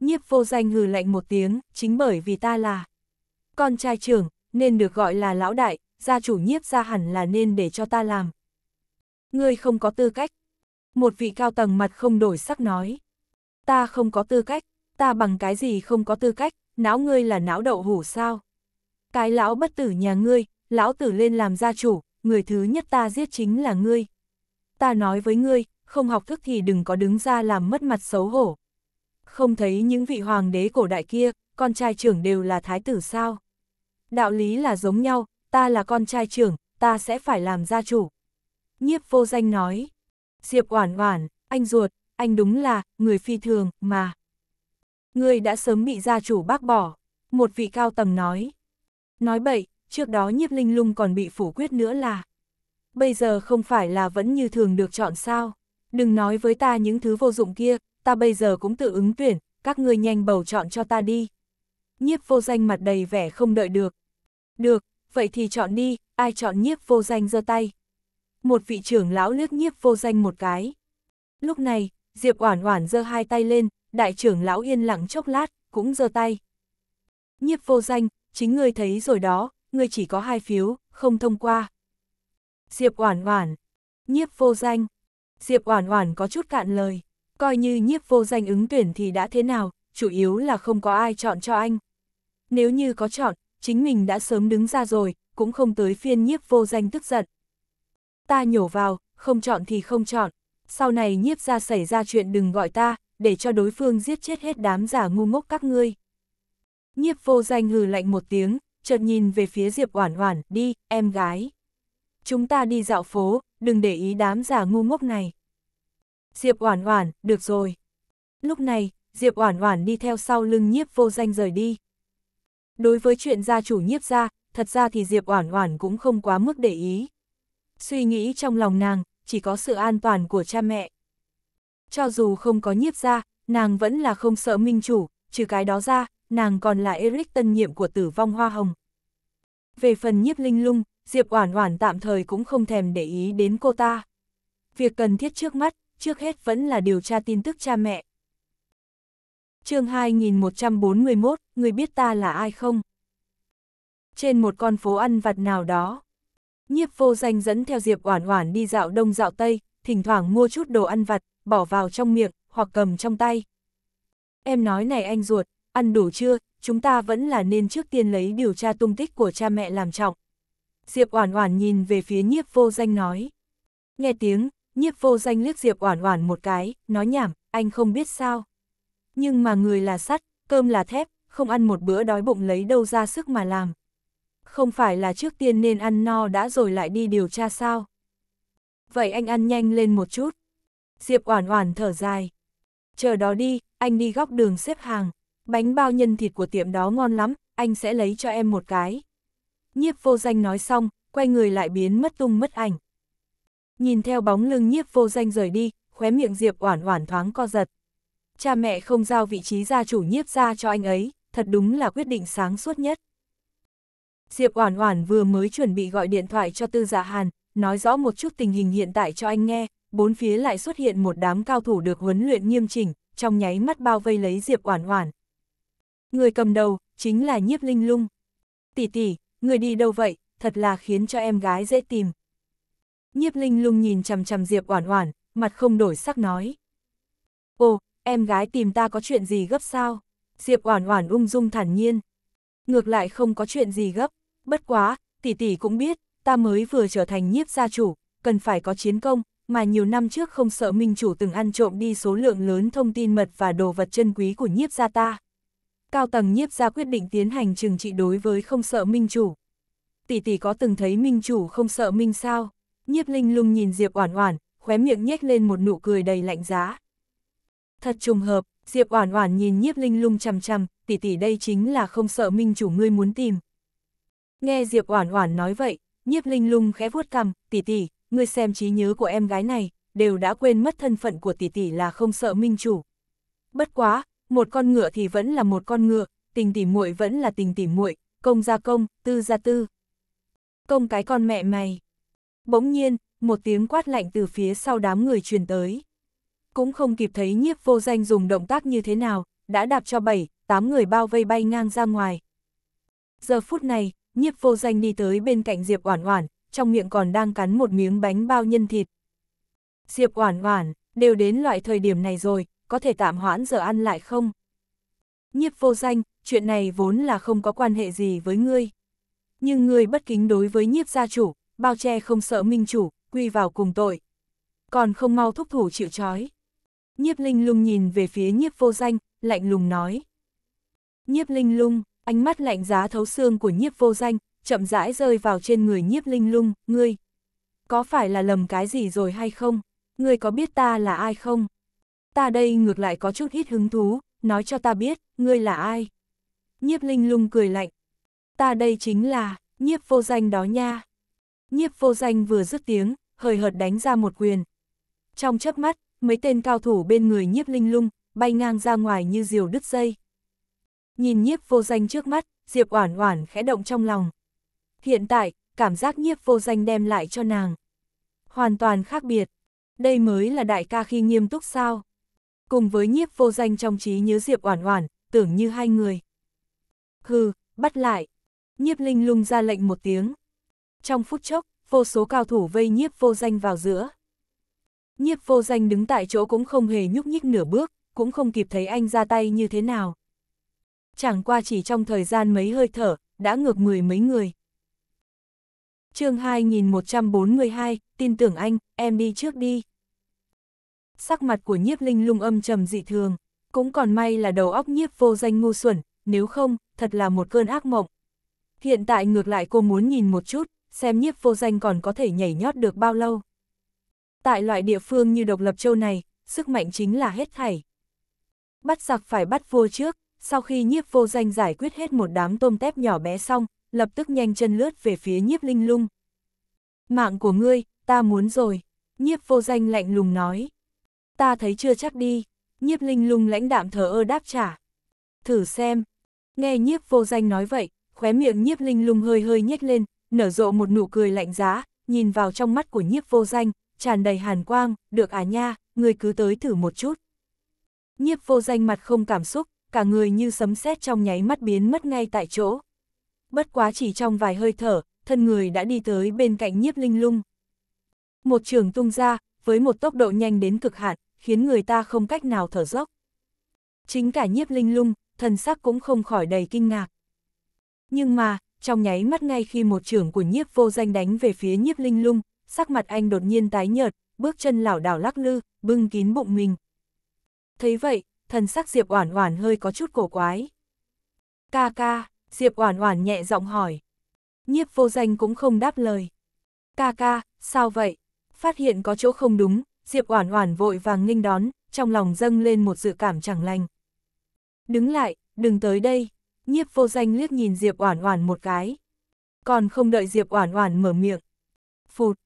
Nhiếp vô danh hừ lạnh một tiếng, chính bởi vì ta là con trai trưởng, nên được gọi là lão đại, gia chủ nhiếp ra hẳn là nên để cho ta làm. Ngươi không có tư cách. Một vị cao tầng mặt không đổi sắc nói. Ta không có tư cách, ta bằng cái gì không có tư cách, não ngươi là não đậu hủ sao. Cái lão bất tử nhà ngươi, lão tử lên làm gia chủ, người thứ nhất ta giết chính là ngươi. Ta nói với ngươi, không học thức thì đừng có đứng ra làm mất mặt xấu hổ. Không thấy những vị hoàng đế cổ đại kia, con trai trưởng đều là thái tử sao. Đạo lý là giống nhau, ta là con trai trưởng, ta sẽ phải làm gia chủ. Nhiếp vô danh nói, Diệp Oản Oản, anh ruột, anh đúng là người phi thường mà. Ngươi đã sớm bị gia chủ bác bỏ, một vị cao tầng nói. Nói bậy, trước đó Nhiếp Linh Lung còn bị phủ quyết nữa là. Bây giờ không phải là vẫn như thường được chọn sao? Đừng nói với ta những thứ vô dụng kia, ta bây giờ cũng tự ứng tuyển, các ngươi nhanh bầu chọn cho ta đi. Nhiếp vô danh mặt đầy vẻ không đợi được. Được, vậy thì chọn đi, ai chọn nhiếp vô danh giơ tay. Một vị trưởng lão liếc nhiếp vô danh một cái. Lúc này, Diệp Oản Oản giơ hai tay lên, đại trưởng lão yên lặng chốc lát, cũng giơ tay. Nhiếp vô danh, chính ngươi thấy rồi đó, ngươi chỉ có hai phiếu, không thông qua. Diệp Oản Oản, Nhiếp vô danh. Diệp Oản Oản có chút cạn lời, coi như Nhiếp vô danh ứng tuyển thì đã thế nào, chủ yếu là không có ai chọn cho anh. Nếu như có chọn, chính mình đã sớm đứng ra rồi, cũng không tới phiên nhiếp vô danh tức giận. Ta nhổ vào, không chọn thì không chọn, sau này nhiếp ra xảy ra chuyện đừng gọi ta, để cho đối phương giết chết hết đám giả ngu ngốc các ngươi. Nhiếp vô danh hừ lạnh một tiếng, chợt nhìn về phía Diệp Oản Oản, đi, em gái. Chúng ta đi dạo phố, đừng để ý đám giả ngu ngốc này. Diệp Oản Oản, được rồi. Lúc này, Diệp Oản Oản đi theo sau lưng nhiếp vô danh rời đi. Đối với chuyện gia chủ nhiếp gia, thật ra thì Diệp Oản Oản cũng không quá mức để ý. Suy nghĩ trong lòng nàng, chỉ có sự an toàn của cha mẹ. Cho dù không có nhiếp gia, nàng vẫn là không sợ minh chủ, trừ cái đó ra, nàng còn là Eric tân nhiệm của tử vong hoa hồng. Về phần nhiếp linh lung, Diệp Oản Oản tạm thời cũng không thèm để ý đến cô ta. Việc cần thiết trước mắt, trước hết vẫn là điều tra tin tức cha mẹ. chương 2141, người biết ta là ai không? Trên một con phố ăn vặt nào đó, nhiếp vô danh dẫn theo Diệp Oản Oản đi dạo đông dạo tây, thỉnh thoảng mua chút đồ ăn vặt, bỏ vào trong miệng, hoặc cầm trong tay. Em nói này anh ruột, ăn đủ chưa, chúng ta vẫn là nên trước tiên lấy điều tra tung tích của cha mẹ làm trọng. Diệp Oản Oản nhìn về phía Nhiếp Vô Danh nói. Nghe tiếng, Nhiếp Vô Danh liếc Diệp Oản Oản một cái, nói nhảm, anh không biết sao. Nhưng mà người là sắt, cơm là thép, không ăn một bữa đói bụng lấy đâu ra sức mà làm. Không phải là trước tiên nên ăn no đã rồi lại đi điều tra sao? Vậy anh ăn nhanh lên một chút. Diệp oản oản thở dài. Chờ đó đi, anh đi góc đường xếp hàng. Bánh bao nhân thịt của tiệm đó ngon lắm, anh sẽ lấy cho em một cái. Nhiếp vô danh nói xong, quay người lại biến mất tung mất ảnh. Nhìn theo bóng lưng nhiếp vô danh rời đi, khóe miệng Diệp oản oản thoáng co giật. Cha mẹ không giao vị trí gia chủ nhiếp ra cho anh ấy, thật đúng là quyết định sáng suốt nhất. Diệp Oản Oản vừa mới chuẩn bị gọi điện thoại cho Tư Dạ Hàn, nói rõ một chút tình hình hiện tại cho anh nghe, bốn phía lại xuất hiện một đám cao thủ được huấn luyện nghiêm chỉnh, trong nháy mắt bao vây lấy Diệp Oản Oản. Người cầm đầu chính là Nhiếp Linh Lung. "Tỷ tỷ, người đi đâu vậy, thật là khiến cho em gái dễ tìm." Nhiếp Linh Lung nhìn chằm chằm Diệp Oản Oản, mặt không đổi sắc nói. "Ồ, em gái tìm ta có chuyện gì gấp sao?" Diệp Oản Oản ung dung thản nhiên. Ngược lại không có chuyện gì gấp, bất quá, tỷ tỷ cũng biết, ta mới vừa trở thành nhiếp gia chủ, cần phải có chiến công, mà nhiều năm trước không sợ minh chủ từng ăn trộm đi số lượng lớn thông tin mật và đồ vật chân quý của nhiếp gia ta. Cao tầng nhiếp gia quyết định tiến hành trừng trị đối với không sợ minh chủ. Tỷ tỷ có từng thấy minh chủ không sợ minh sao? Nhiếp Linh Lung nhìn Diệp Oản Oản, khóe miệng nhếch lên một nụ cười đầy lạnh giá. Thật trùng hợp, Diệp Oản Oản nhìn Nhiếp Linh Lung chằm chằm, tỷ tỷ đây chính là không sợ minh chủ ngươi muốn tìm. Nghe Diệp Oản Oản nói vậy, Nhiếp Linh Lung khẽ vuốt cằm, tỷ tỷ, ngươi xem trí nhớ của em gái này, đều đã quên mất thân phận của tỷ tỷ là không sợ minh chủ. Bất quá, một con ngựa thì vẫn là một con ngựa, tình tỷ muội vẫn là tình tỷ muội, công gia công, tư gia tư. Công cái con mẹ mày. Bỗng nhiên, một tiếng quát lạnh từ phía sau đám người truyền tới cũng không kịp thấy nhiếp vô danh dùng động tác như thế nào, đã đạp cho bảy, tám người bao vây bay ngang ra ngoài. Giờ phút này, nhiếp vô danh đi tới bên cạnh Diệp Oản Oản, trong miệng còn đang cắn một miếng bánh bao nhân thịt. Diệp Oản Oản, đều đến loại thời điểm này rồi, có thể tạm hoãn giờ ăn lại không? Nhiếp vô danh, chuyện này vốn là không có quan hệ gì với ngươi. Nhưng ngươi bất kính đối với nhiếp gia chủ, bao che không sợ minh chủ, quy vào cùng tội. Còn không mau thúc thủ chịu trói. Nhiếp Linh Lung nhìn về phía Nhiếp Vô Danh, lạnh lùng nói. Nhiếp Linh Lung, ánh mắt lạnh giá thấu xương của Nhiếp Vô Danh, chậm rãi rơi vào trên người Nhiếp Linh Lung, ngươi. Có phải là lầm cái gì rồi hay không? Ngươi có biết ta là ai không? Ta đây ngược lại có chút ít hứng thú, nói cho ta biết, ngươi là ai? Nhiếp Linh Lung cười lạnh. Ta đây chính là, Nhiếp Vô Danh đó nha. Nhiếp Vô Danh vừa dứt tiếng, hời hợt đánh ra một quyền. Trong chớp mắt, mấy tên cao thủ bên người nhiếp linh lung, bay ngang ra ngoài như diều đứt dây. Nhìn nhiếp vô danh trước mắt, Diệp Oản Oản khẽ động trong lòng. Hiện tại, cảm giác nhiếp vô danh đem lại cho nàng. Hoàn toàn khác biệt. Đây mới là đại ca khi nghiêm túc sao. Cùng với nhiếp vô danh trong trí nhớ Diệp Oản Oản, tưởng như hai người. Hừ, bắt lại. Nhiếp linh lung ra lệnh một tiếng. Trong phút chốc, vô số cao thủ vây nhiếp vô danh vào giữa. Nhiếp vô danh đứng tại chỗ cũng không hề nhúc nhích nửa bước, cũng không kịp thấy anh ra tay như thế nào. Chẳng qua chỉ trong thời gian mấy hơi thở, đã ngược mười mấy người. chương 2142, tin tưởng anh, em đi trước đi. Sắc mặt của nhiếp linh lung âm trầm dị thường, cũng còn may là đầu óc nhiếp vô danh ngu xuẩn, nếu không, thật là một cơn ác mộng. Hiện tại ngược lại cô muốn nhìn một chút, xem nhiếp vô danh còn có thể nhảy nhót được bao lâu. Tại loại địa phương như độc lập châu này, sức mạnh chính là hết thảy. Bắt giặc phải bắt vua trước, sau khi nhiếp vô danh giải quyết hết một đám tôm tép nhỏ bé xong, lập tức nhanh chân lướt về phía nhiếp linh lung. Mạng của ngươi, ta muốn rồi, nhiếp vô danh lạnh lùng nói. Ta thấy chưa chắc đi, nhiếp linh lung lãnh đạm thờ ơ đáp trả. Thử xem, nghe nhiếp vô danh nói vậy, khóe miệng nhiếp linh lung hơi hơi nhếch lên, nở rộ một nụ cười lạnh giá, nhìn vào trong mắt của nhiếp vô danh, tràn đầy hàn quang, được à nha, người cứ tới thử một chút. Nhiếp vô danh mặt không cảm xúc, cả người như sấm sét trong nháy mắt biến mất ngay tại chỗ. Bất quá chỉ trong vài hơi thở, thân người đã đi tới bên cạnh nhiếp linh lung. Một trường tung ra, với một tốc độ nhanh đến cực hạn, khiến người ta không cách nào thở dốc. Chính cả nhiếp linh lung, thần sắc cũng không khỏi đầy kinh ngạc. Nhưng mà, trong nháy mắt ngay khi một trưởng của nhiếp vô danh đánh về phía nhiếp linh lung, sắc mặt anh đột nhiên tái nhợt, bước chân lảo đảo lắc lư, bưng kín bụng mình. Thấy vậy, thần sắc Diệp Oản Oản hơi có chút cổ quái. "Ca ca?" Diệp Oản Oản nhẹ giọng hỏi. Nhiếp Vô Danh cũng không đáp lời. "Ca ca, sao vậy?" Phát hiện có chỗ không đúng, Diệp Oản Oản vội vàng nghênh đón, trong lòng dâng lên một dự cảm chẳng lành. "Đứng lại, đừng tới đây." Nhiếp Vô Danh liếc nhìn Diệp Oản Oản một cái. Còn không đợi Diệp Oản Oản mở miệng. Phụt,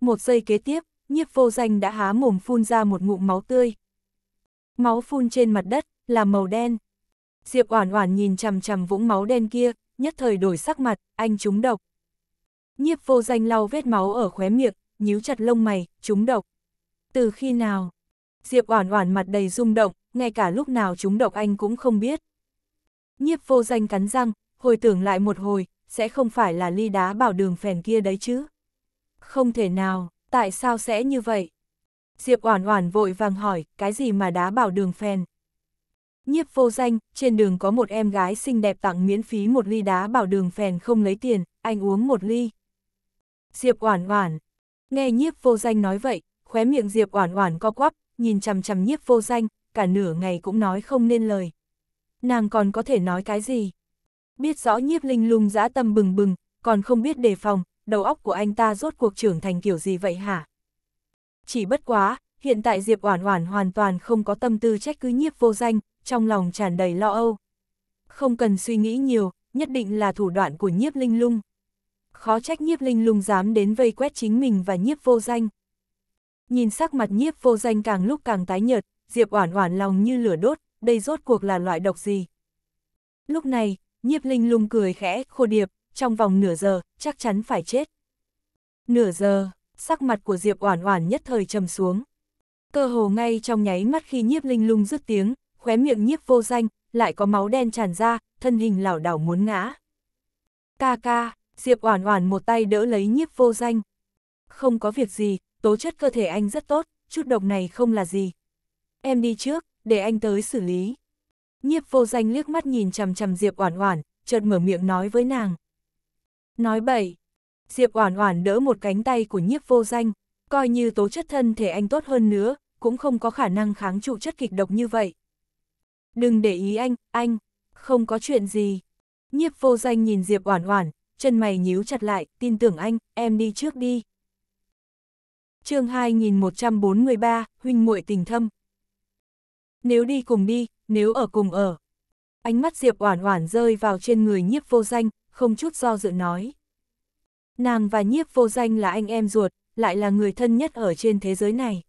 một giây kế tiếp, nhiếp vô danh đã há mồm phun ra một ngụm máu tươi. Máu phun trên mặt đất, là màu đen. Diệp Oản Oản nhìn chằm chằm vũng máu đen kia, nhất thời đổi sắc mặt, anh trúng độc. Nhiếp vô danh lau vết máu ở khóe miệng, nhíu chặt lông mày, trúng độc. Từ khi nào? Diệp Oản Oản mặt đầy rung động, ngay cả lúc nào trúng độc anh cũng không biết. Nhiếp vô danh cắn răng, hồi tưởng lại một hồi, sẽ không phải là ly đá bảo đường phèn kia đấy chứ. Không thể nào, tại sao sẽ như vậy? Diệp Oản Oản vội vàng hỏi, cái gì mà đá bảo đường phèn? Nhiếp vô danh, trên đường có một em gái xinh đẹp tặng miễn phí một ly đá bảo đường phèn không lấy tiền, anh uống một ly. Diệp Oản Oản. Nghe Nhiếp vô danh nói vậy, khóe miệng Diệp Oản Oản co quắp, nhìn chằm chằm Nhiếp vô danh, cả nửa ngày cũng nói không nên lời. Nàng còn có thể nói cái gì? Biết rõ Nhiếp Linh Lung dã tâm bừng bừng, còn không biết đề phòng, đầu óc của anh ta rốt cuộc trưởng thành kiểu gì vậy hả? Chỉ bất quá, hiện tại Diệp Oản Oản hoàn toàn không có tâm tư trách cứ nhiếp vô danh, trong lòng tràn đầy lo âu. Không cần suy nghĩ nhiều, nhất định là thủ đoạn của nhiếp linh lung. Khó trách nhiếp linh lung dám đến vây quét chính mình và nhiếp vô danh. Nhìn sắc mặt nhiếp vô danh càng lúc càng tái nhợt, Diệp Oản Oản lòng như lửa đốt, đây rốt cuộc là loại độc gì? Lúc này, nhiếp linh lung cười khẽ, khô điệp, trong vòng nửa giờ, chắc chắn phải chết. Nửa giờ, sắc mặt của Diệp Oản Oản nhất thời trầm xuống. Cơ hồ ngay trong nháy mắt khi Nhiếp Linh Lung dứt tiếng, khóe miệng Nhiếp Vô Danh lại có máu đen tràn ra, thân hình lảo đảo muốn ngã. "Ca ca." Diệp Oản Oản một tay đỡ lấy Nhiếp Vô Danh. "Không có việc gì, tố chất cơ thể anh rất tốt, chút độc này không là gì. Em đi trước, để anh tới xử lý." Nhiếp Vô Danh liếc mắt nhìn chằm chằm Diệp Oản Oản, chợt mở miệng nói với nàng. Nói bậy, Diệp Oản Oản đỡ một cánh tay của nhiếp vô danh, coi như tố chất thân thể anh tốt hơn nữa, cũng không có khả năng kháng trụ chất kịch độc như vậy. Đừng để ý anh, anh, không có chuyện gì. Nhiếp vô danh nhìn Diệp Oản Oản, chân mày nhíu chặt lại, tin tưởng anh, em đi trước đi. chương 2143, huynh muội tình thâm. Nếu đi cùng đi, nếu ở cùng ở. Ánh mắt Diệp Oản Oản rơi vào trên người nhiếp vô danh, không chút do dự nói. Nàng và nhiếp vô danh là anh em ruột, lại là người thân nhất ở trên thế giới này.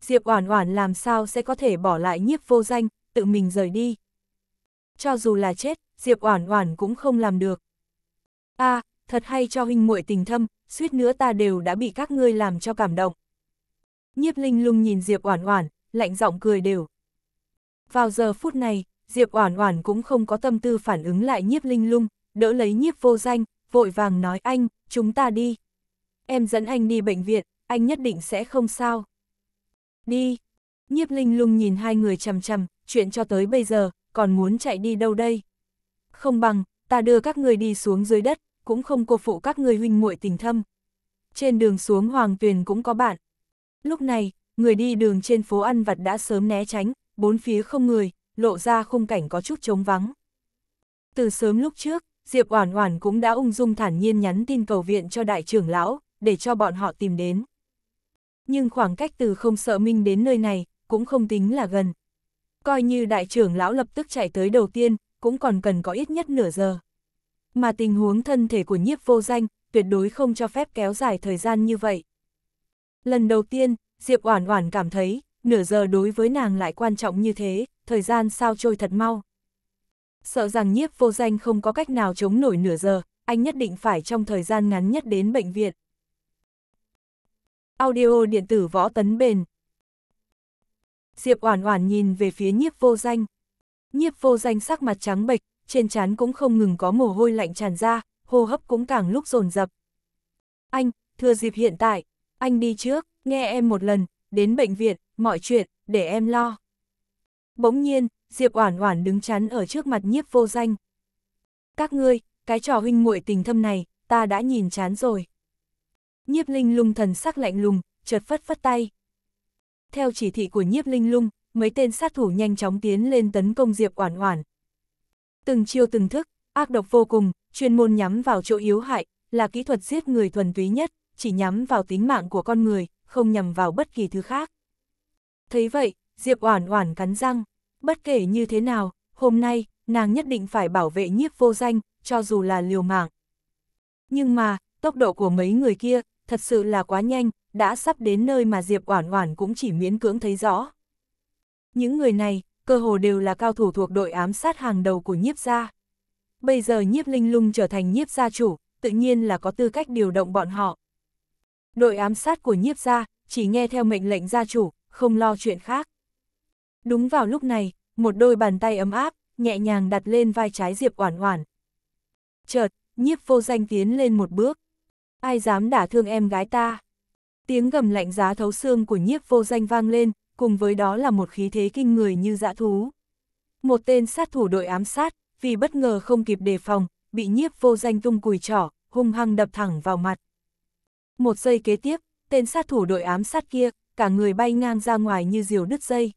Diệp Oản Oản làm sao sẽ có thể bỏ lại nhiếp vô danh, tự mình rời đi. Cho dù là chết, Diệp Oản Oản cũng không làm được. A, thật hay cho huynh muội tình thâm, suýt nữa ta đều đã bị các ngươi làm cho cảm động. Nhiếp Linh Lung nhìn Diệp Oản Oản, lạnh giọng cười đều. Vào giờ phút này, Diệp Oản Oản cũng không có tâm tư phản ứng lại Nhiếp Linh Lung đỡ lấy nhiếp vô danh, vội vàng nói anh, chúng ta đi. Em dẫn anh đi bệnh viện, anh nhất định sẽ không sao. Đi. Nhiếp linh lung nhìn hai người chầm chầm, chuyện cho tới bây giờ, còn muốn chạy đi đâu đây? Không bằng, ta đưa các người đi xuống dưới đất, cũng không cô phụ các người huynh muội tình thâm. Trên đường xuống Hoàng Tuyền cũng có bạn. Lúc này, người đi đường trên phố ăn vặt đã sớm né tránh, bốn phía không người, lộ ra khung cảnh có chút trống vắng. Từ sớm lúc trước, Diệp Oản Oản cũng đã ung dung thản nhiên nhắn tin cầu viện cho đại trưởng lão, để cho bọn họ tìm đến. Nhưng khoảng cách từ không sợ minh đến nơi này, cũng không tính là gần. Coi như đại trưởng lão lập tức chạy tới đầu tiên, cũng còn cần có ít nhất nửa giờ. Mà tình huống thân thể của nhiếp vô danh, tuyệt đối không cho phép kéo dài thời gian như vậy. Lần đầu tiên, Diệp Oản Oản cảm thấy, nửa giờ đối với nàng lại quan trọng như thế, thời gian sao trôi thật mau sợ rằng nhiếp vô danh không có cách nào chống nổi nửa giờ, anh nhất định phải trong thời gian ngắn nhất đến bệnh viện. Audio điện tử võ tấn bền Diệp Oản Oản nhìn về phía nhiếp vô danh. Nhiếp vô danh sắc mặt trắng bệch, trên trán cũng không ngừng có mồ hôi lạnh tràn ra, hô hấp cũng càng lúc rồn rập. Anh, thưa dịp hiện tại, anh đi trước, nghe em một lần, đến bệnh viện, mọi chuyện, để em lo. Bỗng nhiên, Diệp Oản Oản đứng chắn ở trước mặt Nhiếp Vô Danh. "Các ngươi, cái trò huynh muội tình thâm này, ta đã nhìn chán rồi." Nhiếp Linh Lung thần sắc lạnh lùng, chợt phất phất tay. Theo chỉ thị của Nhiếp Linh Lung, mấy tên sát thủ nhanh chóng tiến lên tấn công Diệp Oản Oản. Từng chiêu từng thức, ác độc vô cùng, chuyên môn nhắm vào chỗ yếu hại, là kỹ thuật giết người thuần túy nhất, chỉ nhắm vào tính mạng của con người, không nhằm vào bất kỳ thứ khác. Thấy vậy, Diệp Oản Oản cắn răng. Bất kể như thế nào, hôm nay, nàng nhất định phải bảo vệ nhiếp vô danh, cho dù là liều mạng. Nhưng mà, tốc độ của mấy người kia, thật sự là quá nhanh, đã sắp đến nơi mà Diệp Oản Oản cũng chỉ miễn cưỡng thấy rõ. Những người này, cơ hồ đều là cao thủ thuộc đội ám sát hàng đầu của nhiếp gia. Bây giờ nhiếp linh lung trở thành nhiếp gia chủ, tự nhiên là có tư cách điều động bọn họ. Đội ám sát của nhiếp gia, chỉ nghe theo mệnh lệnh gia chủ, không lo chuyện khác. Đúng vào lúc này, một đôi bàn tay ấm áp, nhẹ nhàng đặt lên vai trái Diệp Oản Oản. Chợt, nhiếp vô danh tiến lên một bước. Ai dám đả thương em gái ta? Tiếng gầm lạnh giá thấu xương của nhiếp vô danh vang lên, cùng với đó là một khí thế kinh người như dã thú. Một tên sát thủ đội ám sát, vì bất ngờ không kịp đề phòng, bị nhiếp vô danh tung cùi trỏ, hung hăng đập thẳng vào mặt. Một giây kế tiếp, tên sát thủ đội ám sát kia, cả người bay ngang ra ngoài như diều đứt dây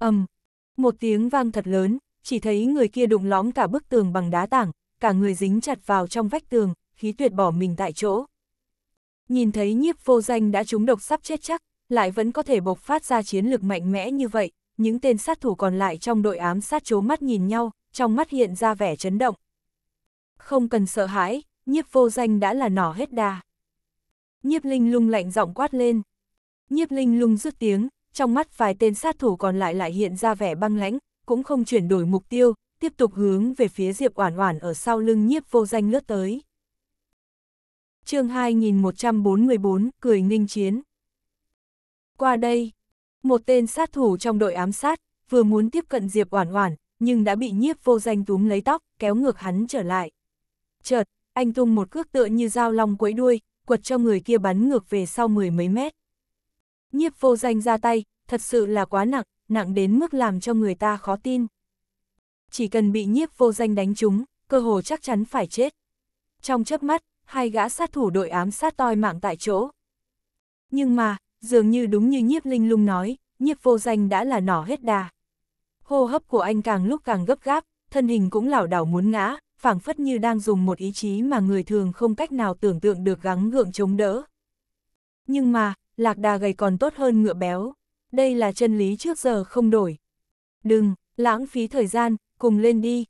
ầm, um, một tiếng vang thật lớn, chỉ thấy người kia đụng lõm cả bức tường bằng đá tảng, cả người dính chặt vào trong vách tường, khí tuyệt bỏ mình tại chỗ. Nhìn thấy nhiếp vô danh đã trúng độc sắp chết chắc, lại vẫn có thể bộc phát ra chiến lực mạnh mẽ như vậy, những tên sát thủ còn lại trong đội ám sát chố mắt nhìn nhau, trong mắt hiện ra vẻ chấn động. Không cần sợ hãi, nhiếp vô danh đã là nỏ hết đà. Nhiếp linh lung lạnh giọng quát lên. Nhiếp linh lung rứt tiếng, trong mắt vài tên sát thủ còn lại lại hiện ra vẻ băng lãnh, cũng không chuyển đổi mục tiêu, tiếp tục hướng về phía Diệp Oản Oản ở sau lưng nhiếp vô danh lướt tới. Chương 2144, cười ninh chiến. Qua đây, một tên sát thủ trong đội ám sát vừa muốn tiếp cận Diệp Oản Oản, nhưng đã bị nhiếp vô danh túm lấy tóc, kéo ngược hắn trở lại. Chợt, anh tung một cước tựa như dao long quẫy đuôi, quật cho người kia bắn ngược về sau mười mấy mét. Nhiếp vô danh ra tay, thật sự là quá nặng, nặng đến mức làm cho người ta khó tin. Chỉ cần bị nhiếp vô danh đánh trúng, cơ hồ chắc chắn phải chết. Trong chớp mắt, hai gã sát thủ đội ám sát toi mạng tại chỗ. Nhưng mà, dường như đúng như nhiếp linh lung nói, nhiếp vô danh đã là nỏ hết đà. Hô hấp của anh càng lúc càng gấp gáp, thân hình cũng lảo đảo muốn ngã, phảng phất như đang dùng một ý chí mà người thường không cách nào tưởng tượng được gắng gượng chống đỡ. Nhưng mà, lạc đà gầy còn tốt hơn ngựa béo, đây là chân lý trước giờ không đổi. Đừng, lãng phí thời gian, cùng lên đi.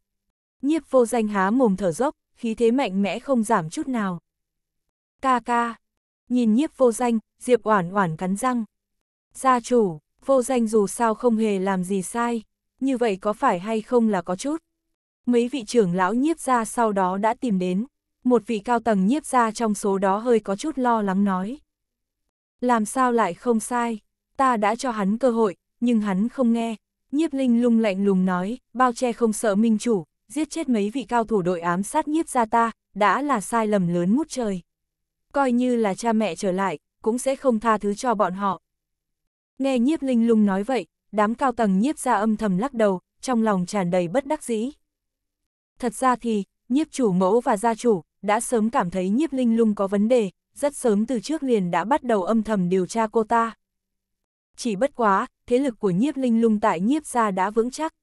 Nhiếp vô danh há mồm thở dốc, khí thế mạnh mẽ không giảm chút nào. Ca ca, nhìn nhiếp vô danh, Diệp Oản Oản cắn răng. Gia chủ, vô danh dù sao không hề làm gì sai, như vậy có phải hay không là có chút. Mấy vị trưởng lão nhiếp gia sau đó đã tìm đến, một vị cao tầng nhiếp gia trong số đó hơi có chút lo lắng nói. Làm sao lại không sai, ta đã cho hắn cơ hội, nhưng hắn không nghe. Nhiếp Linh lung lạnh lùng nói, bao che không sợ minh chủ, giết chết mấy vị cao thủ đội ám sát nhiếp gia ta, đã là sai lầm lớn mút trời. Coi như là cha mẹ trở lại, cũng sẽ không tha thứ cho bọn họ. Nghe nhiếp linh lung nói vậy, đám cao tầng nhiếp ra âm thầm lắc đầu, trong lòng tràn đầy bất đắc dĩ. Thật ra thì, nhiếp chủ mẫu và gia chủ, đã sớm cảm thấy nhiếp linh lung có vấn đề, rất sớm từ trước liền đã bắt đầu âm thầm điều tra cô ta. Chỉ bất quá, thế lực của nhiếp linh lung tại nhiếp gia đã vững chắc.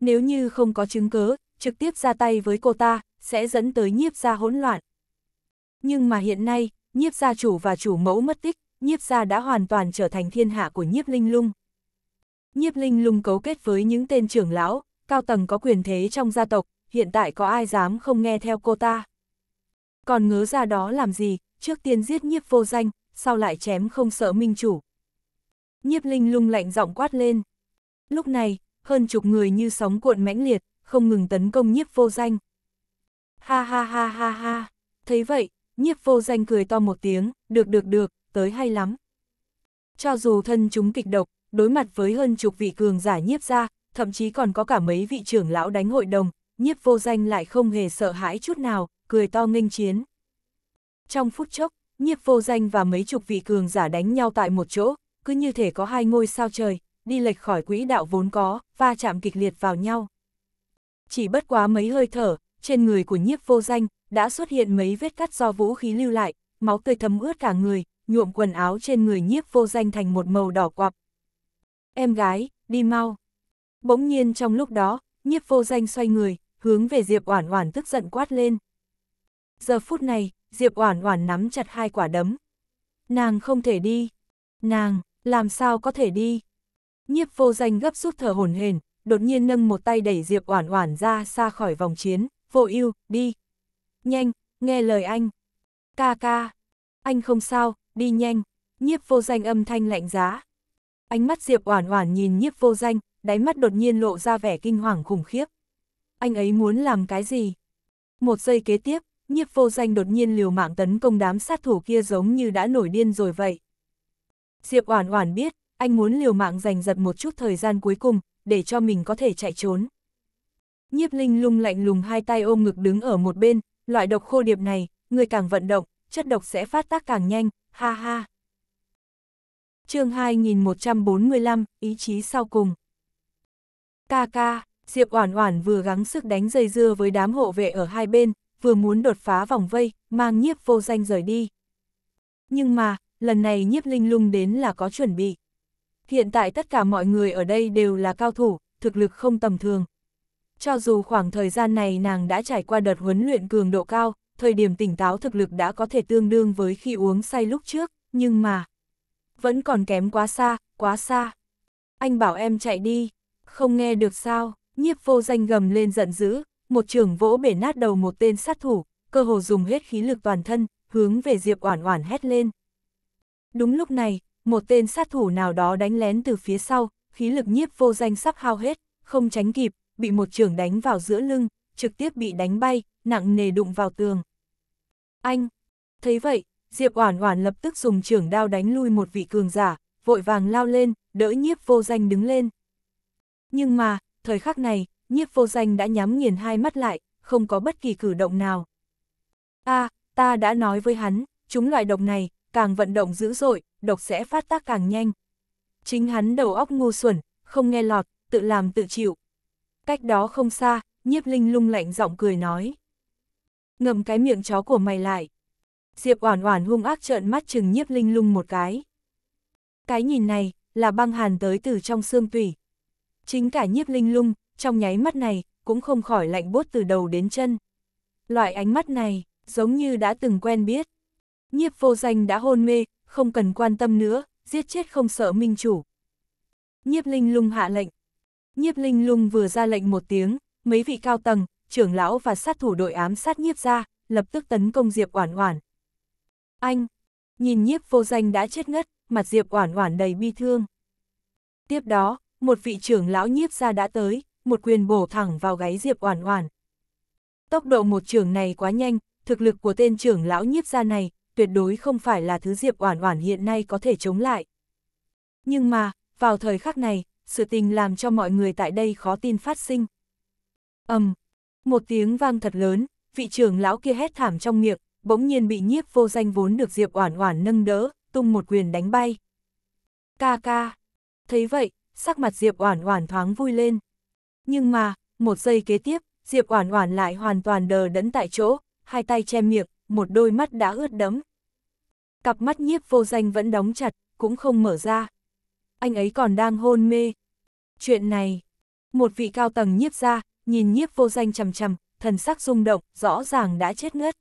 Nếu như không có chứng cớ, trực tiếp ra tay với cô ta, sẽ dẫn tới nhiếp gia hỗn loạn. Nhưng mà hiện nay, nhiếp gia chủ và chủ mẫu mất tích, nhiếp gia đã hoàn toàn trở thành thiên hạ của nhiếp linh lung. Nhiếp linh lung cấu kết với những tên trưởng lão, cao tầng có quyền thế trong gia tộc, hiện tại có ai dám không nghe theo cô ta còn ngớ ra đó làm gì, trước tiên giết nhiếp vô danh, sau lại chém không sợ minh chủ. Nhiếp linh lung lạnh giọng quát lên. Lúc này, hơn chục người như sóng cuộn mãnh liệt, không ngừng tấn công nhiếp vô danh. Ha ha ha ha ha, thấy vậy, nhiếp vô danh cười to một tiếng, được được được, tới hay lắm. Cho dù thân chúng kịch độc, đối mặt với hơn chục vị cường giả nhiếp ra, thậm chí còn có cả mấy vị trưởng lão đánh hội đồng, nhiếp vô danh lại không hề sợ hãi chút nào, cười to nghênh chiến. Trong phút chốc, nhiếp vô danh và mấy chục vị cường giả đánh nhau tại một chỗ, cứ như thể có hai ngôi sao trời, đi lệch khỏi quỹ đạo vốn có, va chạm kịch liệt vào nhau. Chỉ bất quá mấy hơi thở, trên người của nhiếp vô danh, đã xuất hiện mấy vết cắt do vũ khí lưu lại, máu tươi thấm ướt cả người, nhuộm quần áo trên người nhiếp vô danh thành một màu đỏ quặp. Em gái, đi mau. Bỗng nhiên trong lúc đó, nhiếp vô danh xoay người, hướng về Diệp Oản Oản tức giận quát lên. Giờ phút này, Diệp Oản Oản nắm chặt hai quả đấm. Nàng không thể đi. Nàng, làm sao có thể đi? Nhiếp Vô Danh gấp rút thở hổn hển, đột nhiên nâng một tay đẩy Diệp Oản Oản ra xa khỏi vòng chiến, "Vô Ưu, đi. Nhanh, nghe lời anh." "Ca ca, anh không sao, đi nhanh." Nhiếp Vô Danh âm thanh lạnh giá. Ánh mắt Diệp Oản Oản nhìn Nhiếp Vô Danh, đáy mắt đột nhiên lộ ra vẻ kinh hoàng khủng khiếp. Anh ấy muốn làm cái gì? Một giây kế tiếp, nhiếp vô danh đột nhiên liều mạng tấn công đám sát thủ kia giống như đã nổi điên rồi vậy. Diệp Oản Oản biết, anh muốn liều mạng giành giật một chút thời gian cuối cùng, để cho mình có thể chạy trốn. Nhiếp Linh lung lạnh lùng hai tay ôm ngực đứng ở một bên, loại độc khô điệp này, người càng vận động, chất độc sẽ phát tác càng nhanh, ha ha. chương 2145, ý chí sau cùng. Ca ca, Diệp Oản Oản vừa gắng sức đánh dây dưa với đám hộ vệ ở hai bên, vừa muốn đột phá vòng vây, mang nhiếp vô danh rời đi. Nhưng mà, lần này nhiếp linh lung đến là có chuẩn bị. Hiện tại tất cả mọi người ở đây đều là cao thủ, thực lực không tầm thường. Cho dù khoảng thời gian này nàng đã trải qua đợt huấn luyện cường độ cao, thời điểm tỉnh táo thực lực đã có thể tương đương với khi uống say lúc trước, nhưng mà... Vẫn còn kém quá xa, quá xa. Anh bảo em chạy đi, không nghe được sao, nhiếp vô danh gầm lên giận dữ, một trường vỗ bể nát đầu một tên sát thủ, cơ hồ dùng hết khí lực toàn thân, hướng về Diệp Oản Oản hét lên. Đúng lúc này, một tên sát thủ nào đó đánh lén từ phía sau, khí lực nhiếp vô danh sắp hao hết, không tránh kịp, bị một trường đánh vào giữa lưng, trực tiếp bị đánh bay, nặng nề đụng vào tường. Anh! Thấy vậy, Diệp Oản Oản lập tức dùng trường đao đánh lui một vị cường giả, vội vàng lao lên, đỡ nhiếp vô danh đứng lên. Nhưng mà, thời khắc này, nhiếp vô danh đã nhắm nghiền hai mắt lại, không có bất kỳ cử động nào. a à, ta đã nói với hắn, chúng loại độc này, càng vận động dữ dội, độc sẽ phát tác càng nhanh. Chính hắn đầu óc ngu xuẩn, không nghe lọt, tự làm tự chịu. Cách đó không xa, nhiếp linh lung lạnh giọng cười nói. ngậm cái miệng chó của mày lại. Diệp oản oản hung ác trợn mắt chừng nhiếp linh lung một cái. Cái nhìn này, là băng hàn tới từ trong xương tủy. Chính cả nhiếp linh lung, trong nháy mắt này, cũng không khỏi lạnh bốt từ đầu đến chân. Loại ánh mắt này, giống như đã từng quen biết. Nhiếp vô danh đã hôn mê, không cần quan tâm nữa, giết chết không sợ minh chủ. Nhiếp linh lung hạ lệnh. Nhiếp linh lung vừa ra lệnh một tiếng, mấy vị cao tầng, trưởng lão và sát thủ đội ám sát nhiếp ra, lập tức tấn công Diệp Oản Oản. Anh, nhìn nhiếp vô danh đã chết ngất, mặt Diệp Oản Oản đầy bi thương. Tiếp đó, một vị trưởng lão nhiếp ra đã tới, một quyền bổ thẳng vào gáy Diệp Oản Oản. Tốc độ một trường này quá nhanh, thực lực của tên trưởng lão nhiếp gia này tuyệt đối không phải là thứ Diệp Oản Oản hiện nay có thể chống lại. Nhưng mà, vào thời khắc này, sự tình làm cho mọi người tại đây khó tin phát sinh. Ầm, um, một tiếng vang thật lớn, vị trưởng lão kia hét thảm trong miệng, bỗng nhiên bị nhiếp vô danh vốn được Diệp Oản Oản nâng đỡ, tung một quyền đánh bay. Ca ca. Thấy vậy, sắc mặt Diệp Oản Oản thoáng vui lên. Nhưng mà, một giây kế tiếp, Diệp Oản Oản lại hoàn toàn đờ đẫn tại chỗ, hai tay che miệng, một đôi mắt đã ướt đẫm. Cặp mắt nhiếp vô danh vẫn đóng chặt, cũng không mở ra. Anh ấy còn đang hôn mê. Chuyện này, một vị cao tầng nhiếp ra, nhìn nhiếp vô danh chằm chằm, thần sắc rung động, rõ ràng đã chết ngất.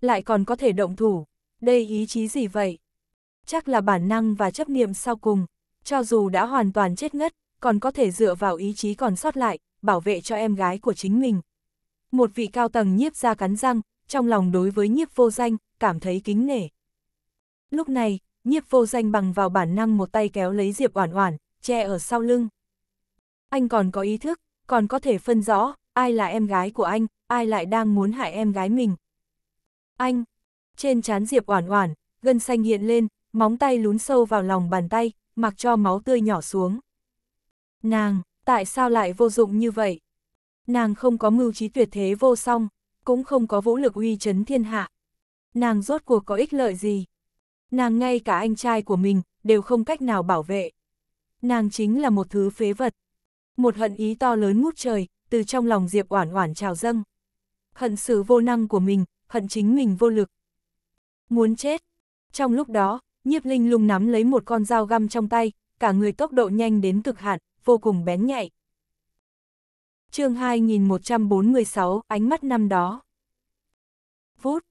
Lại còn có thể động thủ, đây ý chí gì vậy? Chắc là bản năng và chấp niệm sau cùng, cho dù đã hoàn toàn chết ngất, còn có thể dựa vào ý chí còn sót lại, bảo vệ cho em gái của chính mình. Một vị cao tầng nhiếp ra cắn răng, trong lòng đối với nhiếp vô danh, cảm thấy kính nể. Lúc này, nhiếp vô danh bằng vào bản năng một tay kéo lấy Diệp Oản Oản, che ở sau lưng. Anh còn có ý thức, còn có thể phân rõ, ai là em gái của anh, ai lại đang muốn hại em gái mình. Anh, trên trán Diệp Oản Oản, gân xanh hiện lên, móng tay lún sâu vào lòng bàn tay, mặc cho máu tươi nhỏ xuống. Nàng, tại sao lại vô dụng như vậy? Nàng không có mưu trí tuyệt thế vô song, cũng không có vũ lực uy chấn thiên hạ. Nàng rốt cuộc có ích lợi gì? Nàng ngay cả anh trai của mình, đều không cách nào bảo vệ. Nàng chính là một thứ phế vật. Một hận ý to lớn ngút trời, từ trong lòng Diệp Oản Oản trào dâng. Hận sự vô năng của mình, hận chính mình vô lực. Muốn chết. Trong lúc đó, Nhiếp Linh Lung nắm lấy một con dao găm trong tay, cả người tốc độ nhanh đến cực hạn, vô cùng bén nhạy. chương 2146, ánh mắt năm đó. Vút,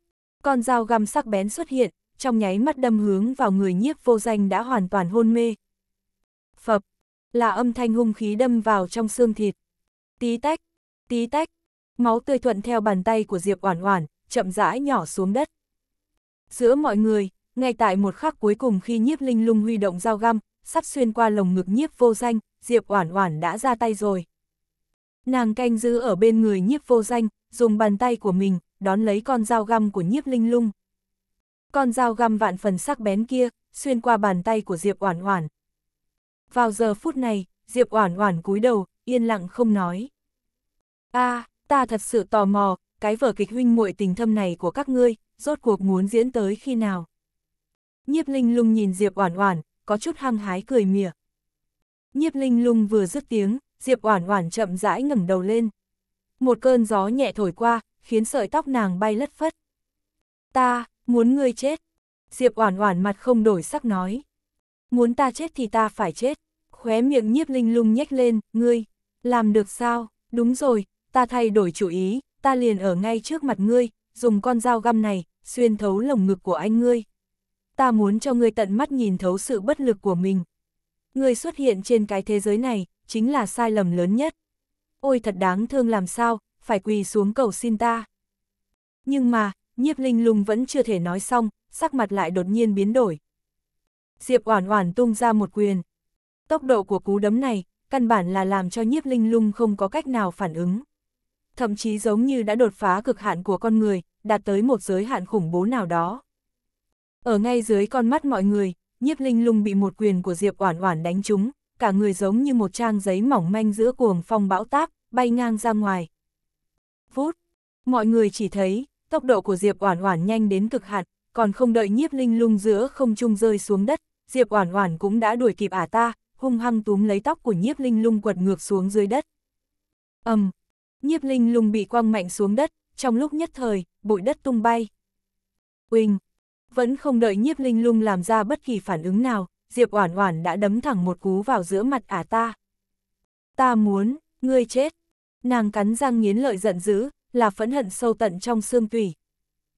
con dao găm sắc bén xuất hiện, trong nháy mắt đâm hướng vào người nhiếp vô danh đã hoàn toàn hôn mê. Phập, là âm thanh hung khí đâm vào trong xương thịt. Tí tách, tí tách, máu tươi thuận theo bàn tay của Diệp Oản Oản, chậm rãi nhỏ xuống đất. Giữa mọi người, ngay tại một khắc cuối cùng khi nhiếp linh lung huy động dao găm, sắp xuyên qua lồng ngực nhiếp vô danh, Diệp Oản Oản đã ra tay rồi. Nàng canh giữ ở bên người nhiếp vô danh, dùng bàn tay của mình, đón lấy con dao găm của nhiếp linh lung. Con dao găm vạn phần sắc bén kia, xuyên qua bàn tay của Diệp Oản Oản. Vào giờ phút này, Diệp Oản Oản cúi đầu, yên lặng không nói. "A, ta thật sự tò mò, cái vở kịch huynh muội tình thâm này của các ngươi, rốt cuộc muốn diễn tới khi nào?" Nhiếp Linh Lung nhìn Diệp Oản Oản, có chút hăng hái cười mỉa, Nhiếp Linh Lung vừa dứt tiếng, Diệp Oản Oản chậm rãi ngẩng đầu lên. Một cơn gió nhẹ thổi qua, khiến sợi tóc nàng bay lất phất. "Ta muốn ngươi chết." Diệp Oản Oản mặt không đổi sắc nói. "Muốn ta chết thì ta phải chết." Khóe miệng Nhiếp Linh Lung nhếch lên, "Ngươi làm được sao? Đúng rồi, ta thay đổi chủ ý, ta liền ở ngay trước mặt ngươi, dùng con dao găm này xuyên thấu lồng ngực của anh ngươi. Ta muốn cho ngươi tận mắt nhìn thấu sự bất lực của mình, người xuất hiện trên cái thế giới này, chính là sai lầm lớn nhất. Ôi thật đáng thương làm sao, phải quỳ xuống cầu xin ta. Nhưng mà, nhiếp linh lung vẫn chưa thể nói xong, sắc mặt lại đột nhiên biến đổi. Diệp Oản Oản tung ra một quyền. Tốc độ của cú đấm này, căn bản là làm cho nhiếp linh lung không có cách nào phản ứng. Thậm chí giống như đã đột phá cực hạn của con người, đạt tới một giới hạn khủng bố nào đó. Ở ngay dưới con mắt mọi người, nhiếp linh lung bị một quyền của Diệp Oản Oản đánh trúng, cả người giống như một trang giấy mỏng manh giữa cuồng phong bão táp, bay ngang ra ngoài. Phút, mọi người chỉ thấy, tốc độ của Diệp Oản Oản nhanh đến cực hạn, còn không đợi nhiếp linh lung giữa không trung rơi xuống đất, Diệp Oản Oản cũng đã đuổi kịp ả ta, hung hăng túm lấy tóc của nhiếp linh lung quật ngược xuống dưới đất. ầm, um, nhiếp linh lung bị quăng mạnh xuống đất, trong lúc nhất thời, bụi đất tung bay. Uỳnh, vẫn không đợi nhiếp linh lung làm ra bất kỳ phản ứng nào, Diệp Oản Oản đã đấm thẳng một cú vào giữa mặt ả ta. Ta muốn, ngươi chết. Nàng cắn răng nghiến lợi giận dữ, là phẫn hận sâu tận trong xương tủy.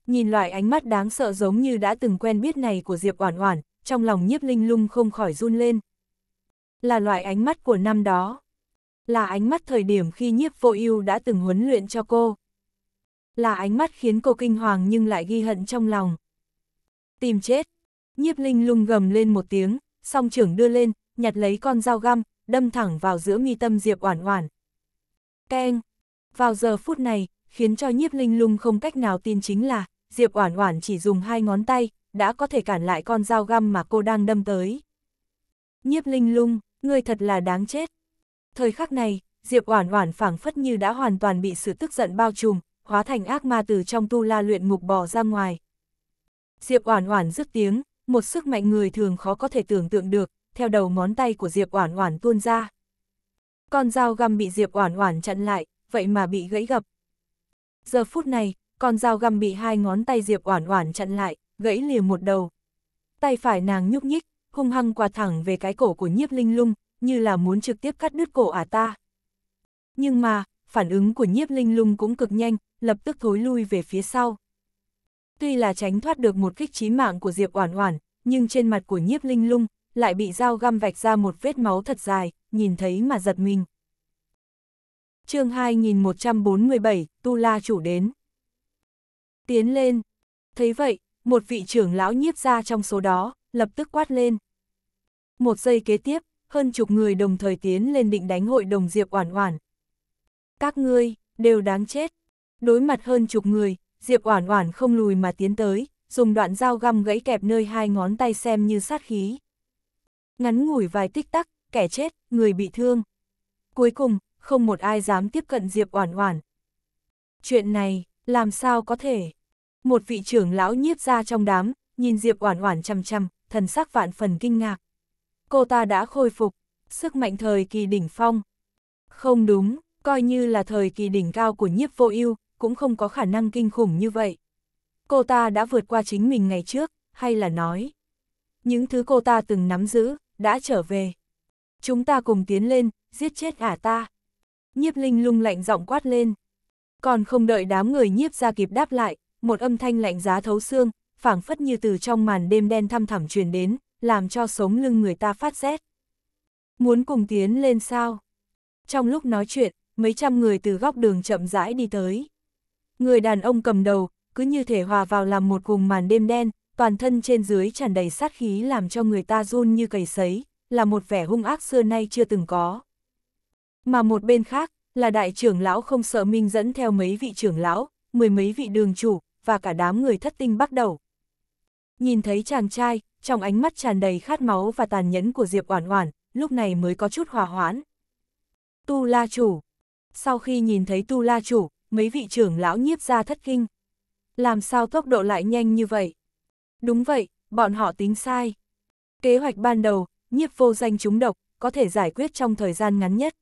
Nhìn loại ánh mắt đáng sợ giống như đã từng quen biết này của Diệp Oản Oản, trong lòng nhiếp linh lung không khỏi run lên. Là loại ánh mắt của năm đó. Là ánh mắt thời điểm khi nhiếp vô ưu đã từng huấn luyện cho cô. Là ánh mắt khiến cô kinh hoàng nhưng lại ghi hận trong lòng. Tìm chết. Nhiếp linh lung gầm lên một tiếng, song trưởng đưa lên, nhặt lấy con dao găm, đâm thẳng vào giữa mi tâm Diệp Oản Oản. Keng. Vào giờ phút này, khiến cho nhiếp linh lung không cách nào tin chính là, Diệp Oản Oản chỉ dùng hai ngón tay, đã có thể cản lại con dao găm mà cô đang đâm tới. Nhiếp linh lung, người thật là đáng chết. Thời khắc này, Diệp Oản Oản phảng phất như đã hoàn toàn bị sự tức giận bao trùm, hóa thành ác ma từ trong tu la luyện ngục bò ra ngoài. Diệp Oản Oản rứt tiếng, một sức mạnh người thường khó có thể tưởng tượng được, theo đầu ngón tay của Diệp Oản Oản tuôn ra. Con dao găm bị Diệp Oản Oản chặn lại, vậy mà bị gãy gập. Giờ phút này, con dao găm bị hai ngón tay Diệp Oản Oản chặn lại, gãy lìa một đầu. Tay phải nàng nhúc nhích, hung hăng quạt thẳng về cái cổ của Nhiếp Linh Lung, như là muốn trực tiếp cắt đứt cổ à ta. Nhưng mà, phản ứng của Nhiếp Linh Lung cũng cực nhanh, lập tức thối lui về phía sau. Tuy là tránh thoát được một kích chí mạng của Diệp Oản Oản, nhưng trên mặt của Nhiếp Linh Lung lại bị dao găm vạch ra một vết máu thật dài, nhìn thấy mà giật mình. Chương 2147, Tu La chủ đến. Tiến lên. Thấy vậy, một vị trưởng lão nhiếp gia trong số đó, lập tức quát lên. Một giây kế tiếp, hơn chục người đồng thời tiến lên định đánh hội đồng Diệp Oản Oản. Các ngươi, đều đáng chết. Đối mặt hơn chục người, Diệp Oản Oản không lùi mà tiến tới, dùng đoạn dao găm gãy kẹp nơi hai ngón tay xem như sát khí. Ngắn ngủi vài tích tắc, kẻ chết, người bị thương. Cuối cùng, không một ai dám tiếp cận Diệp Oản Oản. Chuyện này, làm sao có thể? Một vị trưởng lão nhiếp ra trong đám, nhìn Diệp Oản Oản chằm chằm, thần sắc vạn phần kinh ngạc. Cô ta đã khôi phục, sức mạnh thời kỳ đỉnh phong. Không đúng, coi như là thời kỳ đỉnh cao của nhiếp vô ưu, cũng không có khả năng kinh khủng như vậy. Cô ta đã vượt qua chính mình ngày trước, hay là nói. Những thứ cô ta từng nắm giữ, đã trở về. Chúng ta cùng tiến lên, giết chết ả ta. Nhiếp Linh lung lạnh giọng quát lên. Còn không đợi đám người nhiếp ra kịp đáp lại, một âm thanh lạnh giá thấu xương, phảng phất như từ trong màn đêm đen thăm thẳm truyền đến, làm cho sống lưng người ta phát rét. Muốn cùng tiến lên sao? Trong lúc nói chuyện, mấy trăm người từ góc đường chậm rãi đi tới. Người đàn ông cầm đầu, cứ như thể hòa vào làm một vùng màn đêm đen, toàn thân trên dưới tràn đầy sát khí làm cho người ta run như cầy sấy, là một vẻ hung ác xưa nay chưa từng có. Mà một bên khác, là đại trưởng lão không sợ minh dẫn theo mấy vị trưởng lão, mười mấy vị đường chủ, và cả đám người thất tinh bắt đầu. Nhìn thấy chàng trai, trong ánh mắt tràn đầy khát máu và tàn nhẫn của Diệp Oản Oản, lúc này mới có chút hòa hoãn. Tu La chủ. Sau khi nhìn thấy Tu La chủ, mấy vị trưởng lão nhiếp ra thất kinh. Làm sao tốc độ lại nhanh như vậy? Đúng vậy, bọn họ tính sai. Kế hoạch ban đầu, nhiếp vô danh chúng độc, có thể giải quyết trong thời gian ngắn nhất.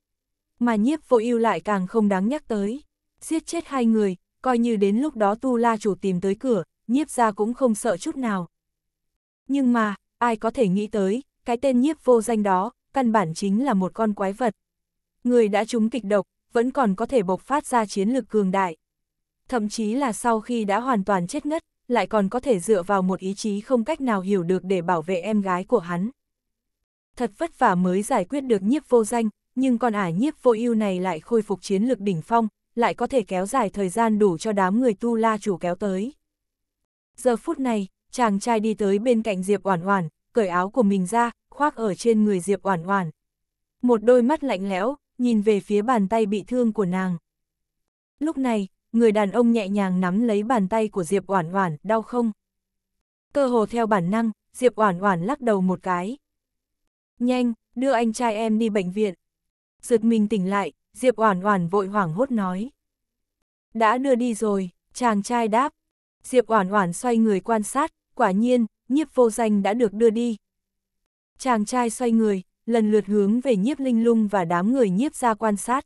Mà nhiếp vô ưu lại càng không đáng nhắc tới. Giết chết hai người, coi như đến lúc đó tu la chủ tìm tới cửa, nhiếp ra cũng không sợ chút nào. Nhưng mà, ai có thể nghĩ tới, cái tên nhiếp vô danh đó, căn bản chính là một con quái vật. Người đã trúng kịch độc, vẫn còn có thể bộc phát ra chiến lực cường đại. Thậm chí là sau khi đã hoàn toàn chết ngất, lại còn có thể dựa vào một ý chí không cách nào hiểu được để bảo vệ em gái của hắn. Thật vất vả mới giải quyết được nhiếp vô danh, nhưng con ả nhiếp vô ưu này lại khôi phục chiến lực đỉnh phong, lại có thể kéo dài thời gian đủ cho đám người tu la chủ kéo tới. Giờ phút này, chàng trai đi tới bên cạnh Diệp Oản Oản, cởi áo của mình ra, khoác ở trên người Diệp Oản Oản. Một đôi mắt lạnh lẽo, nhìn về phía bàn tay bị thương của nàng. Lúc này, người đàn ông nhẹ nhàng nắm lấy bàn tay của Diệp Oản Oản, đau không? Cơ hồ theo bản năng, Diệp Oản Oản lắc đầu một cái. Nhanh, đưa anh trai em đi bệnh viện. Giật mình tỉnh lại, Diệp Oản Oản vội hoảng hốt nói. Đã đưa đi rồi, chàng trai đáp. Diệp Oản Oản xoay người quan sát, quả nhiên, nhiếp vô danh đã được đưa đi. Chàng trai xoay người, lần lượt hướng về nhiếp linh lung và đám người nhiếp ra quan sát.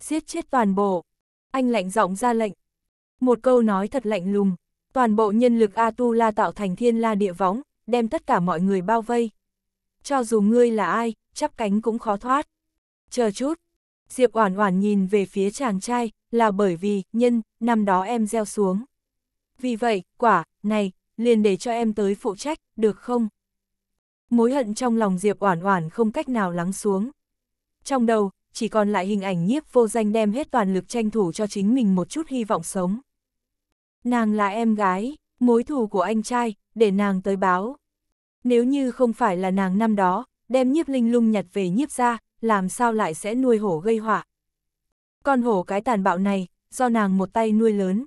Giết chết toàn bộ. Anh lạnh giọng ra lệnh. Một câu nói thật lạnh lùng. Toàn bộ nhân lực atula tạo thành thiên la địa võng, đem tất cả mọi người bao vây. Cho dù ngươi là ai, chắp cánh cũng khó thoát. Chờ chút. Diệp Oản Oản nhìn về phía chàng trai, là bởi vì, nhân, năm đó em gieo xuống. Vì vậy, quả, này, liền để cho em tới phụ trách, được không? Mối hận trong lòng Diệp Oản Oản không cách nào lắng xuống. Trong đầu, chỉ còn lại hình ảnh nhiếp vô danh đem hết toàn lực tranh thủ cho chính mình một chút hy vọng sống. Nàng là em gái, mối thù của anh trai, để nàng tới báo. Nếu như không phải là nàng năm đó, đem nhiếp linh lung nhặt về nhiếp ra, làm sao lại sẽ nuôi hổ gây họa. Con hổ cái tàn bạo này, do nàng một tay nuôi lớn.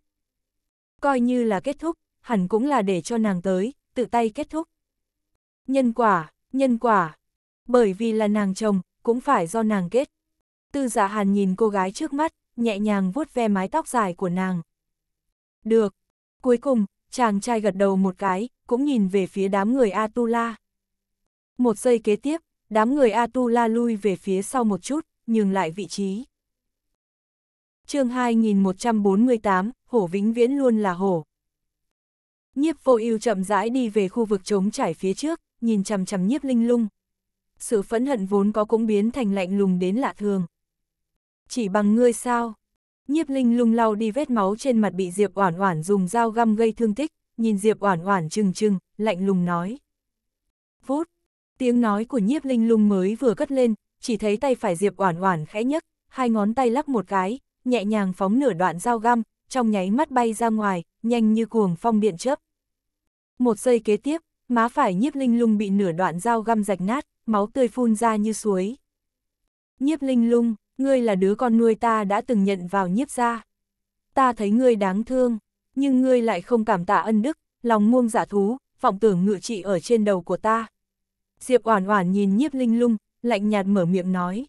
Coi như là kết thúc, hẳn cũng là để cho nàng tới, tự tay kết thúc. Nhân quả, nhân quả. Bởi vì là nàng chồng, cũng phải do nàng kết. Tư dạ hàn nhìn cô gái trước mắt, nhẹ nhàng vuốt ve mái tóc dài của nàng. Được. Cuối cùng, chàng trai gật đầu một cái, cũng nhìn về phía đám người Atula. Một giây kế tiếp, đám người Atula lui về phía sau một chút, nhường lại vị trí. chương 2148, Hổ Vĩnh Viễn luôn là Hổ. Nhiếp vô ưu chậm rãi đi về khu vực trống trải phía trước, nhìn chằm chằm nhiếp linh lung. Sự phẫn hận vốn có cũng biến thành lạnh lùng đến lạ thường. Chỉ bằng ngươi sao? Nhiếp linh lung lau đi vết máu trên mặt bị Diệp Oản Oản dùng dao găm gây thương tích, nhìn Diệp Oản Oản trừng trừng, lạnh lùng nói. phút tiếng nói của nhiếp linh lung mới vừa cất lên, chỉ thấy tay phải Diệp Oản Oản khẽ nhấc, hai ngón tay lắc một cái, nhẹ nhàng phóng nửa đoạn dao găm, trong nháy mắt bay ra ngoài, nhanh như cuồng phong điện chớp. Một giây kế tiếp, má phải nhiếp linh lung bị nửa đoạn dao găm rạch nát, máu tươi phun ra như suối. Nhiếp linh lung, ngươi là đứa con nuôi ta đã từng nhận vào nhiếp gia. Ta thấy ngươi đáng thương, nhưng ngươi lại không cảm tạ ân đức, lòng muông giả dạ thú, vọng tưởng ngự trị ở trên đầu của ta. Diệp Oản Oản nhìn Nhiếp Linh Lung, lạnh nhạt mở miệng nói: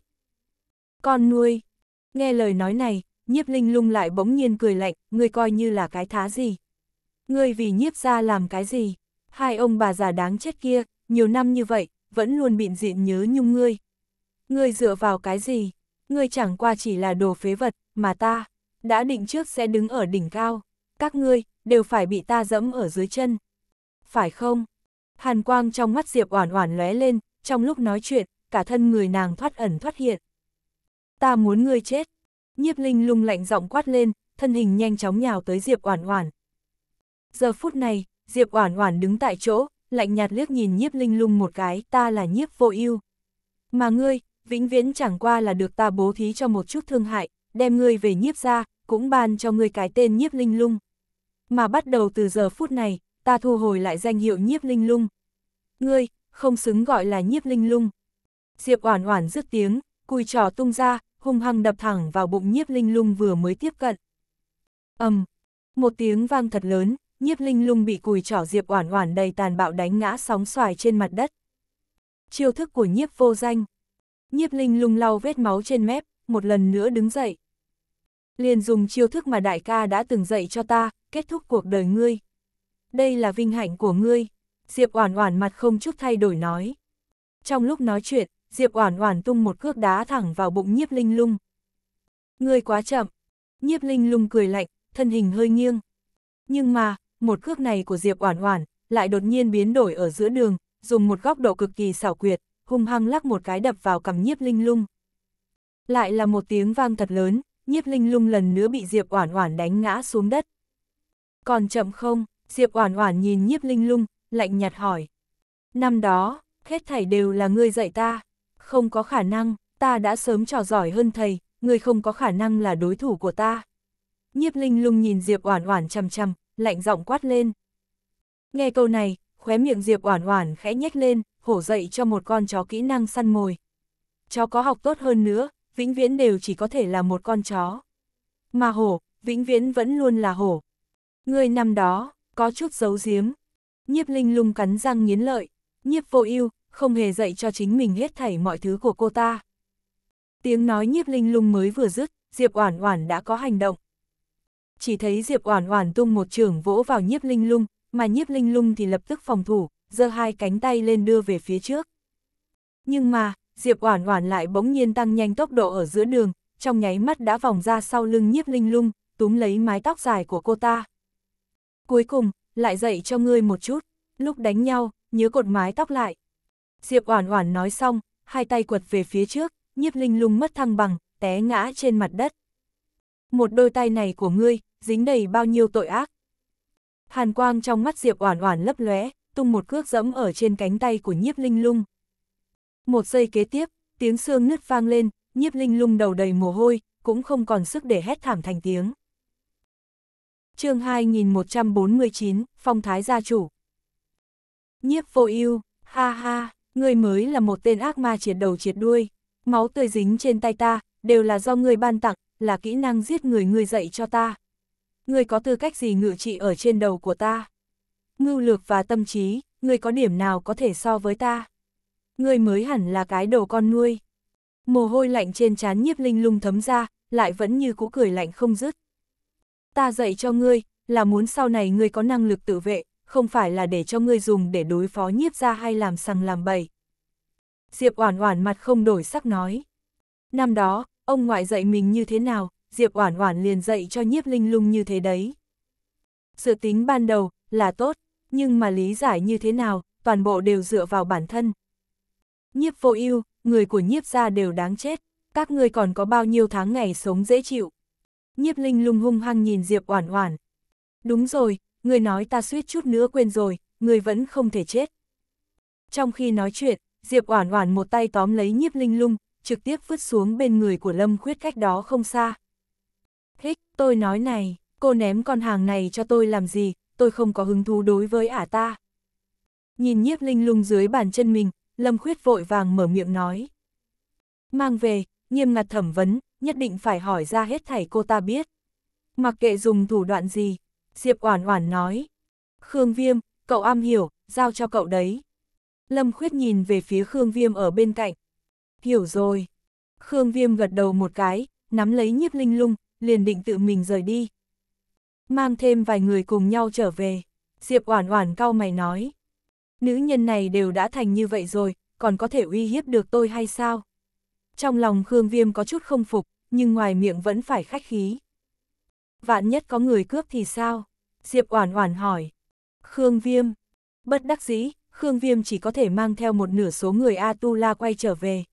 "Con nuôi." Nghe lời nói này, Nhiếp Linh Lung lại bỗng nhiên cười lạnh, "Ngươi coi như là cái thá gì? Ngươi vì Nhiếp gia làm cái gì?" hai ông bà già đáng chết kia, nhiều năm như vậy, vẫn luôn bịn diện nhớ nhung ngươi. Ngươi dựa vào cái gì? Ngươi chẳng qua chỉ là đồ phế vật, mà ta, đã định trước sẽ đứng ở đỉnh cao. Các ngươi, đều phải bị ta dẫm ở dưới chân. Phải không? Hàn quang trong mắt Diệp oản oản lóe lên, trong lúc nói chuyện, cả thân người nàng thoát ẩn thoát hiện. Ta muốn ngươi chết. Nhiếp linh lung lạnh giọng quát lên, thân hình nhanh chóng nhào tới Diệp oản oản. Giờ phút này, Diệp Oản Oản đứng tại chỗ, lạnh nhạt liếc nhìn Nhiếp Linh Lung một cái, ta là Nhiếp Vô Ưu. Mà ngươi, vĩnh viễn chẳng qua là được ta bố thí cho một chút thương hại, đem ngươi về Nhiếp gia, cũng ban cho ngươi cái tên Nhiếp Linh Lung. Mà bắt đầu từ giờ phút này, ta thu hồi lại danh hiệu Nhiếp Linh Lung. Ngươi, không xứng gọi là Nhiếp Linh Lung. Diệp Oản Oản dứt tiếng, cùi trò tung ra, hung hăng đập thẳng vào bụng Nhiếp Linh Lung vừa mới tiếp cận. Ầm, um, một tiếng vang thật lớn, nhiếp linh lung bị cùi trỏ diệp oản oản đầy tàn bạo đánh ngã sóng xoài trên mặt đất. Chiêu thức của nhiếp vô danh. Nhiếp linh lung lau vết máu trên mép, một lần nữa đứng dậy. Liền dùng chiêu thức mà đại ca đã từng dạy cho ta, kết thúc cuộc đời ngươi. Đây là vinh hạnh của ngươi. Diệp oản oản mặt không chút thay đổi nói. Trong lúc nói chuyện, Diệp oản oản tung một cước đá thẳng vào bụng nhiếp linh lung. Ngươi quá chậm. Nhiếp linh lung cười lạnh, thân hình hơi nghiêng. Nhưng mà, một cước này của Diệp Oản Oản lại đột nhiên biến đổi ở giữa đường, dùng một góc độ cực kỳ xảo quyệt, hung hăng lắc một cái đập vào cằm Nhiếp Linh Lung. Lại là một tiếng vang thật lớn, Nhiếp Linh Lung lần nữa bị Diệp Oản Oản đánh ngã xuống đất. Còn chậm không? Diệp Oản Oản nhìn Nhiếp Linh Lung, lạnh nhạt hỏi. Năm đó, hết thảy đều là ngươi dạy ta, không có khả năng, ta đã sớm trò giỏi hơn thầy, ngươi không có khả năng là đối thủ của ta. Nhiếp Linh Lung nhìn Diệp Oản Oản chằm chằm, lạnh giọng quát lên. Nghe câu này, khóe miệng Diệp Oản Oản khẽ nhếch lên, hổ dậy cho một con chó kỹ năng săn mồi. Chó có học tốt hơn nữa, vĩnh viễn đều chỉ có thể là một con chó. Mà hổ, vĩnh viễn vẫn luôn là hổ. Người năm đó, có chút giấu giếm. Nhiếp Linh lung cắn răng nghiến lợi, Nhiếp Vô Ưu không hề dạy cho chính mình hết thảy mọi thứ của cô ta. Tiếng nói Nhiếp Linh lung mới vừa dứt, Diệp Oản Oản đã có hành động chỉ thấy Diệp Oản Oản tung một trường vỗ vào nhiếp linh lung, mà nhiếp linh lung thì lập tức phòng thủ, giơ hai cánh tay lên đưa về phía trước. Nhưng mà, Diệp Oản Oản lại bỗng nhiên tăng nhanh tốc độ ở giữa đường, trong nháy mắt đã vòng ra sau lưng nhiếp linh lung, túm lấy mái tóc dài của cô ta. Cuối cùng, lại dạy cho ngươi một chút, lúc đánh nhau, nhớ cột mái tóc lại. Diệp Oản Oản nói xong, hai tay quật về phía trước, nhiếp linh lung mất thăng bằng, té ngã trên mặt đất một đôi tay này của ngươi, dính đầy bao nhiêu tội ác. Hàn quang trong mắt Diệp Oản Oản lấp lóe, tung một cước dẫm ở trên cánh tay của Nhiếp Linh Lung. Một giây kế tiếp, tiếng xương nứt vang lên, Nhiếp Linh Lung đầu đầy mồ hôi, cũng không còn sức để hét thảm thành tiếng. Chương 2149, Phong thái gia chủ. Nhiếp Vô Ưu, ha ha, người mới là một tên ác ma triệt đầu triệt đuôi, máu tươi dính trên tay ta đều là do người ban tặng, là kỹ năng giết người ngươi dạy cho ta. Ngươi có tư cách gì ngự trị ở trên đầu của ta? Ngưu lược và tâm trí, ngươi có điểm nào có thể so với ta? Ngươi mới hẳn là cái đồ con nuôi. Mồ hôi lạnh trên trán nhiếp linh lung thấm ra, lại vẫn như cũ cười lạnh không dứt. Ta dạy cho ngươi, là muốn sau này ngươi có năng lực tự vệ, không phải là để cho ngươi dùng để đối phó nhiếp ra hay làm sằng làm bậy. Diệp Oản Oản mặt không đổi sắc nói. Năm đó, ông ngoại dạy mình như thế nào, Diệp Oản Oản liền dạy cho Nhiếp Linh Lung như thế đấy. Sự tính ban đầu là tốt, nhưng mà lý giải như thế nào, toàn bộ đều dựa vào bản thân. Nhiếp Vô Ưu, người của Nhiếp gia đều đáng chết, các ngươi còn có bao nhiêu tháng ngày sống dễ chịu. Nhiếp Linh Lung hung hăng nhìn Diệp Oản Oản. Đúng rồi, người nói ta suýt chút nữa quên rồi, người vẫn không thể chết. Trong khi nói chuyện, Diệp Oản Oản một tay tóm lấy Nhiếp Linh Lung, trực tiếp vứt xuống bên người của Lâm Khuyết cách đó không xa. Hích, tôi nói này, cô ném con hàng này cho tôi làm gì, tôi không có hứng thú đối với ả ta. Nhìn nhiếp linh lung dưới bàn chân mình, Lâm Khuyết vội vàng mở miệng nói. Mang về, nghiêm ngặt thẩm vấn, nhất định phải hỏi ra hết thảy cô ta biết. Mặc kệ dùng thủ đoạn gì, Diệp Oản Oản nói. Khương Viêm, cậu am hiểu, giao cho cậu đấy. Lâm Khuyết nhìn về phía Khương Viêm ở bên cạnh, hiểu rồi. Khương Viêm gật đầu một cái, nắm lấy nhiếp linh lung, liền định tự mình rời đi. Mang thêm vài người cùng nhau trở về, Diệp Oản Oản cau mày nói. Nữ nhân này đều đã thành như vậy rồi, còn có thể uy hiếp được tôi hay sao? Trong lòng Khương Viêm có chút không phục, nhưng ngoài miệng vẫn phải khách khí. Vạn nhất có người cướp thì sao? Diệp Oản Oản hỏi. Khương Viêm. Bất đắc dĩ, Khương Viêm chỉ có thể mang theo một nửa số người A Tu La quay trở về.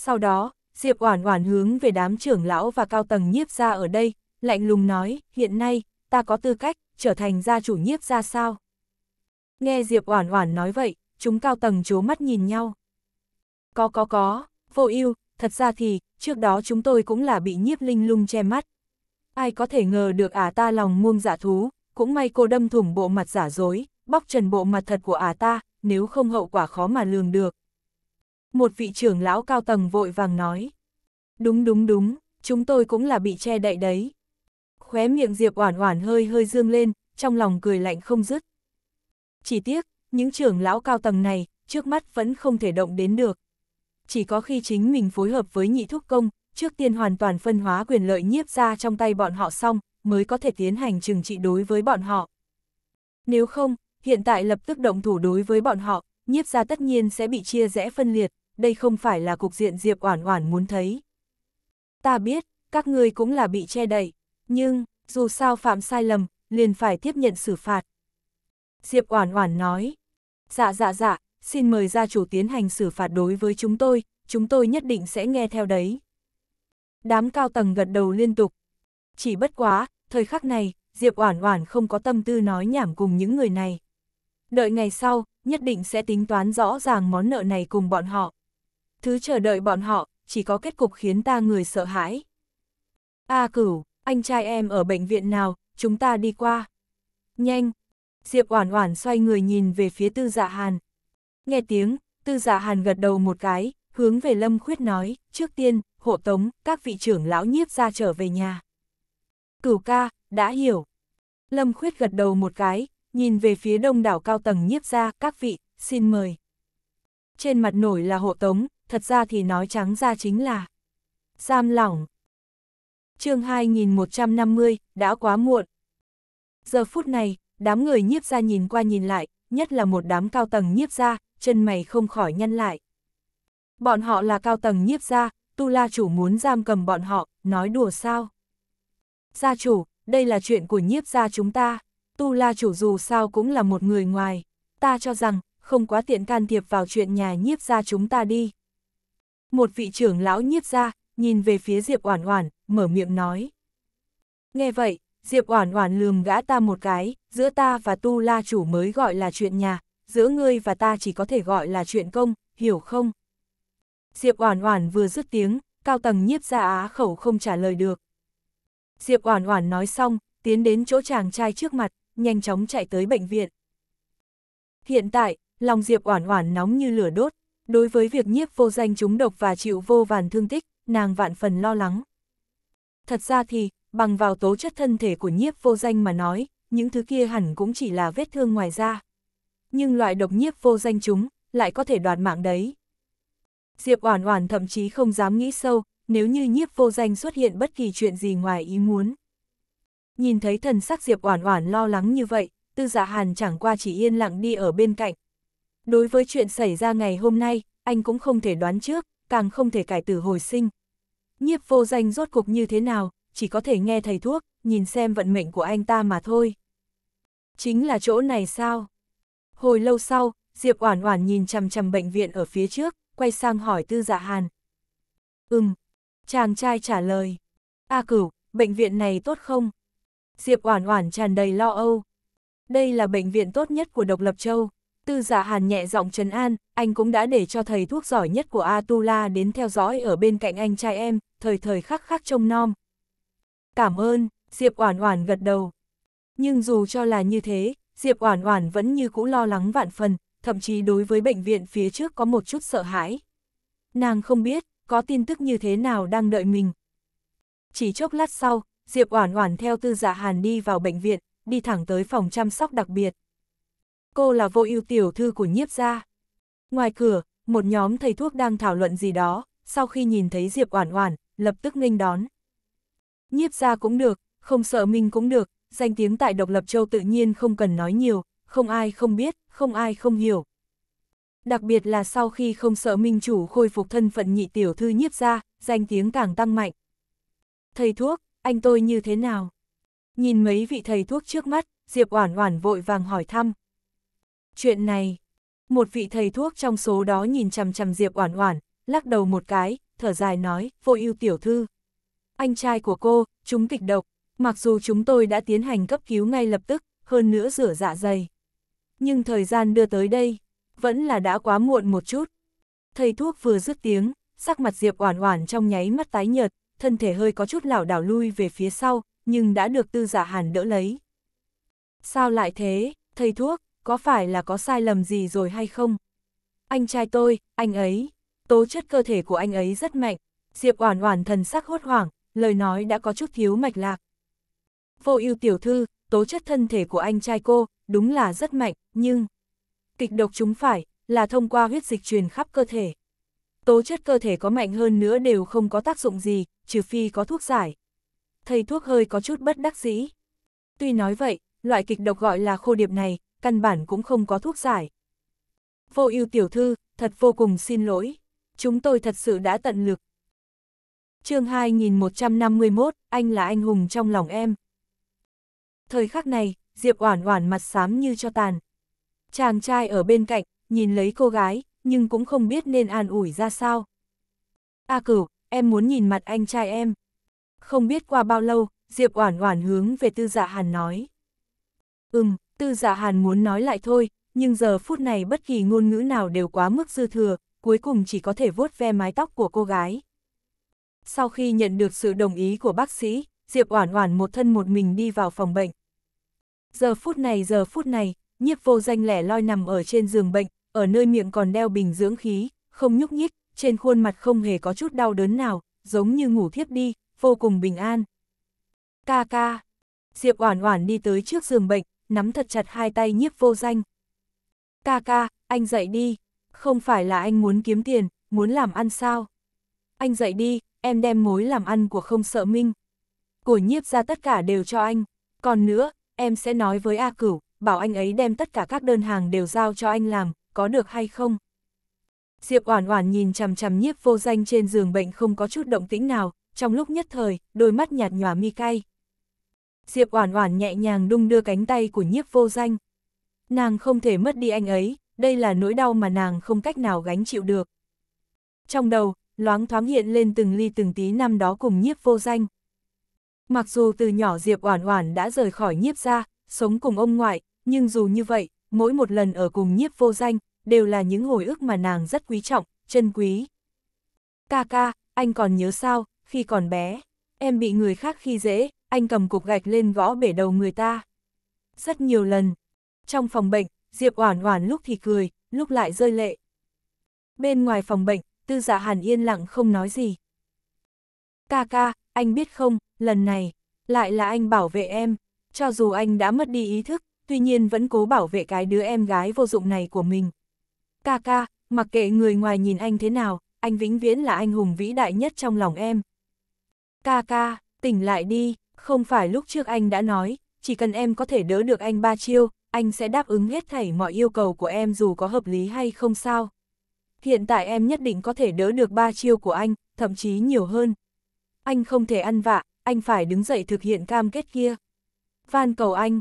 Sau đó, Diệp Oản Oản hướng về đám trưởng lão và cao tầng nhiếp gia ở đây, lạnh lùng nói, hiện nay, ta có tư cách trở thành gia chủ nhiếp gia sao? Nghe Diệp Oản Oản nói vậy, chúng cao tầng chố mắt nhìn nhau. Có có có, Vô Ưu, thật ra thì trước đó chúng tôi cũng là bị Nhiếp Linh Lung che mắt. Ai có thể ngờ được ả à ta lòng muông giả dạ thú, cũng may cô đâm thủng bộ mặt giả dối, bóc trần bộ mặt thật của ả à ta, nếu không hậu quả khó mà lường được. Một vị trưởng lão cao tầng vội vàng nói. Đúng đúng đúng, chúng tôi cũng là bị che đậy đấy. Khóe miệng Diệp Oản Oản hơi hơi dương lên, trong lòng cười lạnh không dứt. Chỉ tiếc, những trưởng lão cao tầng này, trước mắt vẫn không thể động đến được. Chỉ có khi chính mình phối hợp với nhị thúc công, trước tiên hoàn toàn phân hóa quyền lợi nhiếp ra trong tay bọn họ xong, mới có thể tiến hành trừng trị đối với bọn họ. Nếu không, hiện tại lập tức động thủ đối với bọn họ, nhiếp ra tất nhiên sẽ bị chia rẽ phân liệt đây không phải là cục diện Diệp Oản Oản muốn thấy. Ta biết, các ngươi cũng là bị che đậy, nhưng dù sao phạm sai lầm, liền phải tiếp nhận xử phạt. Diệp Oản Oản nói, dạ dạ dạ, xin mời gia chủ tiến hành xử phạt đối với chúng tôi, chúng tôi nhất định sẽ nghe theo đấy. Đám cao tầng gật đầu liên tục. Chỉ bất quá, thời khắc này, Diệp Oản Oản không có tâm tư nói nhảm cùng những người này. Đợi ngày sau, nhất định sẽ tính toán rõ ràng món nợ này cùng bọn họ thứ chờ đợi bọn họ, chỉ có kết cục khiến ta người sợ hãi. A cửu, anh trai em ở bệnh viện nào, chúng ta đi qua. Nhanh! Diệp Oản Oản xoay người nhìn về phía Tư Dạ Hàn. Nghe tiếng, Tư Dạ Hàn gật đầu một cái, hướng về Lâm Khuyết nói, trước tiên, hộ tống, các vị trưởng lão nhiếp ra trở về nhà. Cửu ca, đã hiểu. Lâm Khuyết gật đầu một cái, nhìn về phía đông đảo cao tầng nhiếp ra, các vị, xin mời. Trên mặt nổi là hộ tống, thật ra thì nói trắng ra chính là giam lỏng. chương 2150, đã quá muộn. Giờ phút này, đám người nhiếp ra nhìn qua nhìn lại, nhất là một đám cao tầng nhiếp ra, chân mày không khỏi nhăn lại. Bọn họ là cao tầng nhiếp ra, tu la chủ muốn giam cầm bọn họ, nói đùa sao? Gia chủ, đây là chuyện của nhiếp gia chúng ta, tu la chủ dù sao cũng là một người ngoài, ta cho rằng, không quá tiện can thiệp vào chuyện nhà nhiếp gia chúng ta đi. Một vị trưởng lão nhiếp ra, nhìn về phía Diệp Oản Oản, mở miệng nói. Nghe vậy, Diệp Oản Oản lườm gã ta một cái, giữa ta và Tu La chủ mới gọi là chuyện nhà, giữa ngươi và ta chỉ có thể gọi là chuyện công, hiểu không? Diệp Oản Oản vừa dứt tiếng, cao tầng nhiếp ra á khẩu không trả lời được. Diệp Oản Oản nói xong, tiến đến chỗ chàng trai trước mặt, nhanh chóng chạy tới bệnh viện. Hiện tại, lòng Diệp Oản Oản nóng như lửa đốt, đối với việc nhiếp vô danh chúng độc và chịu vô vàn thương tích, nàng vạn phần lo lắng. Thật ra thì, bằng vào tố chất thân thể của nhiếp vô danh mà nói, những thứ kia hẳn cũng chỉ là vết thương ngoài da. Nhưng loại độc nhiếp vô danh chúng, lại có thể đoạt mạng đấy. Diệp Oản Oản thậm chí không dám nghĩ sâu, nếu như nhiếp vô danh xuất hiện bất kỳ chuyện gì ngoài ý muốn. Nhìn thấy thần sắc Diệp Oản Oản lo lắng như vậy, Tư giả dạ Hàn chẳng qua chỉ yên lặng đi ở bên cạnh, Đối với chuyện xảy ra ngày hôm nay, anh cũng không thể đoán trước, càng không thể cải tử hồi sinh. Nhiếp vô danh rốt cuộc như thế nào, chỉ có thể nghe thầy thuốc, nhìn xem vận mệnh của anh ta mà thôi. Chính là chỗ này sao? Hồi lâu sau, Diệp Oản Oản nhìn chằm chằm bệnh viện ở phía trước, quay sang hỏi Tư Dạ Hàn. "Ừm." Chàng trai trả lời. "A Cửu, bệnh viện này tốt không?" Diệp Oản Oản tràn đầy lo âu. "Đây là bệnh viện tốt nhất của Độc Lập Châu." Tư giả dạ hàn nhẹ giọng trấn an, anh cũng đã để cho thầy thuốc giỏi nhất của Atula đến theo dõi ở bên cạnh anh trai em, thời thời khắc khắc trông nom. Cảm ơn, Diệp Oản Oản gật đầu. Nhưng dù cho là như thế, Diệp Oản Oản vẫn như cũ lo lắng vạn phần, thậm chí đối với bệnh viện phía trước có một chút sợ hãi. Nàng không biết, có tin tức như thế nào đang đợi mình. Chỉ chốc lát sau, Diệp Oản Oản theo Tư Dạ Hàn đi vào bệnh viện, đi thẳng tới phòng chăm sóc đặc biệt. Cô là vô ưu tiểu thư của nhiếp gia. Ngoài cửa, một nhóm thầy thuốc đang thảo luận gì đó, sau khi nhìn thấy Diệp Oản Oản, lập tức nghênh đón. Nhiếp gia cũng được, không sợ mình cũng được, danh tiếng tại Độc Lập Châu tự nhiên không cần nói nhiều, không ai không biết, không ai không hiểu. Đặc biệt là sau khi không sợ minh chủ khôi phục thân phận nhị tiểu thư nhiếp gia, danh tiếng càng tăng mạnh. Thầy thuốc, anh tôi như thế nào? Nhìn mấy vị thầy thuốc trước mắt, Diệp Oản Oản vội vàng hỏi thăm. Chuyện này, một vị thầy thuốc trong số đó nhìn chằm chằm Diệp Oản Oản, lắc đầu một cái, thở dài nói, "Vô Ưu tiểu thư, anh trai của cô trúng kịch độc, mặc dù chúng tôi đã tiến hành cấp cứu ngay lập tức, hơn nữa rửa dạ dày. Nhưng thời gian đưa tới đây, vẫn là đã quá muộn một chút." Thầy thuốc vừa dứt tiếng, sắc mặt Diệp Oản Oản trong nháy mắt tái nhợt, thân thể hơi có chút lảo đảo lui về phía sau, nhưng đã được Tư Giả dạ Hàn đỡ lấy. "Sao lại thế?" Thầy thuốc, có phải là có sai lầm gì rồi hay không? Anh trai tôi, anh ấy, tố chất cơ thể của anh ấy rất mạnh, Diệp Oản Oản thần sắc hốt hoảng, lời nói đã có chút thiếu mạch lạc. Vô Ưu tiểu thư, tố chất thân thể của anh trai cô đúng là rất mạnh, nhưng kịch độc chúng phải là thông qua huyết dịch truyền khắp cơ thể. Tố chất cơ thể có mạnh hơn nữa đều không có tác dụng gì, trừ phi có thuốc giải. Thầy thuốc hơi có chút bất đắc dĩ. Tuy nói vậy, loại kịch độc gọi là khô điệp này căn bản cũng không có thuốc giải. Vô ưu tiểu thư, thật vô cùng xin lỗi. Chúng tôi thật sự đã tận lực. chương 2151, anh là anh hùng trong lòng em. Thời khắc này, Diệp Oản Oản mặt xám như cho tàn. Chàng trai ở bên cạnh, nhìn lấy cô gái, nhưng cũng không biết nên an ủi ra sao. A cửu, em muốn nhìn mặt anh trai em. Không biết qua bao lâu, Diệp Oản Oản hướng về Tư Dạ Hàn nói. Ừm, Tư giả dạ hàn muốn nói lại thôi, nhưng giờ phút này bất kỳ ngôn ngữ nào đều quá mức dư thừa, cuối cùng chỉ có thể vuốt ve mái tóc của cô gái. Sau khi nhận được sự đồng ý của bác sĩ, Diệp Oản Oản một thân một mình đi vào phòng bệnh. Giờ phút này giờ phút này, nhiếp vô danh lẻ loi nằm ở trên giường bệnh, ở nơi miệng còn đeo bình dưỡng khí, không nhúc nhích, trên khuôn mặt không hề có chút đau đớn nào, giống như ngủ thiếp đi, vô cùng bình an. Ca ca. Diệp Oản Oản đi tới trước giường bệnh, nắm thật chặt hai tay nhiếp vô danh. Ca ca, anh dậy đi, không phải là anh muốn kiếm tiền, muốn làm ăn sao? Anh dậy đi, em đem mối làm ăn của không sợ minh. Của nhiếp ra tất cả đều cho anh. Còn nữa, em sẽ nói với A Cửu, bảo anh ấy đem tất cả các đơn hàng đều giao cho anh làm, có được hay không? Diệp Oản Oản nhìn chằm chằm nhiếp vô danh trên giường bệnh không có chút động tĩnh nào, trong lúc nhất thời, đôi mắt nhạt nhòa mi cay. Diệp Oản Oản nhẹ nhàng đung đưa cánh tay của nhiếp vô danh. Nàng không thể mất đi anh ấy, đây là nỗi đau mà nàng không cách nào gánh chịu được. Trong đầu, loáng thoáng hiện lên từng ly từng tí năm đó cùng nhiếp vô danh. Mặc dù từ nhỏ Diệp Oản Oản đã rời khỏi nhiếp gia, sống cùng ông ngoại, nhưng dù như vậy, mỗi một lần ở cùng nhiếp vô danh, đều là những hồi ức mà nàng rất quý trọng, trân quý. Ca ca, anh còn nhớ sao, khi còn bé, em bị người khác khi dễ, anh cầm cục gạch lên gõ bể đầu người ta. Rất nhiều lần. Trong phòng bệnh, Diệp Oản Oản lúc thì cười, lúc lại rơi lệ. Bên ngoài phòng bệnh, Tư Dạ Hàn yên lặng không nói gì. "Ca ca, anh biết không, lần này lại là anh bảo vệ em, cho dù anh đã mất đi ý thức, tuy nhiên vẫn cố bảo vệ cái đứa em gái vô dụng này của mình. Ca ca, mặc kệ người ngoài nhìn anh thế nào, anh vĩnh viễn là anh hùng vĩ đại nhất trong lòng em." "Ca ca, tỉnh lại đi." Không phải lúc trước anh đã nói, chỉ cần em có thể đỡ được anh ba chiêu, anh sẽ đáp ứng hết thảy mọi yêu cầu của em dù có hợp lý hay không sao. Hiện tại em nhất định có thể đỡ được ba chiêu của anh, thậm chí nhiều hơn. Anh không thể ăn vạ, anh phải đứng dậy thực hiện cam kết kia. Van cầu anh.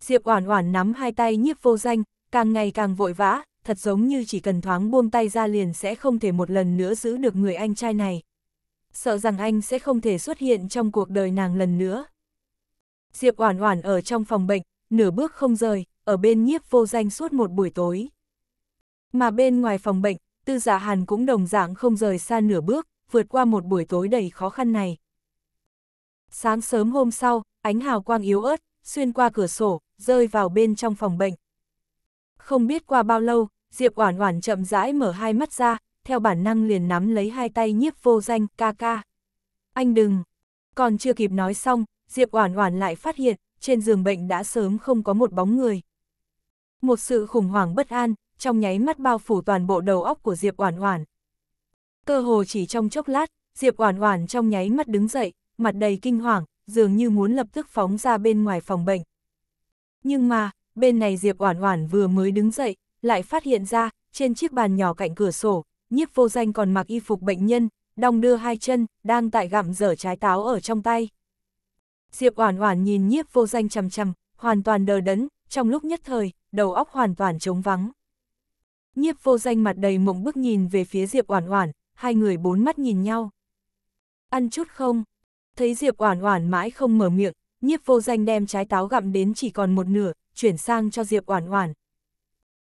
Diệp Oản Oản nắm hai tay nhiếp vô danh, càng ngày càng vội vã, thật giống như chỉ cần thoáng buông tay ra liền sẽ không thể một lần nữa giữ được người anh trai này sợ rằng anh sẽ không thể xuất hiện trong cuộc đời nàng lần nữa. Diệp Oản Oản ở trong phòng bệnh, nửa bước không rời, ở bên nhiếp vô danh suốt một buổi tối. Mà bên ngoài phòng bệnh, Tư Dạ Hàn cũng đồng dạng không rời xa nửa bước, vượt qua một buổi tối đầy khó khăn này. Sáng sớm hôm sau, ánh hào quang yếu ớt, xuyên qua cửa sổ, rơi vào bên trong phòng bệnh. Không biết qua bao lâu, Diệp Oản Oản chậm rãi mở hai mắt ra, theo bản năng liền nắm lấy hai tay nhiếp vô danh, ca ca. Anh đừng! Còn chưa kịp nói xong, Diệp Oản Oản lại phát hiện, trên giường bệnh đã sớm không có một bóng người. Một sự khủng hoảng bất an, trong nháy mắt bao phủ toàn bộ đầu óc của Diệp Oản Oản. Cơ hồ chỉ trong chốc lát, Diệp Oản Oản trong nháy mắt đứng dậy, mặt đầy kinh hoàng, dường như muốn lập tức phóng ra bên ngoài phòng bệnh. Nhưng mà, bên này Diệp Oản Oản vừa mới đứng dậy, lại phát hiện ra, trên chiếc bàn nhỏ cạnh cửa sổ, nhiếp vô danh còn mặc y phục bệnh nhân, đong đưa hai chân, đang tại gặm dở trái táo ở trong tay. Diệp Oản Oản nhìn nhiếp vô danh chằm chằm, hoàn toàn đờ đẫn, trong lúc nhất thời, đầu óc hoàn toàn trống vắng. Nhiếp vô danh mặt đầy mộng bước nhìn về phía Diệp Oản Oản, hai người bốn mắt nhìn nhau. Ăn chút không? Thấy Diệp Oản Oản mãi không mở miệng, Nhiếp vô danh đem trái táo gặm đến chỉ còn một nửa, chuyển sang cho Diệp Oản Oản.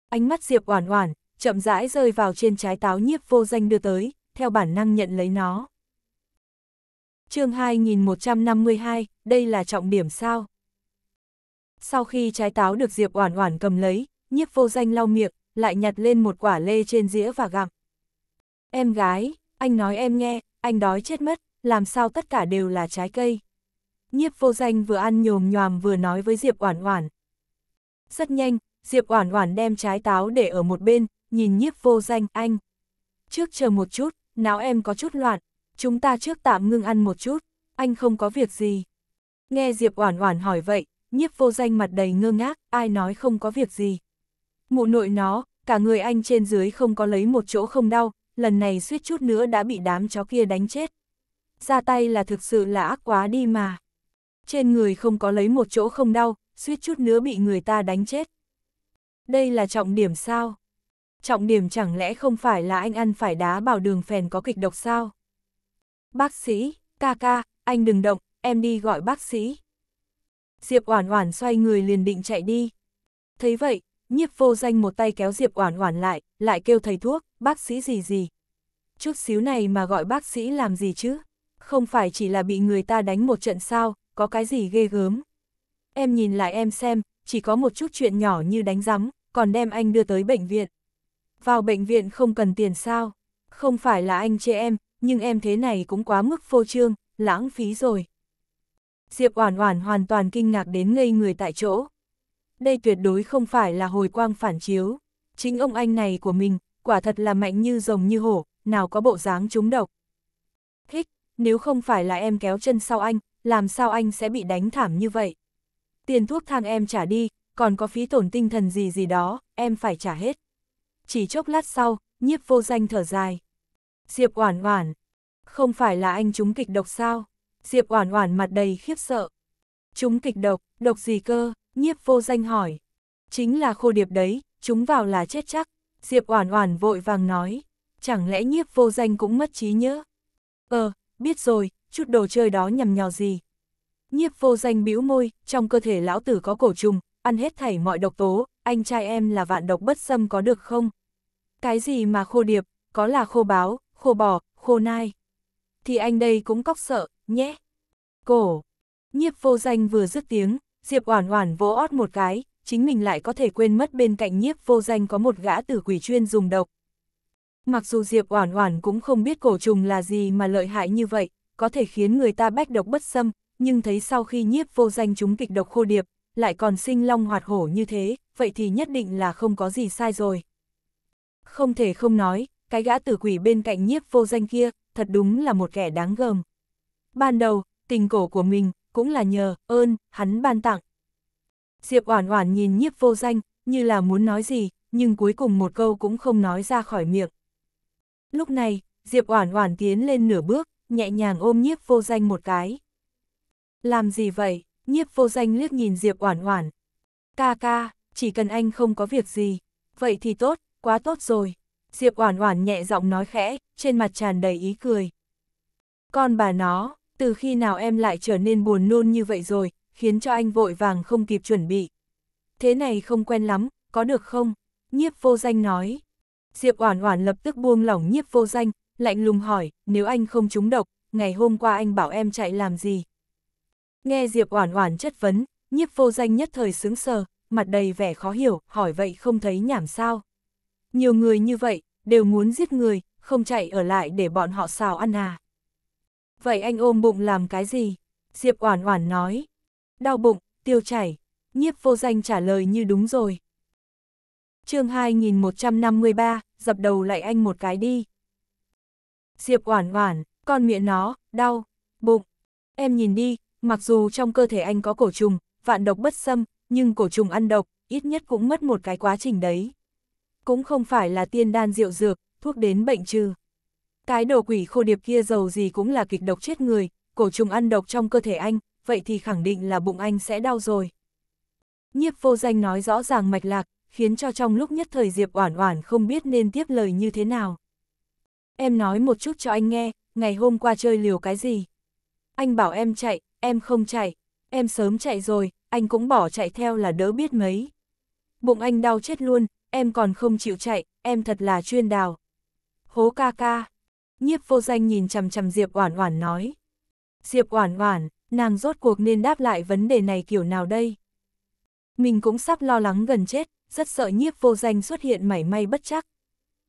Ánh mắt Diệp Oản Oản, chậm rãi rơi vào trên trái táo nhiếp vô danh đưa tới, theo bản năng nhận lấy nó. chương 2152, đây là trọng điểm sao? Sau khi trái táo được Diệp Oản Oản cầm lấy, nhiếp vô danh lau miệng, lại nhặt lên một quả lê trên dĩa và gặm. Em gái, anh nói em nghe, anh đói chết mất, làm sao tất cả đều là trái cây. Nhiếp vô danh vừa ăn nhồm nhòm vừa nói với Diệp Oản Oản. Rất nhanh, Diệp Oản Oản đem trái táo để ở một bên, nhìn nhiếp vô danh, anh. Trước chờ một chút, não em có chút loạn, chúng ta trước tạm ngưng ăn một chút, anh không có việc gì. Nghe Diệp Oản Oản hỏi vậy, nhiếp vô danh mặt đầy ngơ ngác, ai nói không có việc gì. Mụ nội nó, cả người anh trên dưới không có lấy một chỗ không đau, lần này suýt chút nữa đã bị đám chó kia đánh chết. Ra tay là thực sự là ác quá đi mà. Trên người không có lấy một chỗ không đau, suýt chút nữa bị người ta đánh chết. Đây là trọng điểm sao? trọng điểm chẳng lẽ không phải là anh ăn phải đá bảo đường phèn có kịch độc sao? Bác sĩ, ca ca, anh đừng động, em đi gọi bác sĩ. Diệp Oản Oản xoay người liền định chạy đi. Thấy vậy, Nhiếp Vô Danh một tay kéo Diệp Oản Oản lại, lại kêu thầy thuốc, bác sĩ gì gì. Chút xíu này mà gọi bác sĩ làm gì chứ? Không phải chỉ là bị người ta đánh một trận sao, có cái gì ghê gớm. Em nhìn lại em xem, chỉ có một chút chuyện nhỏ như đánh rắm, còn đem anh đưa tới bệnh viện. Vào bệnh viện không cần tiền sao? Không phải là anh chê em, nhưng em thế này cũng quá mức phô trương, lãng phí rồi. Diệp Oản Oản hoàn toàn kinh ngạc đến ngây người tại chỗ. Đây tuyệt đối không phải là hồi quang phản chiếu, chính ông anh này của mình, quả thật là mạnh như rồng như hổ, nào có bộ dáng chúng độc. Thích, nếu không phải là em kéo chân sau anh, làm sao anh sẽ bị đánh thảm như vậy? Tiền thuốc thang em trả đi, còn có phí tổn tinh thần gì gì đó, em phải trả hết chỉ chốc lát sau, nhiếp vô danh thở dài. Diệp Oản Oản, không phải là anh chúng kịch độc sao? Diệp Oản Oản mặt đầy khiếp sợ. Chúng kịch độc, độc gì cơ? Nhiếp vô danh hỏi. Chính là khô điệp đấy, chúng vào là chết chắc. Diệp Oản Oản vội vàng nói, chẳng lẽ nhiếp vô danh cũng mất trí nhớ? Ờ, biết rồi, chút đồ chơi đó nhằm nhò gì? Nhiếp vô danh bĩu môi, trong cơ thể lão tử có cổ trùng, ăn hết thảy mọi độc tố, anh trai em là vạn độc bất xâm có được không? Cái gì mà khô điệp, có là khô báo, khô bò, khô nai. Thì anh đây cũng cóc sợ, nhé. Cổ. Nhiếp vô danh vừa dứt tiếng, Diệp Oản Oản vỗ ót một cái, chính mình lại có thể quên mất bên cạnh nhiếp vô danh có một gã tử quỷ chuyên dùng độc. Mặc dù Diệp Oản Oản cũng không biết cổ trùng là gì mà lợi hại như vậy, có thể khiến người ta bách độc bất xâm, nhưng thấy sau khi nhiếp vô danh chúng kịch độc khô điệp, lại còn sinh long hoạt hổ như thế, vậy thì nhất định là không có gì sai rồi không thể không nói, cái gã tử quỷ bên cạnh nhiếp vô danh kia, thật đúng là một kẻ đáng gờm. Ban đầu, tình cổ của mình, cũng là nhờ, ơn, hắn ban tặng. Diệp Oản Oản nhìn nhiếp vô danh, như là muốn nói gì, nhưng cuối cùng một câu cũng không nói ra khỏi miệng. Lúc này, Diệp Oản Oản tiến lên nửa bước, nhẹ nhàng ôm nhiếp vô danh một cái. Làm gì vậy? Nhiếp vô danh liếc nhìn Diệp Oản Oản. Ca ca, chỉ cần anh không có việc gì, vậy thì tốt, quá tốt rồi. Diệp Oản Oản nhẹ giọng nói khẽ, trên mặt tràn đầy ý cười. Con bà nó, từ khi nào em lại trở nên buồn nôn như vậy rồi, khiến cho anh vội vàng không kịp chuẩn bị. Thế này không quen lắm, có được không? Nhiếp vô danh nói. Diệp Oản Oản lập tức buông lỏng nhiếp vô danh, lạnh lùng hỏi, nếu anh không trúng độc, ngày hôm qua anh bảo em chạy làm gì? Nghe Diệp Oản Oản chất vấn, nhiếp vô danh nhất thời sướng sờ, mặt đầy vẻ khó hiểu, hỏi vậy không thấy nhảm sao? Nhiều người như vậy, đều muốn giết người, không chạy ở lại để bọn họ xào ăn à. Vậy anh ôm bụng làm cái gì? Diệp Oản Oản nói. Đau bụng, tiêu chảy. Nhiếp vô danh trả lời như đúng rồi. chương 2153, dập đầu lại anh một cái đi. Diệp Oản Oản, con miệng nó, đau, bụng. Em nhìn đi, mặc dù trong cơ thể anh có cổ trùng, vạn độc bất xâm, nhưng cổ trùng ăn độc, ít nhất cũng mất một cái quá trình đấy cũng không phải là tiên đan rượu dược, thuốc đến bệnh trừ. Cái đồ quỷ khô điệp kia giàu gì cũng là kịch độc chết người, cổ trùng ăn độc trong cơ thể anh, vậy thì khẳng định là bụng anh sẽ đau rồi. Nhiếp vô danh nói rõ ràng mạch lạc, khiến cho trong lúc nhất thời Diệp Oản Oản không biết nên tiếp lời như thế nào. Em nói một chút cho anh nghe, ngày hôm qua chơi liều cái gì? Anh bảo em chạy, em không chạy, em sớm chạy rồi, anh cũng bỏ chạy theo là đỡ biết mấy. Bụng anh đau chết luôn, em còn không chịu chạy, em thật là chuyên đào. Hố ca ca. Nhiếp vô danh nhìn chằm chằm Diệp Oản Oản nói. Diệp Oản Oản, nàng rốt cuộc nên đáp lại vấn đề này kiểu nào đây? Mình cũng sắp lo lắng gần chết, rất sợ nhiếp vô danh xuất hiện mảy may bất chắc.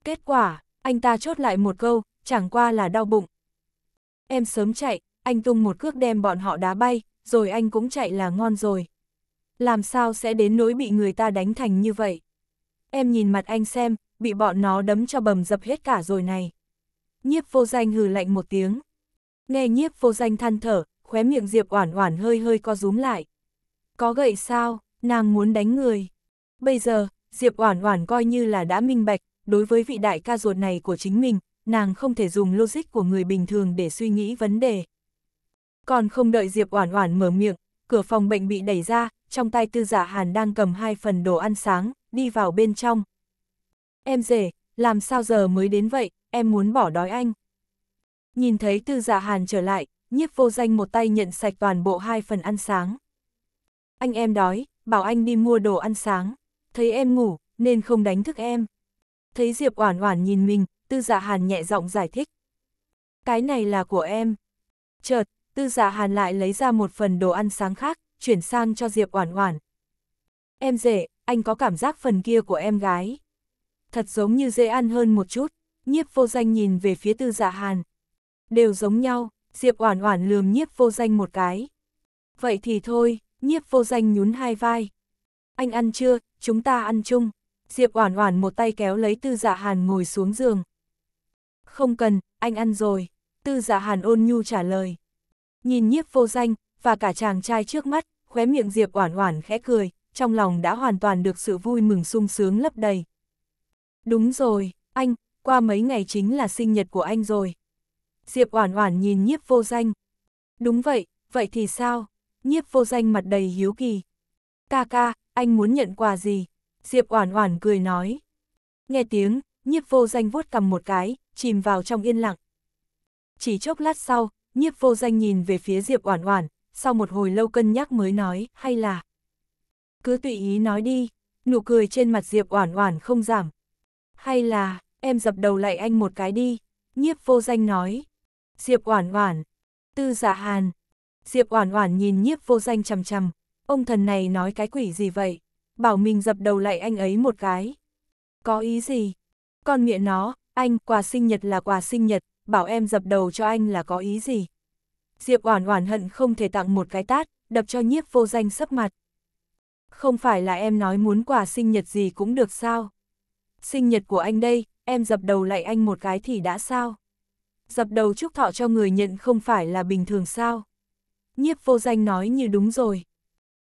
Kết quả, anh ta chốt lại một câu, chẳng qua là đau bụng. Em sớm chạy, anh tung một cước đem bọn họ đá bay, rồi anh cũng chạy là ngon rồi. Làm sao sẽ đến nỗi bị người ta đánh thành như vậy? em nhìn mặt anh xem, bị bọn nó đấm cho bầm dập hết cả rồi này. Nhiếp vô danh hừ lạnh một tiếng. Nghe nhiếp vô danh than thở, khóe miệng Diệp oản oản hơi hơi co rúm lại. Có gậy sao, nàng muốn đánh người. Bây giờ, Diệp oản oản coi như là đã minh bạch, đối với vị đại ca ruột này của chính mình, nàng không thể dùng logic của người bình thường để suy nghĩ vấn đề. Còn không đợi Diệp oản oản mở miệng, cửa phòng bệnh bị đẩy ra, trong tay tư giả dạ hàn đang cầm hai phần đồ ăn sáng, đi vào bên trong. Em rể, làm sao giờ mới đến vậy, em muốn bỏ đói anh. Nhìn thấy tư dạ hàn trở lại, nhiếp vô danh một tay nhận sạch toàn bộ hai phần ăn sáng. Anh em đói, bảo anh đi mua đồ ăn sáng, thấy em ngủ, nên không đánh thức em. Thấy Diệp Oản Oản nhìn mình, Tư Dạ Hàn nhẹ giọng giải thích. Cái này là của em. Chợt, Tư Dạ Hàn lại lấy ra một phần đồ ăn sáng khác, chuyển sang cho Diệp Oản Oản. Em rể, anh có cảm giác phần kia của em gái. Thật giống như dễ ăn hơn một chút, nhiếp vô danh nhìn về phía tư dạ hàn. Đều giống nhau, Diệp Oản Oản lườm nhiếp vô danh một cái. Vậy thì thôi, nhiếp vô danh nhún hai vai. Anh ăn chưa, chúng ta ăn chung. Diệp Oản Oản một tay kéo lấy Tư Dạ Hàn ngồi xuống giường. Không cần, anh ăn rồi. Tư Dạ Hàn ôn nhu trả lời. Nhìn nhiếp vô danh, và cả chàng trai trước mắt, khóe miệng Diệp Oản Oản khẽ cười, trong lòng đã hoàn toàn được sự vui mừng sung sướng lấp đầy. Đúng rồi, anh, qua mấy ngày chính là sinh nhật của anh rồi. Diệp Oản Oản nhìn Nhiếp Vô Danh. Đúng vậy, vậy thì sao? Nhiếp Vô Danh mặt đầy hiếu kỳ. "Ca ca, anh muốn nhận quà gì?" Diệp Oản Oản cười nói. Nghe tiếng, Nhiếp Vô Danh vuốt cầm một cái, chìm vào trong yên lặng. Chỉ chốc lát sau, Nhiếp Vô Danh nhìn về phía Diệp Oản Oản, sau một hồi lâu cân nhắc mới nói, "Hay là cứ tùy ý nói đi, nụ cười trên mặt Diệp Oản Oản không giảm. Hay là, em dập đầu lại anh một cái đi, nhiếp vô danh nói. Diệp Oản Oản, tư giả dạ hàn. Diệp Oản Oản nhìn nhiếp vô danh chằm chằm, ông thần này nói cái quỷ gì vậy, bảo mình dập đầu lại anh ấy một cái. Có ý gì? Con miệng nó, anh, quà sinh nhật là quà sinh nhật, bảo em dập đầu cho anh là có ý gì? Diệp Oản Oản hận không thể tặng một cái tát, đập cho nhiếp vô danh sấp mặt. Không phải là em nói muốn quà sinh nhật gì cũng được sao? Sinh nhật của anh đây, em dập đầu lại anh một cái thì đã sao? Dập đầu chúc thọ cho người nhận không phải là bình thường sao? Nhiếp vô danh nói như đúng rồi.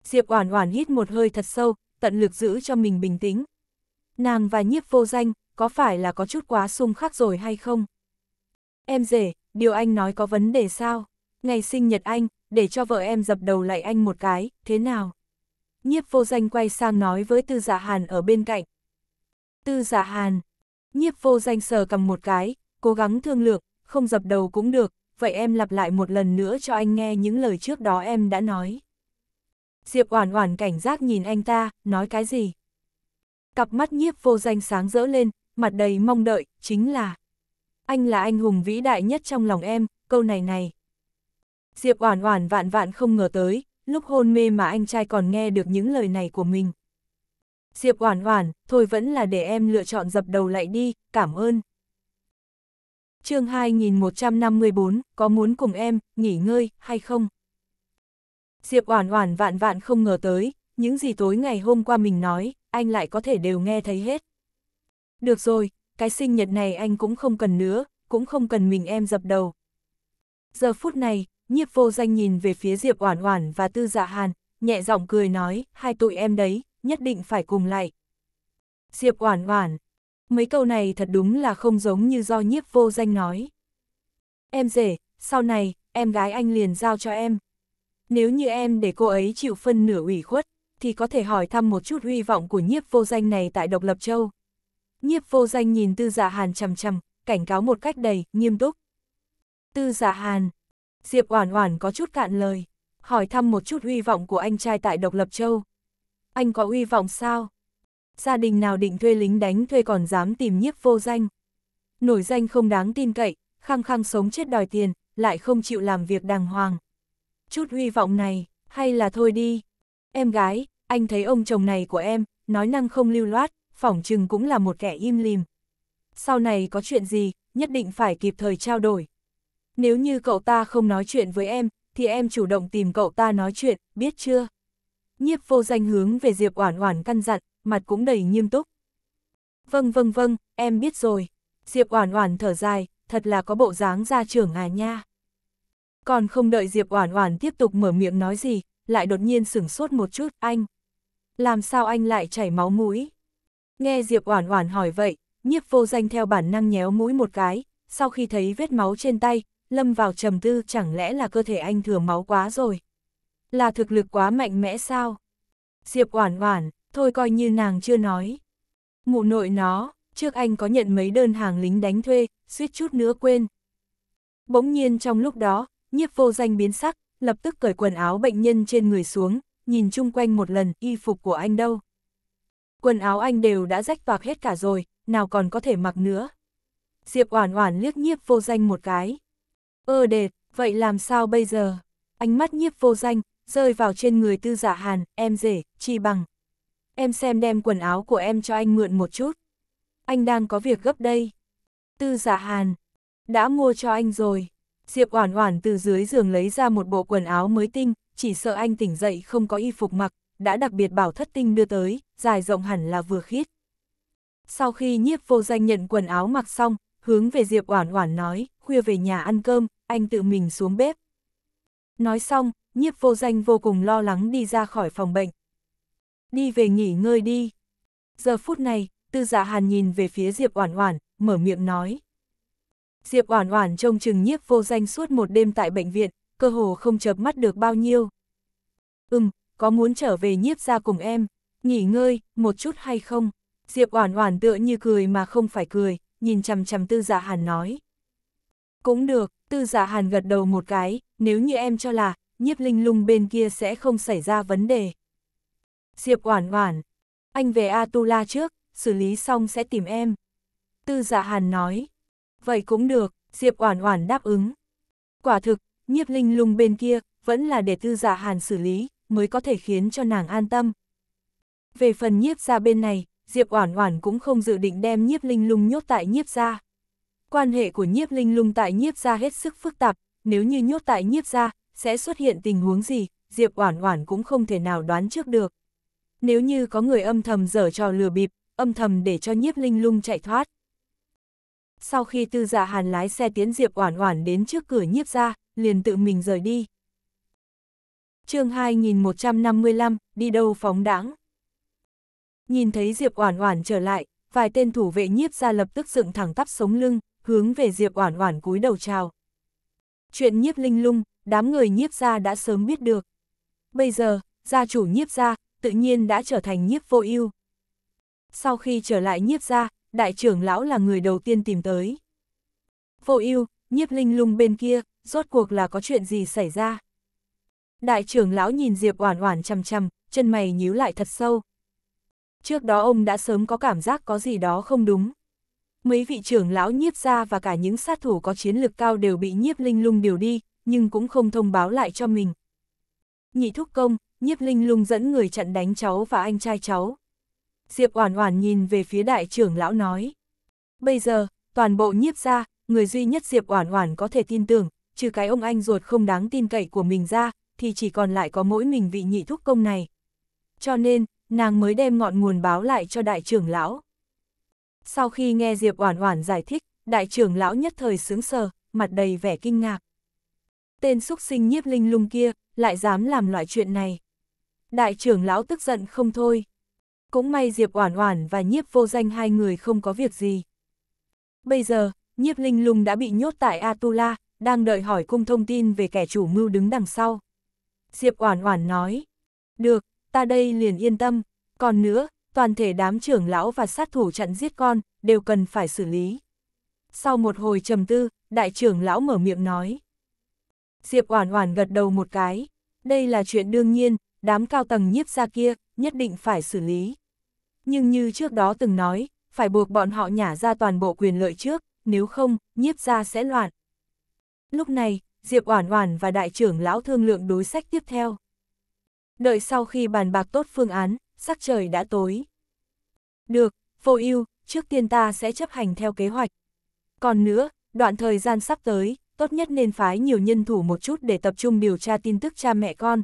Diệp Oản Oản hít một hơi thật sâu, tận lực giữ cho mình bình tĩnh. Nàng và nhiếp vô danh, có phải là có chút quá xung khắc rồi hay không? Em rể, điều anh nói có vấn đề sao? Ngày sinh nhật anh, để cho vợ em dập đầu lại anh một cái, thế nào? nhiếp vô danh quay sang nói với tư giả dạ hàn ở bên cạnh. Tư giả dạ hàn, nhiếp vô danh sờ cầm một cái, cố gắng thương lượng, không dập đầu cũng được, vậy em lặp lại một lần nữa cho anh nghe những lời trước đó em đã nói. Diệp Oản Oản cảnh giác nhìn anh ta, nói cái gì? Cặp mắt nhiếp vô danh sáng rỡ lên, mặt đầy mong đợi, chính là Anh là anh hùng vĩ đại nhất trong lòng em, câu này này. Diệp Oản Oản vạn vạn không ngờ tới, lúc hôn mê mà anh trai còn nghe được những lời này của mình. Diệp Oản Oản, thôi vẫn là để em lựa chọn dập đầu lại đi, cảm ơn. Chương 2154, có muốn cùng em nghỉ ngơi hay không? Diệp Oản Oản vạn vạn không ngờ tới, những gì tối ngày hôm qua mình nói, anh lại có thể đều nghe thấy hết. Được rồi, cái sinh nhật này anh cũng không cần nữa, cũng không cần mình em dập đầu, Giờ phút này, nhiếp vô danh nhìn về phía Diệp Oản Oản và Tư Dạ Hàn, nhẹ giọng cười nói, hai tụi em đấy, nhất định phải cùng lại. Diệp Oản Oản, mấy câu này thật đúng là không giống như do nhiếp vô danh nói. Em rể, sau này, em gái anh liền giao cho em. Nếu như em để cô ấy chịu phân nửa ủy khuất, thì có thể hỏi thăm một chút hy vọng của nhiếp vô danh này tại Độc Lập Châu. Nhiếp vô danh nhìn tư giả dạ hàn chầm chầm, cảnh cáo một cách đầy, nghiêm túc. Tư giả dạ hàn. Diệp Oản Oản có chút cạn lời, hỏi thăm một chút hy vọng của anh trai tại Độc Lập Châu. Anh có hy vọng sao? Gia đình nào định thuê lính đánh thuê còn dám tìm nhiếp vô danh. Nổi danh không đáng tin cậy, khăng khăng sống chết đòi tiền, lại không chịu làm việc đàng hoàng. Chút hy vọng này, hay là thôi đi. Em gái, anh thấy ông chồng này của em, nói năng không lưu loát, phỏng chừng cũng là một kẻ im lìm. Sau này có chuyện gì, nhất định phải kịp thời trao đổi nếu như cậu ta không nói chuyện với em, thì em chủ động tìm cậu ta nói chuyện, biết chưa? Nhiếp vô danh hướng về Diệp Oản Oản căn dặn, mặt cũng đầy nghiêm túc. Vâng vâng vâng, em biết rồi. Diệp Oản Oản thở dài, thật là có bộ dáng gia trưởng à nha. Còn không đợi Diệp Oản Oản tiếp tục mở miệng nói gì, lại đột nhiên sững sốt một chút, anh. Làm sao anh lại chảy máu mũi? Nghe Diệp Oản Oản hỏi vậy, Nhiếp Vô Danh theo bản năng nhéo mũi một cái, sau khi thấy vết máu trên tay, lâm vào trầm tư chẳng lẽ là cơ thể anh thừa máu quá rồi. Là thực lực quá mạnh mẽ sao? Diệp oản oản, thôi coi như nàng chưa nói. Mụ nội nó, trước anh có nhận mấy đơn hàng lính đánh thuê, suýt chút nữa quên. Bỗng nhiên trong lúc đó, nhiếp vô danh biến sắc, lập tức cởi quần áo bệnh nhân trên người xuống, nhìn chung quanh một lần y phục của anh đâu. Quần áo anh đều đã rách toạc hết cả rồi, nào còn có thể mặc nữa. Diệp oản oản liếc nhiếp vô danh một cái. Ơ ờ đệt, vậy làm sao bây giờ? Ánh mắt nhiếp vô danh, rơi vào trên người tư giả dạ hàn, em rể, chi bằng. Em xem đem quần áo của em cho anh mượn một chút. Anh đang có việc gấp đây. Tư giả dạ hàn, đã mua cho anh rồi. Diệp Oản Oản từ dưới giường lấy ra một bộ quần áo mới tinh, chỉ sợ anh tỉnh dậy không có y phục mặc, đã đặc biệt bảo thất tinh đưa tới, dài rộng hẳn là vừa khít. Sau khi nhiếp vô danh nhận quần áo mặc xong, hướng về Diệp Oản Oản nói, khuya về nhà ăn cơm, anh tự mình xuống bếp. Nói xong, nhiếp vô danh vô cùng lo lắng đi ra khỏi phòng bệnh. Đi về nghỉ ngơi đi. Giờ phút này, tư giả dạ hàn nhìn về phía Diệp Oản Oản, mở miệng nói. Diệp Oản Oản trông chừng nhiếp vô danh suốt một đêm tại bệnh viện, cơ hồ không chớp mắt được bao nhiêu. Ừm, có muốn trở về nhiếp ra cùng em, nghỉ ngơi, một chút hay không? Diệp Oản Oản tựa như cười mà không phải cười, nhìn chằm chằm Tư giả dạ Hàn nói. Cũng được, tư giả dạ hàn gật đầu một cái, nếu như em cho là, nhiếp linh lung bên kia sẽ không xảy ra vấn đề. Diệp oản oản, anh về Atula trước, xử lý xong sẽ tìm em. Tư giả dạ hàn nói, vậy cũng được, Diệp oản oản đáp ứng. Quả thực, nhiếp linh lung bên kia, vẫn là để tư giả dạ hàn xử lý, mới có thể khiến cho nàng an tâm. Về phần nhiếp ra bên này, Diệp Oản Oản cũng không dự định đem Nhiếp Linh Lung nhốt tại nhiếp gia. Quan hệ của nhiếp linh lung tại nhiếp gia hết sức phức tạp, nếu như nhốt tại nhiếp gia, sẽ xuất hiện tình huống gì, Diệp Oản Oản cũng không thể nào đoán trước được. Nếu như có người âm thầm dở trò lừa bịp, âm thầm để cho nhiếp linh lung chạy thoát. Sau khi tư giả dạ hàn lái xe tiến Diệp Oản Oản đến trước cửa nhiếp gia, liền tự mình rời đi. chương 2155, đi đâu phóng đãng Nhìn thấy Diệp Oản Oản trở lại, vài tên thủ vệ nhiếp gia lập tức dựng thẳng tắp sống lưng, hướng về Diệp Oản Oản cúi đầu chào. Chuyện nhiếp linh lung, đám người nhiếp gia đã sớm biết được. Bây giờ, gia chủ nhiếp gia tự nhiên đã trở thành nhiếp vô ưu. Sau khi trở lại nhiếp gia, đại trưởng lão là người đầu tiên tìm tới. Vô ưu, nhiếp linh lung bên kia, rốt cuộc là có chuyện gì xảy ra? Đại trưởng lão nhìn Diệp Oản Oản chằm chằm, chân mày nhíu lại thật sâu. Trước đó ông đã sớm có cảm giác có gì đó không đúng, mấy vị trưởng lão nhiếp gia và cả những sát thủ có chiến lực cao đều bị nhiếp linh lung điều đi, nhưng cũng không thông báo lại cho mình. Nhị thúc công, nhiếp linh lung dẫn người chặn đánh cháu và anh trai cháu. Diệp Oản Oản nhìn về phía đại trưởng lão nói. Bây giờ, toàn bộ nhiếp gia, người duy nhất Diệp Oản Oản có thể tin tưởng, trừ cái ông anh ruột không đáng tin cậy của mình ra, thì chỉ còn lại có mỗi mình vị nhị thúc công này. Cho nên, nàng mới đem ngọn nguồn báo lại cho đại trưởng lão. Sau khi nghe Diệp Oản Oản giải thích, đại trưởng lão nhất thời sướng sờ, mặt đầy vẻ kinh ngạc. Tên xúc sinh nhiếp linh lung kia, lại dám làm loại chuyện này. Đại trưởng lão tức giận không thôi. Cũng may Diệp Oản Oản và nhiếp vô danh hai người không có việc gì. Bây giờ, nhiếp linh lung đã bị nhốt tại Atula, đang đợi hỏi cung thông tin về kẻ chủ mưu đứng đằng sau. Diệp Oản Oản nói, được, ta đây liền yên tâm, còn nữa, toàn thể đám trưởng lão và sát thủ chặn giết con, đều cần phải xử lý. Sau một hồi trầm tư, đại trưởng lão mở miệng nói. Diệp Oản Oản gật đầu một cái, đây là chuyện đương nhiên, đám cao tầng nhiếp gia kia, nhất định phải xử lý. Nhưng như trước đó từng nói, phải buộc bọn họ nhả ra toàn bộ quyền lợi trước, nếu không, nhiếp gia sẽ loạn. Lúc này, Diệp Oản Oản và đại trưởng lão thương lượng đối sách tiếp theo. Đợi sau khi bàn bạc tốt phương án, sắc trời đã tối. Được, vô ưu trước tiên ta sẽ chấp hành theo kế hoạch. Còn nữa, đoạn thời gian sắp tới, tốt nhất nên phái nhiều nhân thủ một chút để tập trung điều tra tin tức cha mẹ con.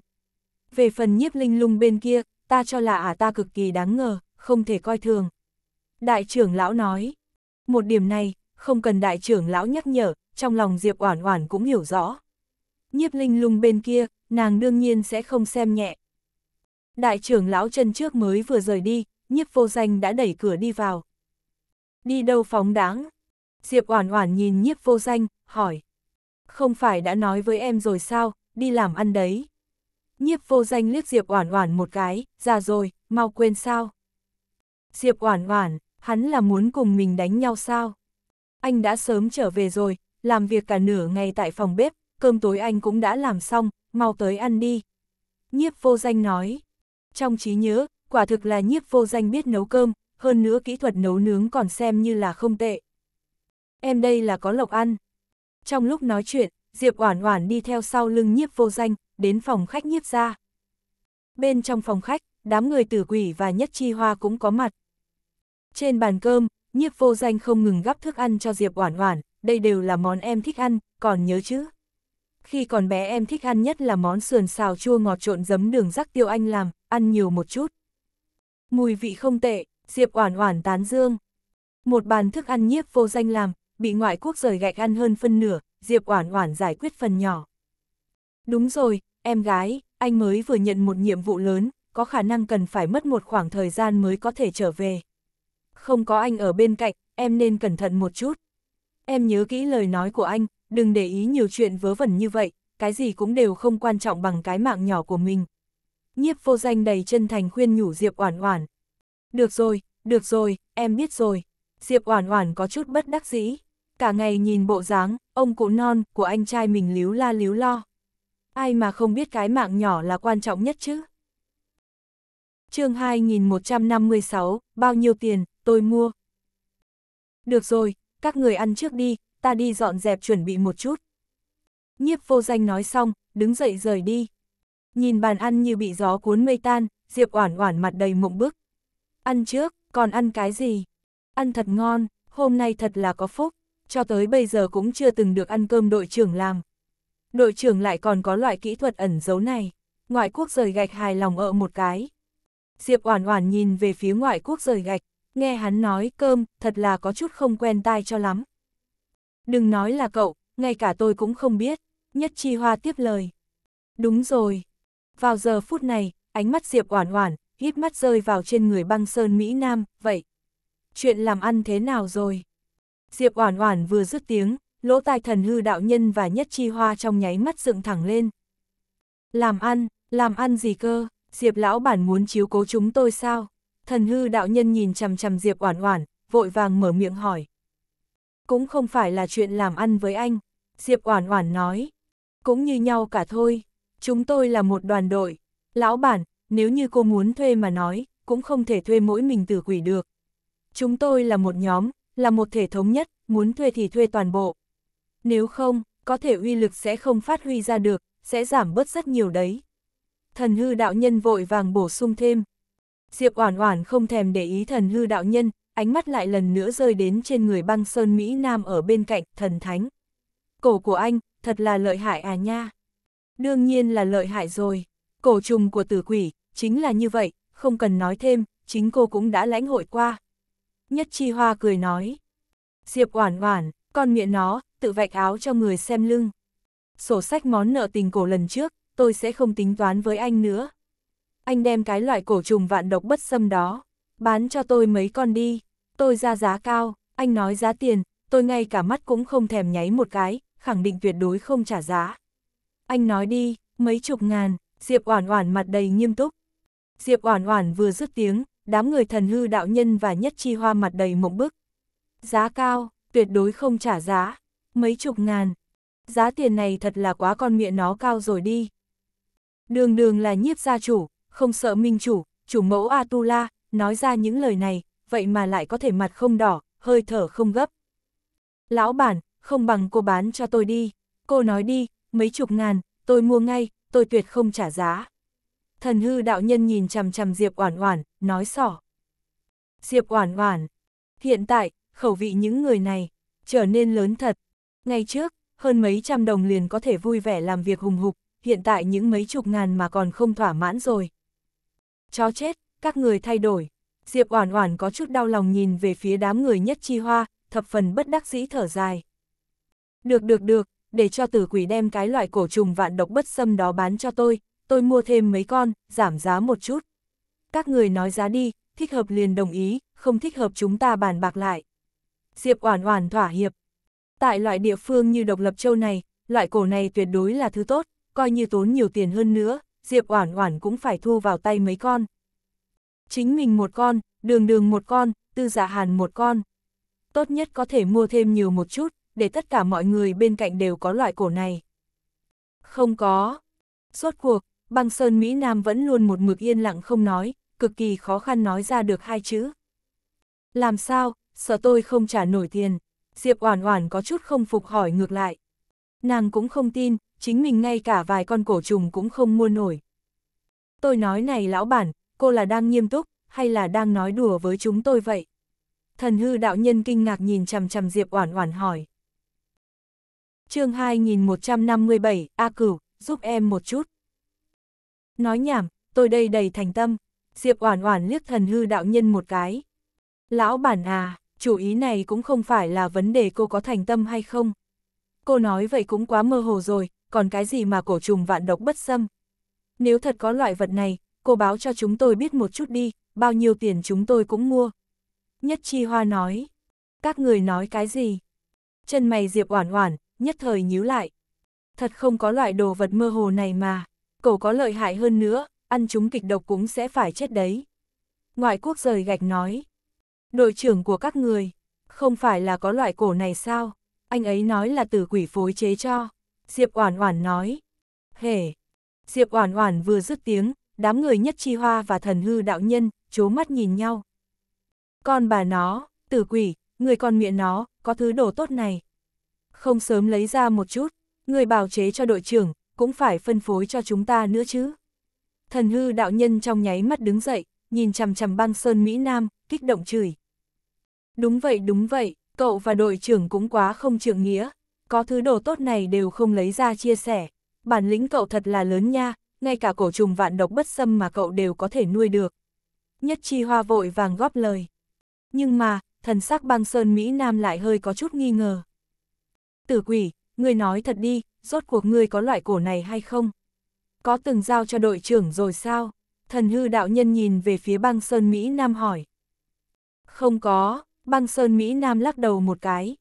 Về phần nhiếp linh lung bên kia, ta cho là ả à ta cực kỳ đáng ngờ, không thể coi thường. Đại trưởng lão nói, một điểm này, không cần đại trưởng lão nhắc nhở, trong lòng Diệp Oản Oản cũng hiểu rõ. Nhiếp Linh Lung bên kia, nàng đương nhiên sẽ không xem nhẹ, Đại trưởng lão chân trước mới vừa rời đi, nhiếp vô danh đã đẩy cửa đi vào. Đi đâu phóng đáng? Diệp Oản Oản nhìn nhiếp vô danh, hỏi. Không phải đã nói với em rồi sao, đi làm ăn đấy. Nhiếp vô danh liếc Diệp Oản Oản một cái, ra rồi, mau quên sao. Diệp Oản Oản, hắn là muốn cùng mình đánh nhau sao? Anh đã sớm trở về rồi, làm việc cả nửa ngày tại phòng bếp, cơm tối anh cũng đã làm xong, mau tới ăn đi. Nhiếp vô danh nói. Trong trí nhớ, quả thực là nhiếp vô danh biết nấu cơm, hơn nữa kỹ thuật nấu nướng còn xem như là không tệ. Em đây là có lộc ăn. Trong lúc nói chuyện, Diệp Oản Oản đi theo sau lưng nhiếp vô danh, đến phòng khách nhiếp ra. Bên trong phòng khách, đám người tử quỷ và nhất chi hoa cũng có mặt. Trên bàn cơm, nhiếp vô danh không ngừng gắp thức ăn cho Diệp Oản Oản, đây đều là món em thích ăn, còn nhớ chứ? Khi còn bé em thích ăn nhất là món sườn xào chua ngọt trộn giấm đường rắc tiêu anh làm, ăn nhiều một chút. Mùi vị không tệ, Diệp Oản Oản tán dương. Một bàn thức ăn nhiếp vô danh làm, bị ngoại quốc rời gạch ăn hơn phân nửa, Diệp Oản Oản giải quyết phần nhỏ. Đúng rồi, em gái, anh mới vừa nhận một nhiệm vụ lớn, có khả năng cần phải mất một khoảng thời gian mới có thể trở về. Không có anh ở bên cạnh, em nên cẩn thận một chút. Em nhớ kỹ lời nói của anh, đừng để ý nhiều chuyện vớ vẩn như vậy, cái gì cũng đều không quan trọng bằng cái mạng nhỏ của mình. Nhiếp vô danh đầy chân thành khuyên nhủ Diệp Oản Oản. Được rồi, được rồi, em biết rồi. Diệp Oản Oản có chút bất đắc dĩ, cả ngày nhìn bộ dáng, ông cụ non của anh trai mình líu la líu lo. Ai mà không biết cái mạng nhỏ là quan trọng nhất chứ. chương 2156, bao nhiêu tiền, tôi mua. Được rồi, các người ăn trước đi, ta đi dọn dẹp chuẩn bị một chút. Nhiếp vô danh nói xong, đứng dậy rời đi. Nhìn bàn ăn như bị gió cuốn mây tan, Diệp Oản Oản mặt đầy mộng bức. Ăn trước, còn ăn cái gì? Ăn thật ngon, hôm nay thật là có phúc, cho tới bây giờ cũng chưa từng được ăn cơm đội trưởng làm. Đội trưởng lại còn có loại kỹ thuật ẩn giấu này, ngoại quốc rời gạch hài lòng ợ một cái. Diệp Oản Oản nhìn về phía ngoại quốc rời gạch, nghe hắn nói cơm, thật là có chút không quen tai cho lắm. Đừng nói là cậu, ngay cả tôi cũng không biết. Nhất Chi Hoa tiếp lời. Đúng rồi. Vào giờ phút này, ánh mắt Diệp Oản Oản, hít mắt rơi vào trên người băng sơn Mỹ Nam, vậy. Chuyện làm ăn thế nào rồi? Diệp Oản Oản vừa dứt tiếng, lỗ tai thần hư đạo nhân và Nhất Chi Hoa trong nháy mắt dựng thẳng lên. Làm ăn, làm ăn gì cơ, Diệp lão bản muốn chiếu cố chúng tôi sao? Thần hư đạo nhân nhìn chằm chằm Diệp Oản Oản, vội vàng mở miệng hỏi cũng không phải là chuyện làm ăn với anh, Diệp Oản Oản nói. Cũng như nhau cả thôi, chúng tôi là một đoàn đội. Lão bản, nếu như cô muốn thuê mà nói, cũng không thể thuê mỗi mình tử quỷ được. Chúng tôi là một nhóm, là một thể thống nhất, muốn thuê thì thuê toàn bộ. Nếu không, có thể uy lực sẽ không phát huy ra được, sẽ giảm bớt rất nhiều đấy. Thần hư đạo nhân vội vàng bổ sung thêm. Diệp Oản Oản không thèm để ý thần hư đạo nhân, ánh mắt lại lần nữa rơi đến trên người băng sơn Mỹ Nam ở bên cạnh, thần thánh. Cổ của anh, thật là lợi hại à nha. Đương nhiên là lợi hại rồi. Cổ trùng của tử quỷ, chính là như vậy, không cần nói thêm, chính cô cũng đã lãnh hội qua. Nhất Chi Hoa cười nói. Diệp oản oản, con miệng nó, tự vạch áo cho người xem lưng. Sổ sách món nợ tình cổ lần trước, tôi sẽ không tính toán với anh nữa. Anh đem cái loại cổ trùng vạn độc bất xâm đó, bán cho tôi mấy con đi tôi ra giá cao, anh nói giá tiền, tôi ngay cả mắt cũng không thèm nháy một cái, khẳng định tuyệt đối không trả giá. Anh nói đi, mấy chục ngàn, Diệp Oản Oản mặt đầy nghiêm túc. Diệp Oản Oản vừa dứt tiếng, đám người thần hư đạo nhân và nhất chi hoa mặt đầy mộng bức. Giá cao, tuyệt đối không trả giá, mấy chục ngàn. Giá tiền này thật là quá con miệng nó cao rồi đi. Đường đường là nhiếp gia chủ, không sợ minh chủ, chủ mẫu Atula, nói ra những lời này, vậy mà lại có thể mặt không đỏ, hơi thở không gấp. Lão bản, không bằng cô bán cho tôi đi. Cô nói đi, mấy chục ngàn, tôi mua ngay, tôi tuyệt không trả giá. Thần hư đạo nhân nhìn chằm chằm Diệp Oản Oản, nói sỏ. Diệp Oản Oản, hiện tại, khẩu vị những người này trở nên lớn thật. Ngày trước, hơn mấy trăm đồng liền có thể vui vẻ làm việc hùng hục, hiện tại những mấy chục ngàn mà còn không thỏa mãn rồi. Chó chết, các người thay đổi. Diệp Oản Oản có chút đau lòng nhìn về phía đám người nhất chi hoa, thập phần bất đắc dĩ thở dài. Được được được, để cho tử quỷ đem cái loại cổ trùng vạn độc bất xâm đó bán cho tôi, tôi mua thêm mấy con, giảm giá một chút. Các người nói giá đi, thích hợp liền đồng ý, không thích hợp chúng ta bàn bạc lại. Diệp Oản Oản thỏa hiệp. Tại loại địa phương như độc lập châu này, loại cổ này tuyệt đối là thứ tốt, coi như tốn nhiều tiền hơn nữa, Diệp Oản Oản cũng phải thu vào tay mấy con chính mình một con, đường đường một con, tư giả hàn một con. Tốt nhất có thể mua thêm nhiều một chút, để tất cả mọi người bên cạnh đều có loại cổ này. Không có. Suốt cuộc, băng sơn Mỹ Nam vẫn luôn một mực yên lặng không nói, cực kỳ khó khăn nói ra được hai chữ. Làm sao, sợ tôi không trả nổi tiền. Diệp Oản Oản có chút không phục hỏi ngược lại. Nàng cũng không tin, chính mình ngay cả vài con cổ trùng cũng không mua nổi. Tôi nói này lão bản, cô là đang nghiêm túc, hay là đang nói đùa với chúng tôi vậy? Thần hư đạo nhân kinh ngạc nhìn chằm chằm Diệp Oản Oản hỏi. Chương 2157, A Cửu, giúp em một chút. Nói nhảm, tôi đây đầy thành tâm. Diệp Oản Oản liếc thần hư đạo nhân một cái. Lão bản à, chủ ý này cũng không phải là vấn đề cô có thành tâm hay không. Cô nói vậy cũng quá mơ hồ rồi, còn cái gì mà cổ trùng vạn độc bất xâm. Nếu thật có loại vật này, cô báo cho chúng tôi biết một chút đi, bao nhiêu tiền chúng tôi cũng mua. Nhất Chi Hoa nói, các người nói cái gì? Chân mày Diệp Oản Oản, nhất thời nhíu lại. Thật không có loại đồ vật mơ hồ này mà, cổ có lợi hại hơn nữa, ăn chúng kịch độc cũng sẽ phải chết đấy. Ngoại quốc rời gạch nói, đội trưởng của các người, không phải là có loại cổ này sao? Anh ấy nói là tử quỷ phối chế cho. Diệp Oản Oản nói, hề. Diệp Oản Oản vừa dứt tiếng, đám người nhất chi hoa và thần hư đạo nhân, chố mắt nhìn nhau. Con bà nó, tử quỷ, người con miệng nó, có thứ đồ tốt này. Không sớm lấy ra một chút, người bào chế cho đội trưởng, cũng phải phân phối cho chúng ta nữa chứ. Thần hư đạo nhân trong nháy mắt đứng dậy, nhìn chằm chằm băng sơn Mỹ Nam, kích động chửi. Đúng vậy đúng vậy, cậu và đội trưởng cũng quá không trưởng nghĩa, có thứ đồ tốt này đều không lấy ra chia sẻ, bản lĩnh cậu thật là lớn nha, ngay cả cổ trùng vạn độc bất xâm mà cậu đều có thể nuôi được. Nhất chi hoa vội vàng góp lời. Nhưng mà, thần sắc băng sơn Mỹ Nam lại hơi có chút nghi ngờ. Tử quỷ, ngươi nói thật đi, rốt cuộc ngươi có loại cổ này hay không? Có từng giao cho đội trưởng rồi sao? Thần hư đạo nhân nhìn về phía băng sơn Mỹ Nam hỏi. Không có, băng sơn Mỹ Nam lắc đầu một cái.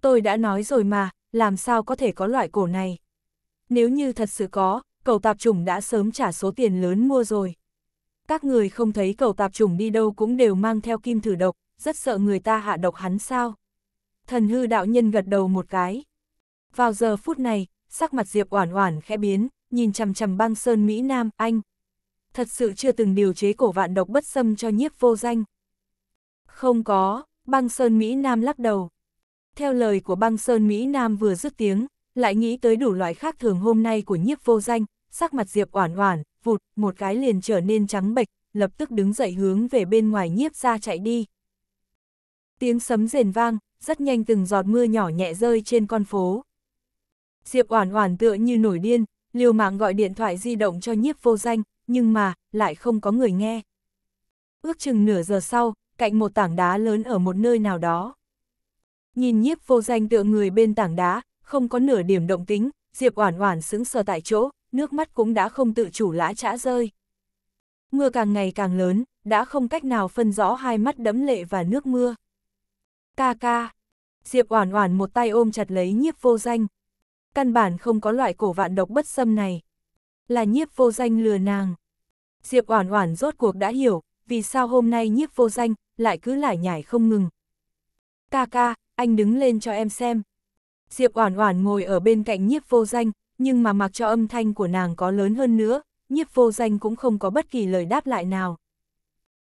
Tôi đã nói rồi mà, làm sao có thể có loại cổ này? Nếu như thật sự có, cầu tạp trùng đã sớm trả số tiền lớn mua rồi. Các người không thấy cầu tạp trùng đi đâu cũng đều mang theo kim thử độc, rất sợ người ta hạ độc hắn sao. Thần hư đạo nhân gật đầu một cái. Vào giờ phút này, sắc mặt Diệp Oản Oản khẽ biến, nhìn chằm chằm băng sơn Mỹ Nam, anh. Thật sự chưa từng điều chế cổ vạn độc bất xâm cho nhiếp vô danh. Không có, băng sơn Mỹ Nam lắc đầu. Theo lời của băng sơn Mỹ Nam vừa dứt tiếng, lại nghĩ tới đủ loại khác thường hôm nay của nhiếp vô danh, sắc mặt Diệp oản oản, vụt, một cái liền trở nên trắng bệch, lập tức đứng dậy hướng về bên ngoài nhiếp ra chạy đi. Tiếng sấm rền vang, rất nhanh từng giọt mưa nhỏ nhẹ rơi trên con phố. Diệp oản oản tựa như nổi điên, liều mạng gọi điện thoại di động cho nhiếp vô danh, nhưng mà, lại không có người nghe. Ước chừng nửa giờ sau, cạnh một tảng đá lớn ở một nơi nào đó. Nhìn nhiếp vô danh tựa người bên tảng đá, không có nửa điểm động tính, Diệp Oản Oản sững sờ tại chỗ, nước mắt cũng đã không tự chủ lã chã rơi. Mưa càng ngày càng lớn, đã không cách nào phân rõ hai mắt đẫm lệ và nước mưa. Ca ca. Diệp Oản Oản một tay ôm chặt lấy Nhiếp Vô Danh. Căn bản không có loại cổ vạn độc bất xâm này. Là Nhiếp Vô Danh lừa nàng. Diệp Oản Oản rốt cuộc đã hiểu, vì sao hôm nay Nhiếp Vô Danh lại cứ lải nhải không ngừng. "Ca ca, anh đứng lên cho em xem, Diệp Oản Oản ngồi ở bên cạnh nhiếp vô danh, nhưng mà mặc cho âm thanh của nàng có lớn hơn nữa, nhiếp vô danh cũng không có bất kỳ lời đáp lại nào.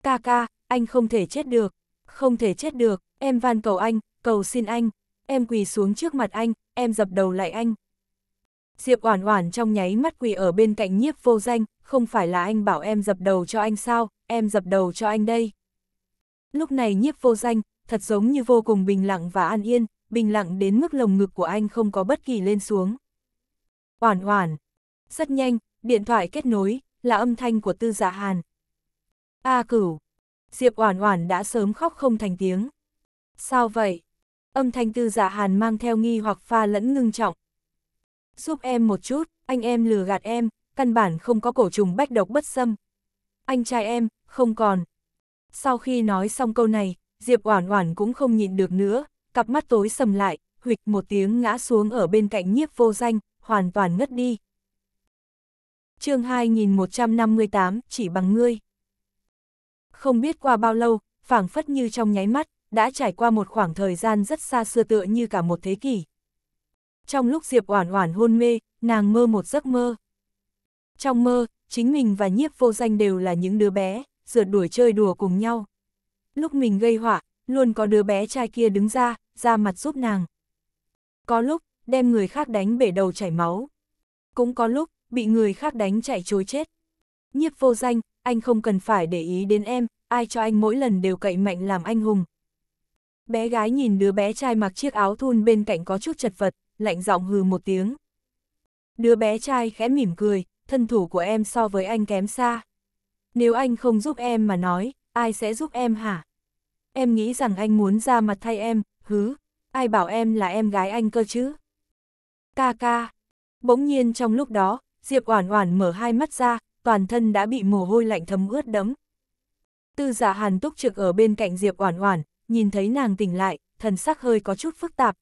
Ca ca, anh không thể chết được, không thể chết được, em van cầu anh, cầu xin anh, em quỳ xuống trước mặt anh, em dập đầu lại anh. Diệp Oản Oản trong nháy mắt quỳ ở bên cạnh nhiếp vô danh, không phải là anh bảo em dập đầu cho anh sao, em dập đầu cho anh đây. Lúc này nhiếp vô danh, thật giống như vô cùng bình lặng và an yên, bình lặng đến mức lồng ngực của anh không có bất kỳ lên xuống. Oản oản. Rất nhanh, điện thoại kết nối, là âm thanh của tư dạ hàn. A cửu. Diệp oản oản đã sớm khóc không thành tiếng. Sao vậy? Âm thanh tư dạ hàn mang theo nghi hoặc pha lẫn ngưng trọng. Giúp em một chút, anh em lừa gạt em, căn bản không có cổ trùng bách độc bất xâm. Anh trai em, không còn. Sau khi nói xong câu này, Diệp Oản Oản cũng không nhịn được nữa, cặp mắt tối sầm lại, huịch một tiếng ngã xuống ở bên cạnh nhiếp vô danh, hoàn toàn ngất đi. chương 2158, chỉ bằng ngươi. Không biết qua bao lâu, phảng phất như trong nháy mắt, đã trải qua một khoảng thời gian rất xa xưa tựa như cả một thế kỷ. Trong lúc Diệp Oản Oản hôn mê, nàng mơ một giấc mơ. Trong mơ, chính mình và nhiếp vô danh đều là những đứa bé, rượt đuổi chơi đùa cùng nhau. Lúc mình gây họa, luôn có đứa bé trai kia đứng ra, ra mặt giúp nàng. Có lúc, đem người khác đánh bể đầu chảy máu. Cũng có lúc, bị người khác đánh chạy chối chết. Nhiếp vô danh, anh không cần phải để ý đến em, ai cho anh mỗi lần đều cậy mạnh làm anh hùng. Bé gái nhìn đứa bé trai mặc chiếc áo thun bên cạnh có chút chật vật, lạnh giọng hừ một tiếng. Đứa bé trai khẽ mỉm cười, thân thủ của em so với anh kém xa. Nếu anh không giúp em mà nói, ai sẽ giúp em hả? Em nghĩ rằng anh muốn ra mặt thay em, hứ, ai bảo em là em gái anh cơ chứ? Ca ca. Bỗng nhiên trong lúc đó, Diệp Oản Oản mở hai mắt ra, toàn thân đã bị mồ hôi lạnh thấm ướt đẫm. Tư Giả dạ Hàn túc trực ở bên cạnh Diệp Oản Oản, nhìn thấy nàng tỉnh lại, thần sắc hơi có chút phức tạp.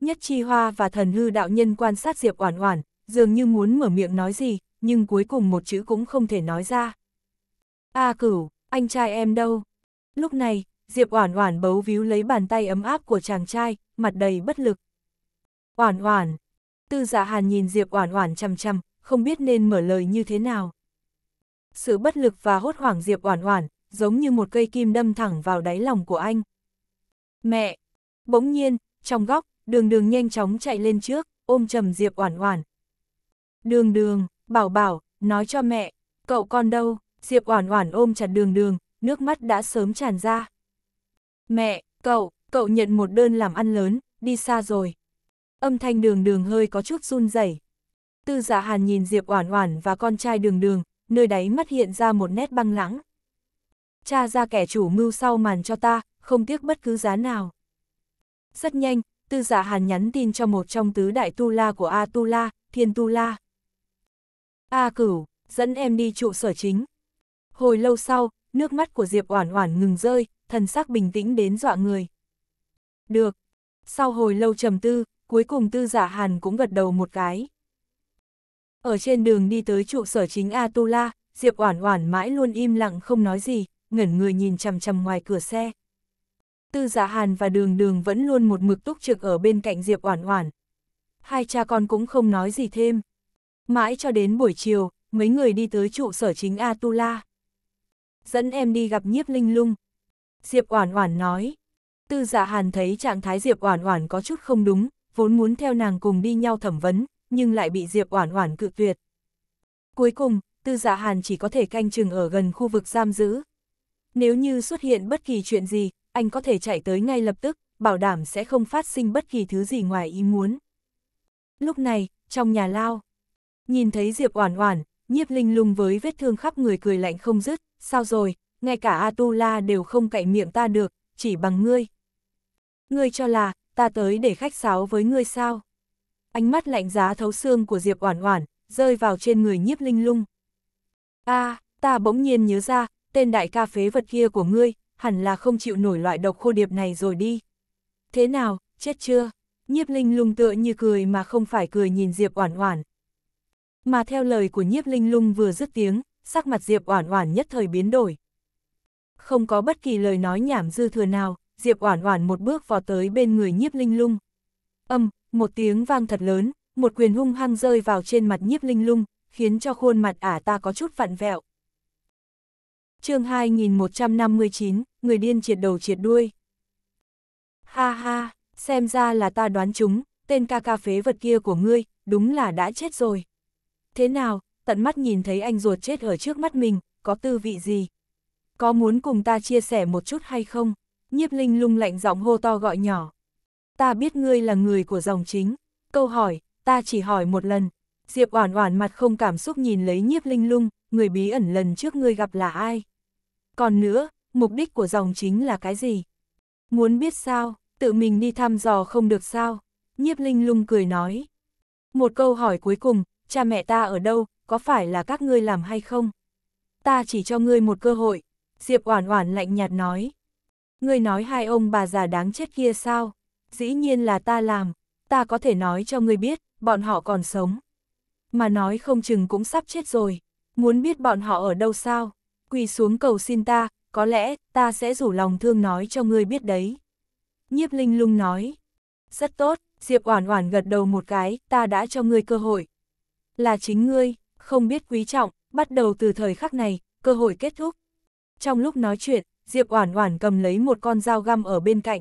Nhất Chi Hoa và Thần Hư đạo nhân quan sát Diệp Oản Oản, dường như muốn mở miệng nói gì, nhưng cuối cùng một chữ cũng không thể nói ra. "A Cửu, anh trai em đâu?" Lúc này, Diệp Oản Oản bấu víu lấy bàn tay ấm áp của chàng trai, mặt đầy bất lực. Oản Oản. Tư Dạ Hàn nhìn Diệp Oản Oản chằm chằm, không biết nên mở lời như thế nào. Sự bất lực và hốt hoảng Diệp Oản Oản, giống như một cây kim đâm thẳng vào đáy lòng của anh. Mẹ! Bỗng nhiên, trong góc, đường đường nhanh chóng chạy lên trước, ôm chầm Diệp Oản Oản. Đường đường, bảo bảo, nói cho mẹ, cậu con đâu? Diệp Oản Oản ôm chặt đường đường, nước mắt đã sớm tràn ra. Mẹ, cậu, cậu nhận một đơn làm ăn lớn, đi xa rồi. Âm thanh đường đường hơi có chút run rẩy. Tư giả dạ hàn nhìn Diệp Oản Oản và con trai đường đường, nơi đáy mắt hiện ra một nét băng lãng. Cha ra kẻ chủ mưu sau màn cho ta, không tiếc bất cứ giá nào. Rất nhanh, tư giả dạ hàn nhắn tin cho một trong tứ đại tu la của A Tu La, Thiên Tu La. A cửu, dẫn em đi trụ sở chính. Hồi lâu sau, nước mắt của Diệp Oản Oản ngừng rơi, thần sắc bình tĩnh đến dọa người. Được. Sau hồi lâu trầm tư, cuối cùng tư giả hàn cũng gật đầu một cái. Ở trên đường đi tới trụ sở chính Atula, Diệp Oản Oản mãi luôn im lặng không nói gì, ngẩn người nhìn chằm chằm ngoài cửa xe. Tư Dạ Hàn và Đường Đường vẫn luôn một mực túc trực ở bên cạnh Diệp Oản Oản. Hai cha con cũng không nói gì thêm. Mãi cho đến buổi chiều, mấy người đi tới trụ sở chính Atula. Dẫn em đi gặp Nhiếp Linh Lung, Diệp Oản Oản nói. Tư Dạ Hàn thấy trạng thái Diệp Oản Oản có chút không đúng, vốn muốn theo nàng cùng đi nhau thẩm vấn, nhưng lại bị Diệp Oản Oản cự tuyệt. Cuối cùng, Tư Dạ Hàn chỉ có thể canh chừng ở gần khu vực giam giữ. Nếu như xuất hiện bất kỳ chuyện gì, anh có thể chạy tới ngay lập tức, bảo đảm sẽ không phát sinh bất kỳ thứ gì ngoài ý muốn. Lúc này, trong nhà lao, nhìn thấy Diệp Oản Oản, Nhiếp Linh Lung với vết thương khắp người cười lạnh không dứt, "Sao rồi, ngay cả Atula đều không cậy miệng ta được, chỉ bằng ngươi. Ngươi cho là, ta tới để khách sáo với ngươi sao? Ánh mắt lạnh giá thấu xương của Diệp Oản Oản, rơi vào trên người nhiếp linh lung. a ta bỗng nhiên nhớ ra, tên đại ca phế vật kia của ngươi, hẳn là không chịu nổi loại độc khô điệp này rồi đi. Thế nào, chết chưa? Nhiếp Linh Lung tựa như cười mà không phải cười nhìn Diệp Oản Oản. Mà theo lời của Nhiếp Linh Lung vừa dứt tiếng, sắc mặt Diệp Oản Oản nhất thời biến đổi không có bất kỳ lời nói nhảm dư thừa nào, Diệp Oản Oản một bước vọt tới bên người Nhiếp Linh Lung. Âm, một tiếng vang thật lớn, một quyền hung hăng rơi vào trên mặt Nhiếp Linh Lung, khiến cho khuôn mặt ả ta có chút vặn vẹo. Chương 2159, người điên triệt đầu triệt đuôi. Ha ha, xem ra là ta đoán chúng, tên ca ca phế vật kia của ngươi, đúng là đã chết rồi. Thế nào, tận mắt nhìn thấy anh ruột chết ở trước mắt mình, có tư vị gì? có muốn cùng ta chia sẻ một chút hay không? Nhiếp Linh lung lạnh giọng hô to gọi nhỏ. Ta biết ngươi là người của dòng chính. Câu hỏi, ta chỉ hỏi một lần. Diệp Oản Oản mặt không cảm xúc nhìn lấy Nhiếp Linh lung, người bí ẩn lần trước ngươi gặp là ai? Còn nữa, mục đích của dòng chính là cái gì? Muốn biết sao, tự mình đi thăm dò không được sao? Nhiếp Linh lung cười nói. Một câu hỏi cuối cùng, cha mẹ ta ở đâu, có phải là các ngươi làm hay không? Ta chỉ cho ngươi một cơ hội, Diệp Oản Oản lạnh nhạt nói. Ngươi nói hai ông bà già đáng chết kia sao? Dĩ nhiên là ta làm, ta có thể nói cho ngươi biết, bọn họ còn sống. Mà nói không chừng cũng sắp chết rồi, muốn biết bọn họ ở đâu sao? Quỳ xuống cầu xin ta, có lẽ ta sẽ rủ lòng thương nói cho ngươi biết đấy. Nhiếp Linh Lung nói. Rất tốt, Diệp Oản Oản gật đầu một cái, ta đã cho ngươi cơ hội. Là chính ngươi, không biết quý trọng, bắt đầu từ thời khắc này, cơ hội kết thúc, trong lúc nói chuyện, Diệp Oản Oản cầm lấy một con dao găm ở bên cạnh.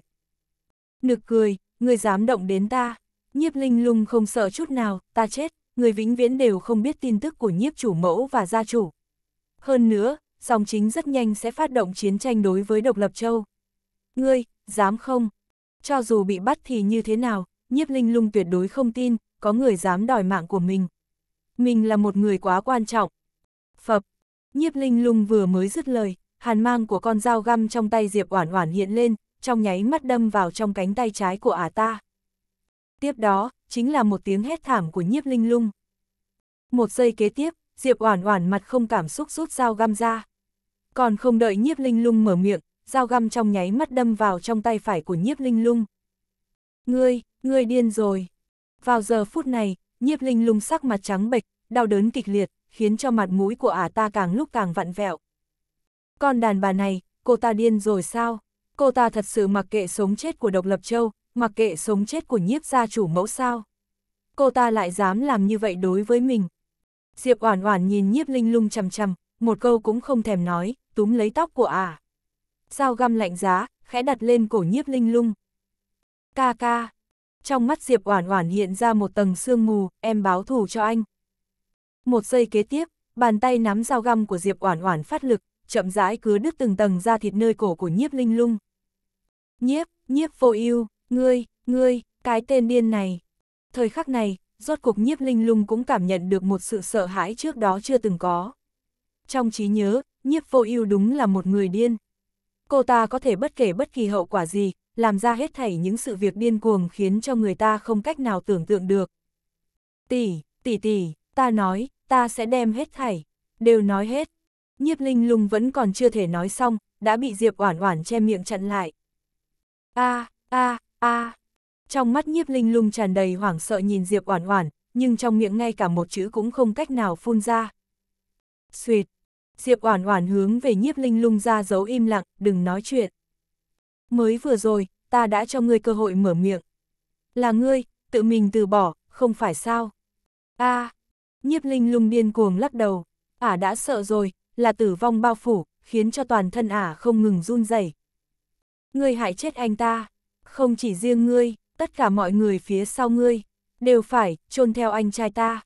Nực cười, ngươi dám động đến ta? Nhiếp Linh Lung không sợ chút nào, ta chết, người vĩnh viễn đều không biết tin tức của nhiếp chủ mẫu và gia chủ. Hơn nữa, song chính rất nhanh sẽ phát động chiến tranh đối với độc lập châu. Ngươi, dám không? Cho dù bị bắt thì như thế nào, nhiếp linh lung tuyệt đối không tin, có người dám đòi mạng của mình. Mình là một người quá quan trọng. Phập, nhiếp linh lung vừa mới dứt lời, hàn mang của con dao găm trong tay Diệp Oản Oản hiện lên, trong nháy mắt đâm vào trong cánh tay trái của ả ta. Tiếp đó, chính là một tiếng hét thảm của nhiếp linh lung. Một giây kế tiếp, Diệp Oản Oản mặt không cảm xúc rút dao găm ra. Còn không đợi nhiếp linh lung mở miệng, dao găm trong nháy mắt đâm vào trong tay phải của nhiếp linh lung. Ngươi, ngươi điên rồi. Vào giờ phút này, nhiếp linh lung sắc mặt trắng bệch, đau đớn kịch liệt, khiến cho mặt mũi của ả ta càng lúc càng vặn vẹo. Con đàn bà này, cô ta điên rồi sao? Cô ta thật sự mặc kệ sống chết của độc lập châu, mặc kệ sống chết của nhiếp gia chủ mẫu sao? Cô ta lại dám làm như vậy đối với mình. Diệp Oản Oản nhìn Nhiếp Linh Lung chằm chằm, một câu cũng không thèm nói, túm lấy tóc của ả. À. Dao găm lạnh giá, khẽ đặt lên cổ Nhiếp Linh Lung. "Ca ca." Trong mắt Diệp Oản Oản hiện ra một tầng sương mù, "Em báo thù cho anh." Một giây kế tiếp, bàn tay nắm dao găm của Diệp Oản Oản phát lực, chậm rãi cứa đứt từng tầng ra thịt nơi cổ của nhiếp linh lung. Nhiếp, nhiếp vô ưu ngươi, ngươi, cái tên điên này. Thời khắc này, rốt cuộc nhiếp linh lung cũng cảm nhận được một sự sợ hãi trước đó chưa từng có. Trong trí nhớ, nhiếp vô ưu đúng là một người điên. Cô ta có thể bất kể bất kỳ hậu quả gì, làm ra hết thảy những sự việc điên cuồng khiến cho người ta không cách nào tưởng tượng được. Tỷ, tỷ tỷ, ta nói, ta sẽ đem hết thảy, đều nói hết. Nhiếp Linh Lung vẫn còn chưa thể nói xong, đã bị Diệp Oản Oản che miệng chặn lại. A, a, a. Trong mắt Nhiếp Linh Lung tràn đầy hoảng sợ nhìn Diệp Oản Oản, nhưng trong miệng ngay cả một chữ cũng không cách nào phun ra. Xuyệt. Diệp Oản Oản hướng về Nhiếp Linh Lung ra dấu im lặng, đừng nói chuyện. Mới vừa rồi, ta đã cho ngươi cơ hội mở miệng. Là ngươi, tự mình từ bỏ, không phải sao? A. À, nhiếp Linh Lung điên cuồng lắc đầu, ả à đã sợ rồi, là tử vong bao phủ, khiến cho toàn thân ả không ngừng run rẩy. Ngươi hại chết anh ta, không chỉ riêng ngươi, tất cả mọi người phía sau ngươi, đều phải trôn theo anh trai ta.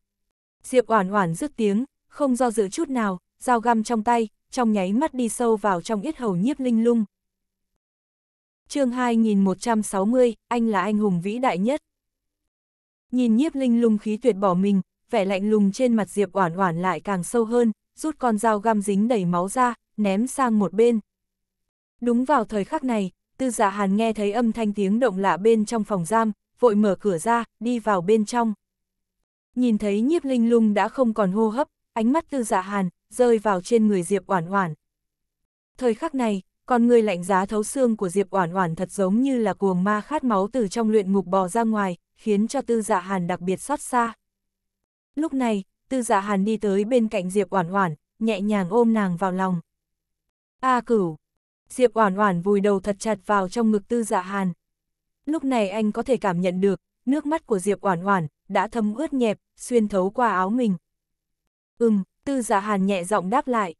Diệp Oản Oản rứt tiếng, không do dự chút nào, dao găm trong tay, trong nháy mắt đi sâu vào trong yết hầu nhiếp linh lung. chương 2160, anh là anh hùng vĩ đại nhất. Nhìn nhiếp linh lung khí tuyệt bỏ mình, vẻ lạnh lùng trên mặt Diệp Oản Oản lại càng sâu hơn, rút con dao găm dính đầy máu ra, ném sang một bên. Đúng vào thời khắc này, tư giả dạ hàn nghe thấy âm thanh tiếng động lạ bên trong phòng giam, vội mở cửa ra, đi vào bên trong. Nhìn thấy nhiếp linh lung đã không còn hô hấp, ánh mắt tư giả dạ hàn, rơi vào trên người Diệp Oản Oản. Thời khắc này, con người lạnh giá thấu xương của Diệp Oản Oản thật giống như là cuồng ma khát máu từ trong luyện ngục bò ra ngoài, khiến cho Tư Dạ Hàn đặc biệt xót xa. Lúc này, tư dạ hàn đi tới bên cạnh Diệp Oản Oản, nhẹ nhàng ôm nàng vào lòng. A cửu, Diệp Oản Oản vùi đầu thật chặt vào trong ngực tư dạ hàn. Lúc này anh có thể cảm nhận được, nước mắt của Diệp Oản Oản đã thấm ướt nhẹp, xuyên thấu qua áo mình. Ừm, tư dạ hàn nhẹ giọng đáp lại.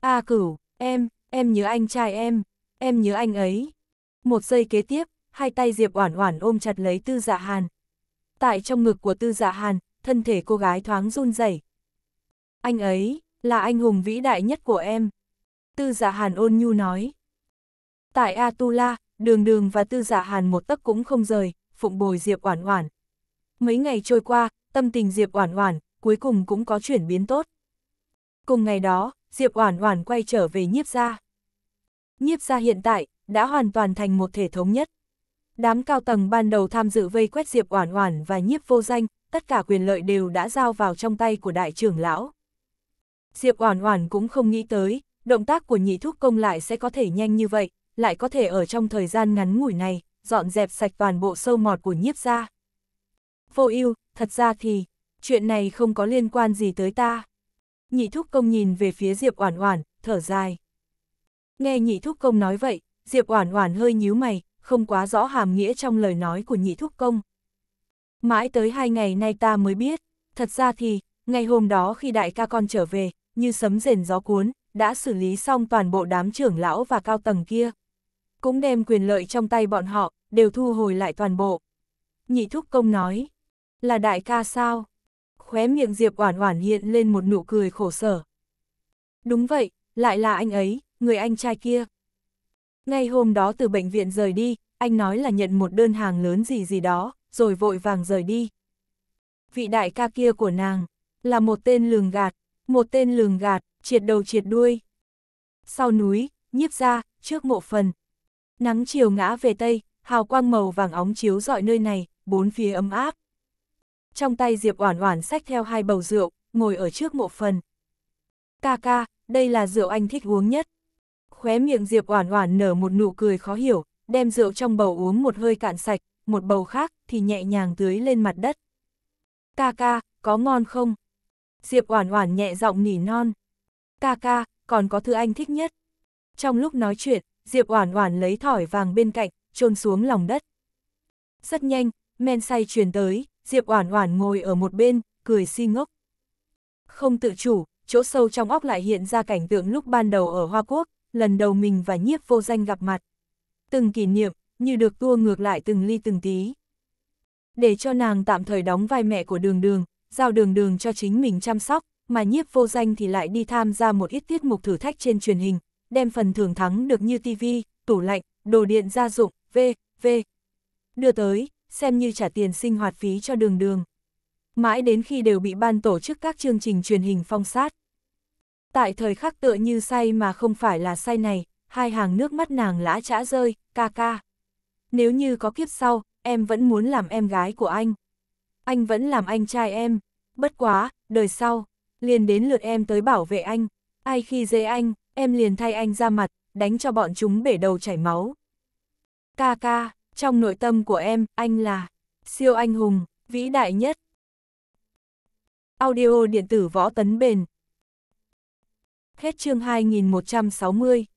A cửu, em, em nhớ anh trai em, em nhớ anh ấy. Một giây kế tiếp, hai tay Diệp Oản Oản ôm chặt lấy Tư Dạ Hàn. Tại trong ngực của Tư Dạ Hàn, thân thể cô gái thoáng run rẩy. Anh ấy, là anh hùng vĩ đại nhất của em. Tư giả dạ hàn ôn nhu nói. Tại Atula, đường đường và tư giả dạ hàn một tấc cũng không rời, phụng bồi Diệp Oản Oản. Mấy ngày trôi qua, tâm tình Diệp Oản Oản cuối cùng cũng có chuyển biến tốt. Cùng ngày đó, Diệp Oản Oản quay trở về nhiếp gia. Nhiếp gia hiện tại đã hoàn toàn thành một thể thống nhất. Đám cao tầng ban đầu tham dự vây quét Diệp Oản Oản và nhiếp vô danh, tất cả quyền lợi đều đã giao vào trong tay của đại trưởng lão. Diệp Oản Oản cũng không nghĩ tới, động tác của nhị thúc công lại sẽ có thể nhanh như vậy, lại có thể ở trong thời gian ngắn ngủi này, dọn dẹp sạch toàn bộ sâu mọt của nhiếp ra Vô ưu, thật ra thì, chuyện này không có liên quan gì tới ta. Nhị thúc công nhìn về phía Diệp Oản Oản, thở dài. Nghe nhị thúc công nói vậy, Diệp Oản Oản hơi nhíu mày, không quá rõ hàm nghĩa trong lời nói của nhị thúc công. Mãi tới hai ngày nay ta mới biết, thật ra thì, ngày hôm đó khi đại ca con trở về, như sấm rền gió cuốn, đã xử lý xong toàn bộ đám trưởng lão và cao tầng kia. Cũng đem quyền lợi trong tay bọn họ, đều thu hồi lại toàn bộ. Nhị thúc công nói, là đại ca sao? Khóe miệng Diệp Oản Oản hiện lên một nụ cười khổ sở. Đúng vậy, lại là anh ấy, người anh trai kia. Ngày hôm đó từ bệnh viện rời đi, anh nói là nhận một đơn hàng lớn gì gì đó, rồi vội vàng rời đi. Vị đại ca kia của nàng, là một tên lường gạt, một tên lường gạt, triệt đầu triệt đuôi. Sau núi, nhiếp ra, trước mộ phần. Nắng chiều ngã về tây, hào quang màu vàng óng chiếu rọi nơi này, bốn phía ấm áp. Trong tay Diệp Oản Oản xách theo hai bầu rượu, ngồi ở trước mộ phần. "Ca ca, đây là rượu anh thích uống nhất." Khóe miệng Diệp Oản Oản nở một nụ cười khó hiểu, đem rượu trong bầu uống một hơi cạn sạch, một bầu khác thì nhẹ nhàng tưới lên mặt đất. Ca ca, có ngon không? Diệp Oản Oản nhẹ giọng nỉ non. Ca ca, còn có thứ anh thích nhất. Trong lúc nói chuyện, Diệp Oản Oản lấy thỏi vàng bên cạnh, chôn xuống lòng đất. Rất nhanh, men say truyền tới, Diệp Oản Oản ngồi ở một bên, cười si ngốc. Không tự chủ, chỗ sâu trong óc lại hiện ra cảnh tượng lúc ban đầu ở Hoa Quốc, lần đầu mình và Nhiếp Vô Danh gặp mặt. Từng kỷ niệm, như được tua ngược lại từng ly từng tí. Để cho nàng tạm thời đóng vai mẹ của đường đường, giao đường đường cho chính mình chăm sóc, mà nhiếp vô danh thì lại đi tham gia một ít tiết mục thử thách trên truyền hình, đem phần thưởng thắng được như tivi, tủ lạnh, đồ điện gia dụng, v, v. Đưa tới, xem như trả tiền sinh hoạt phí cho đường đường. Mãi đến khi đều bị ban tổ chức các chương trình truyền hình phong sát. Tại thời khắc tựa như say mà không phải là say này, hai hàng nước mắt nàng lã trã rơi, ca ca nếu như có kiếp sau, em vẫn muốn làm em gái của anh. Anh vẫn làm anh trai em, bất quá, đời sau, liền đến lượt em tới bảo vệ anh. Ai khi dễ anh, em liền thay anh ra mặt, đánh cho bọn chúng bể đầu chảy máu. Ca ca, trong nội tâm của em, anh là siêu anh hùng, vĩ đại nhất. Audio điện tử võ tấn bền. Hết chương 2160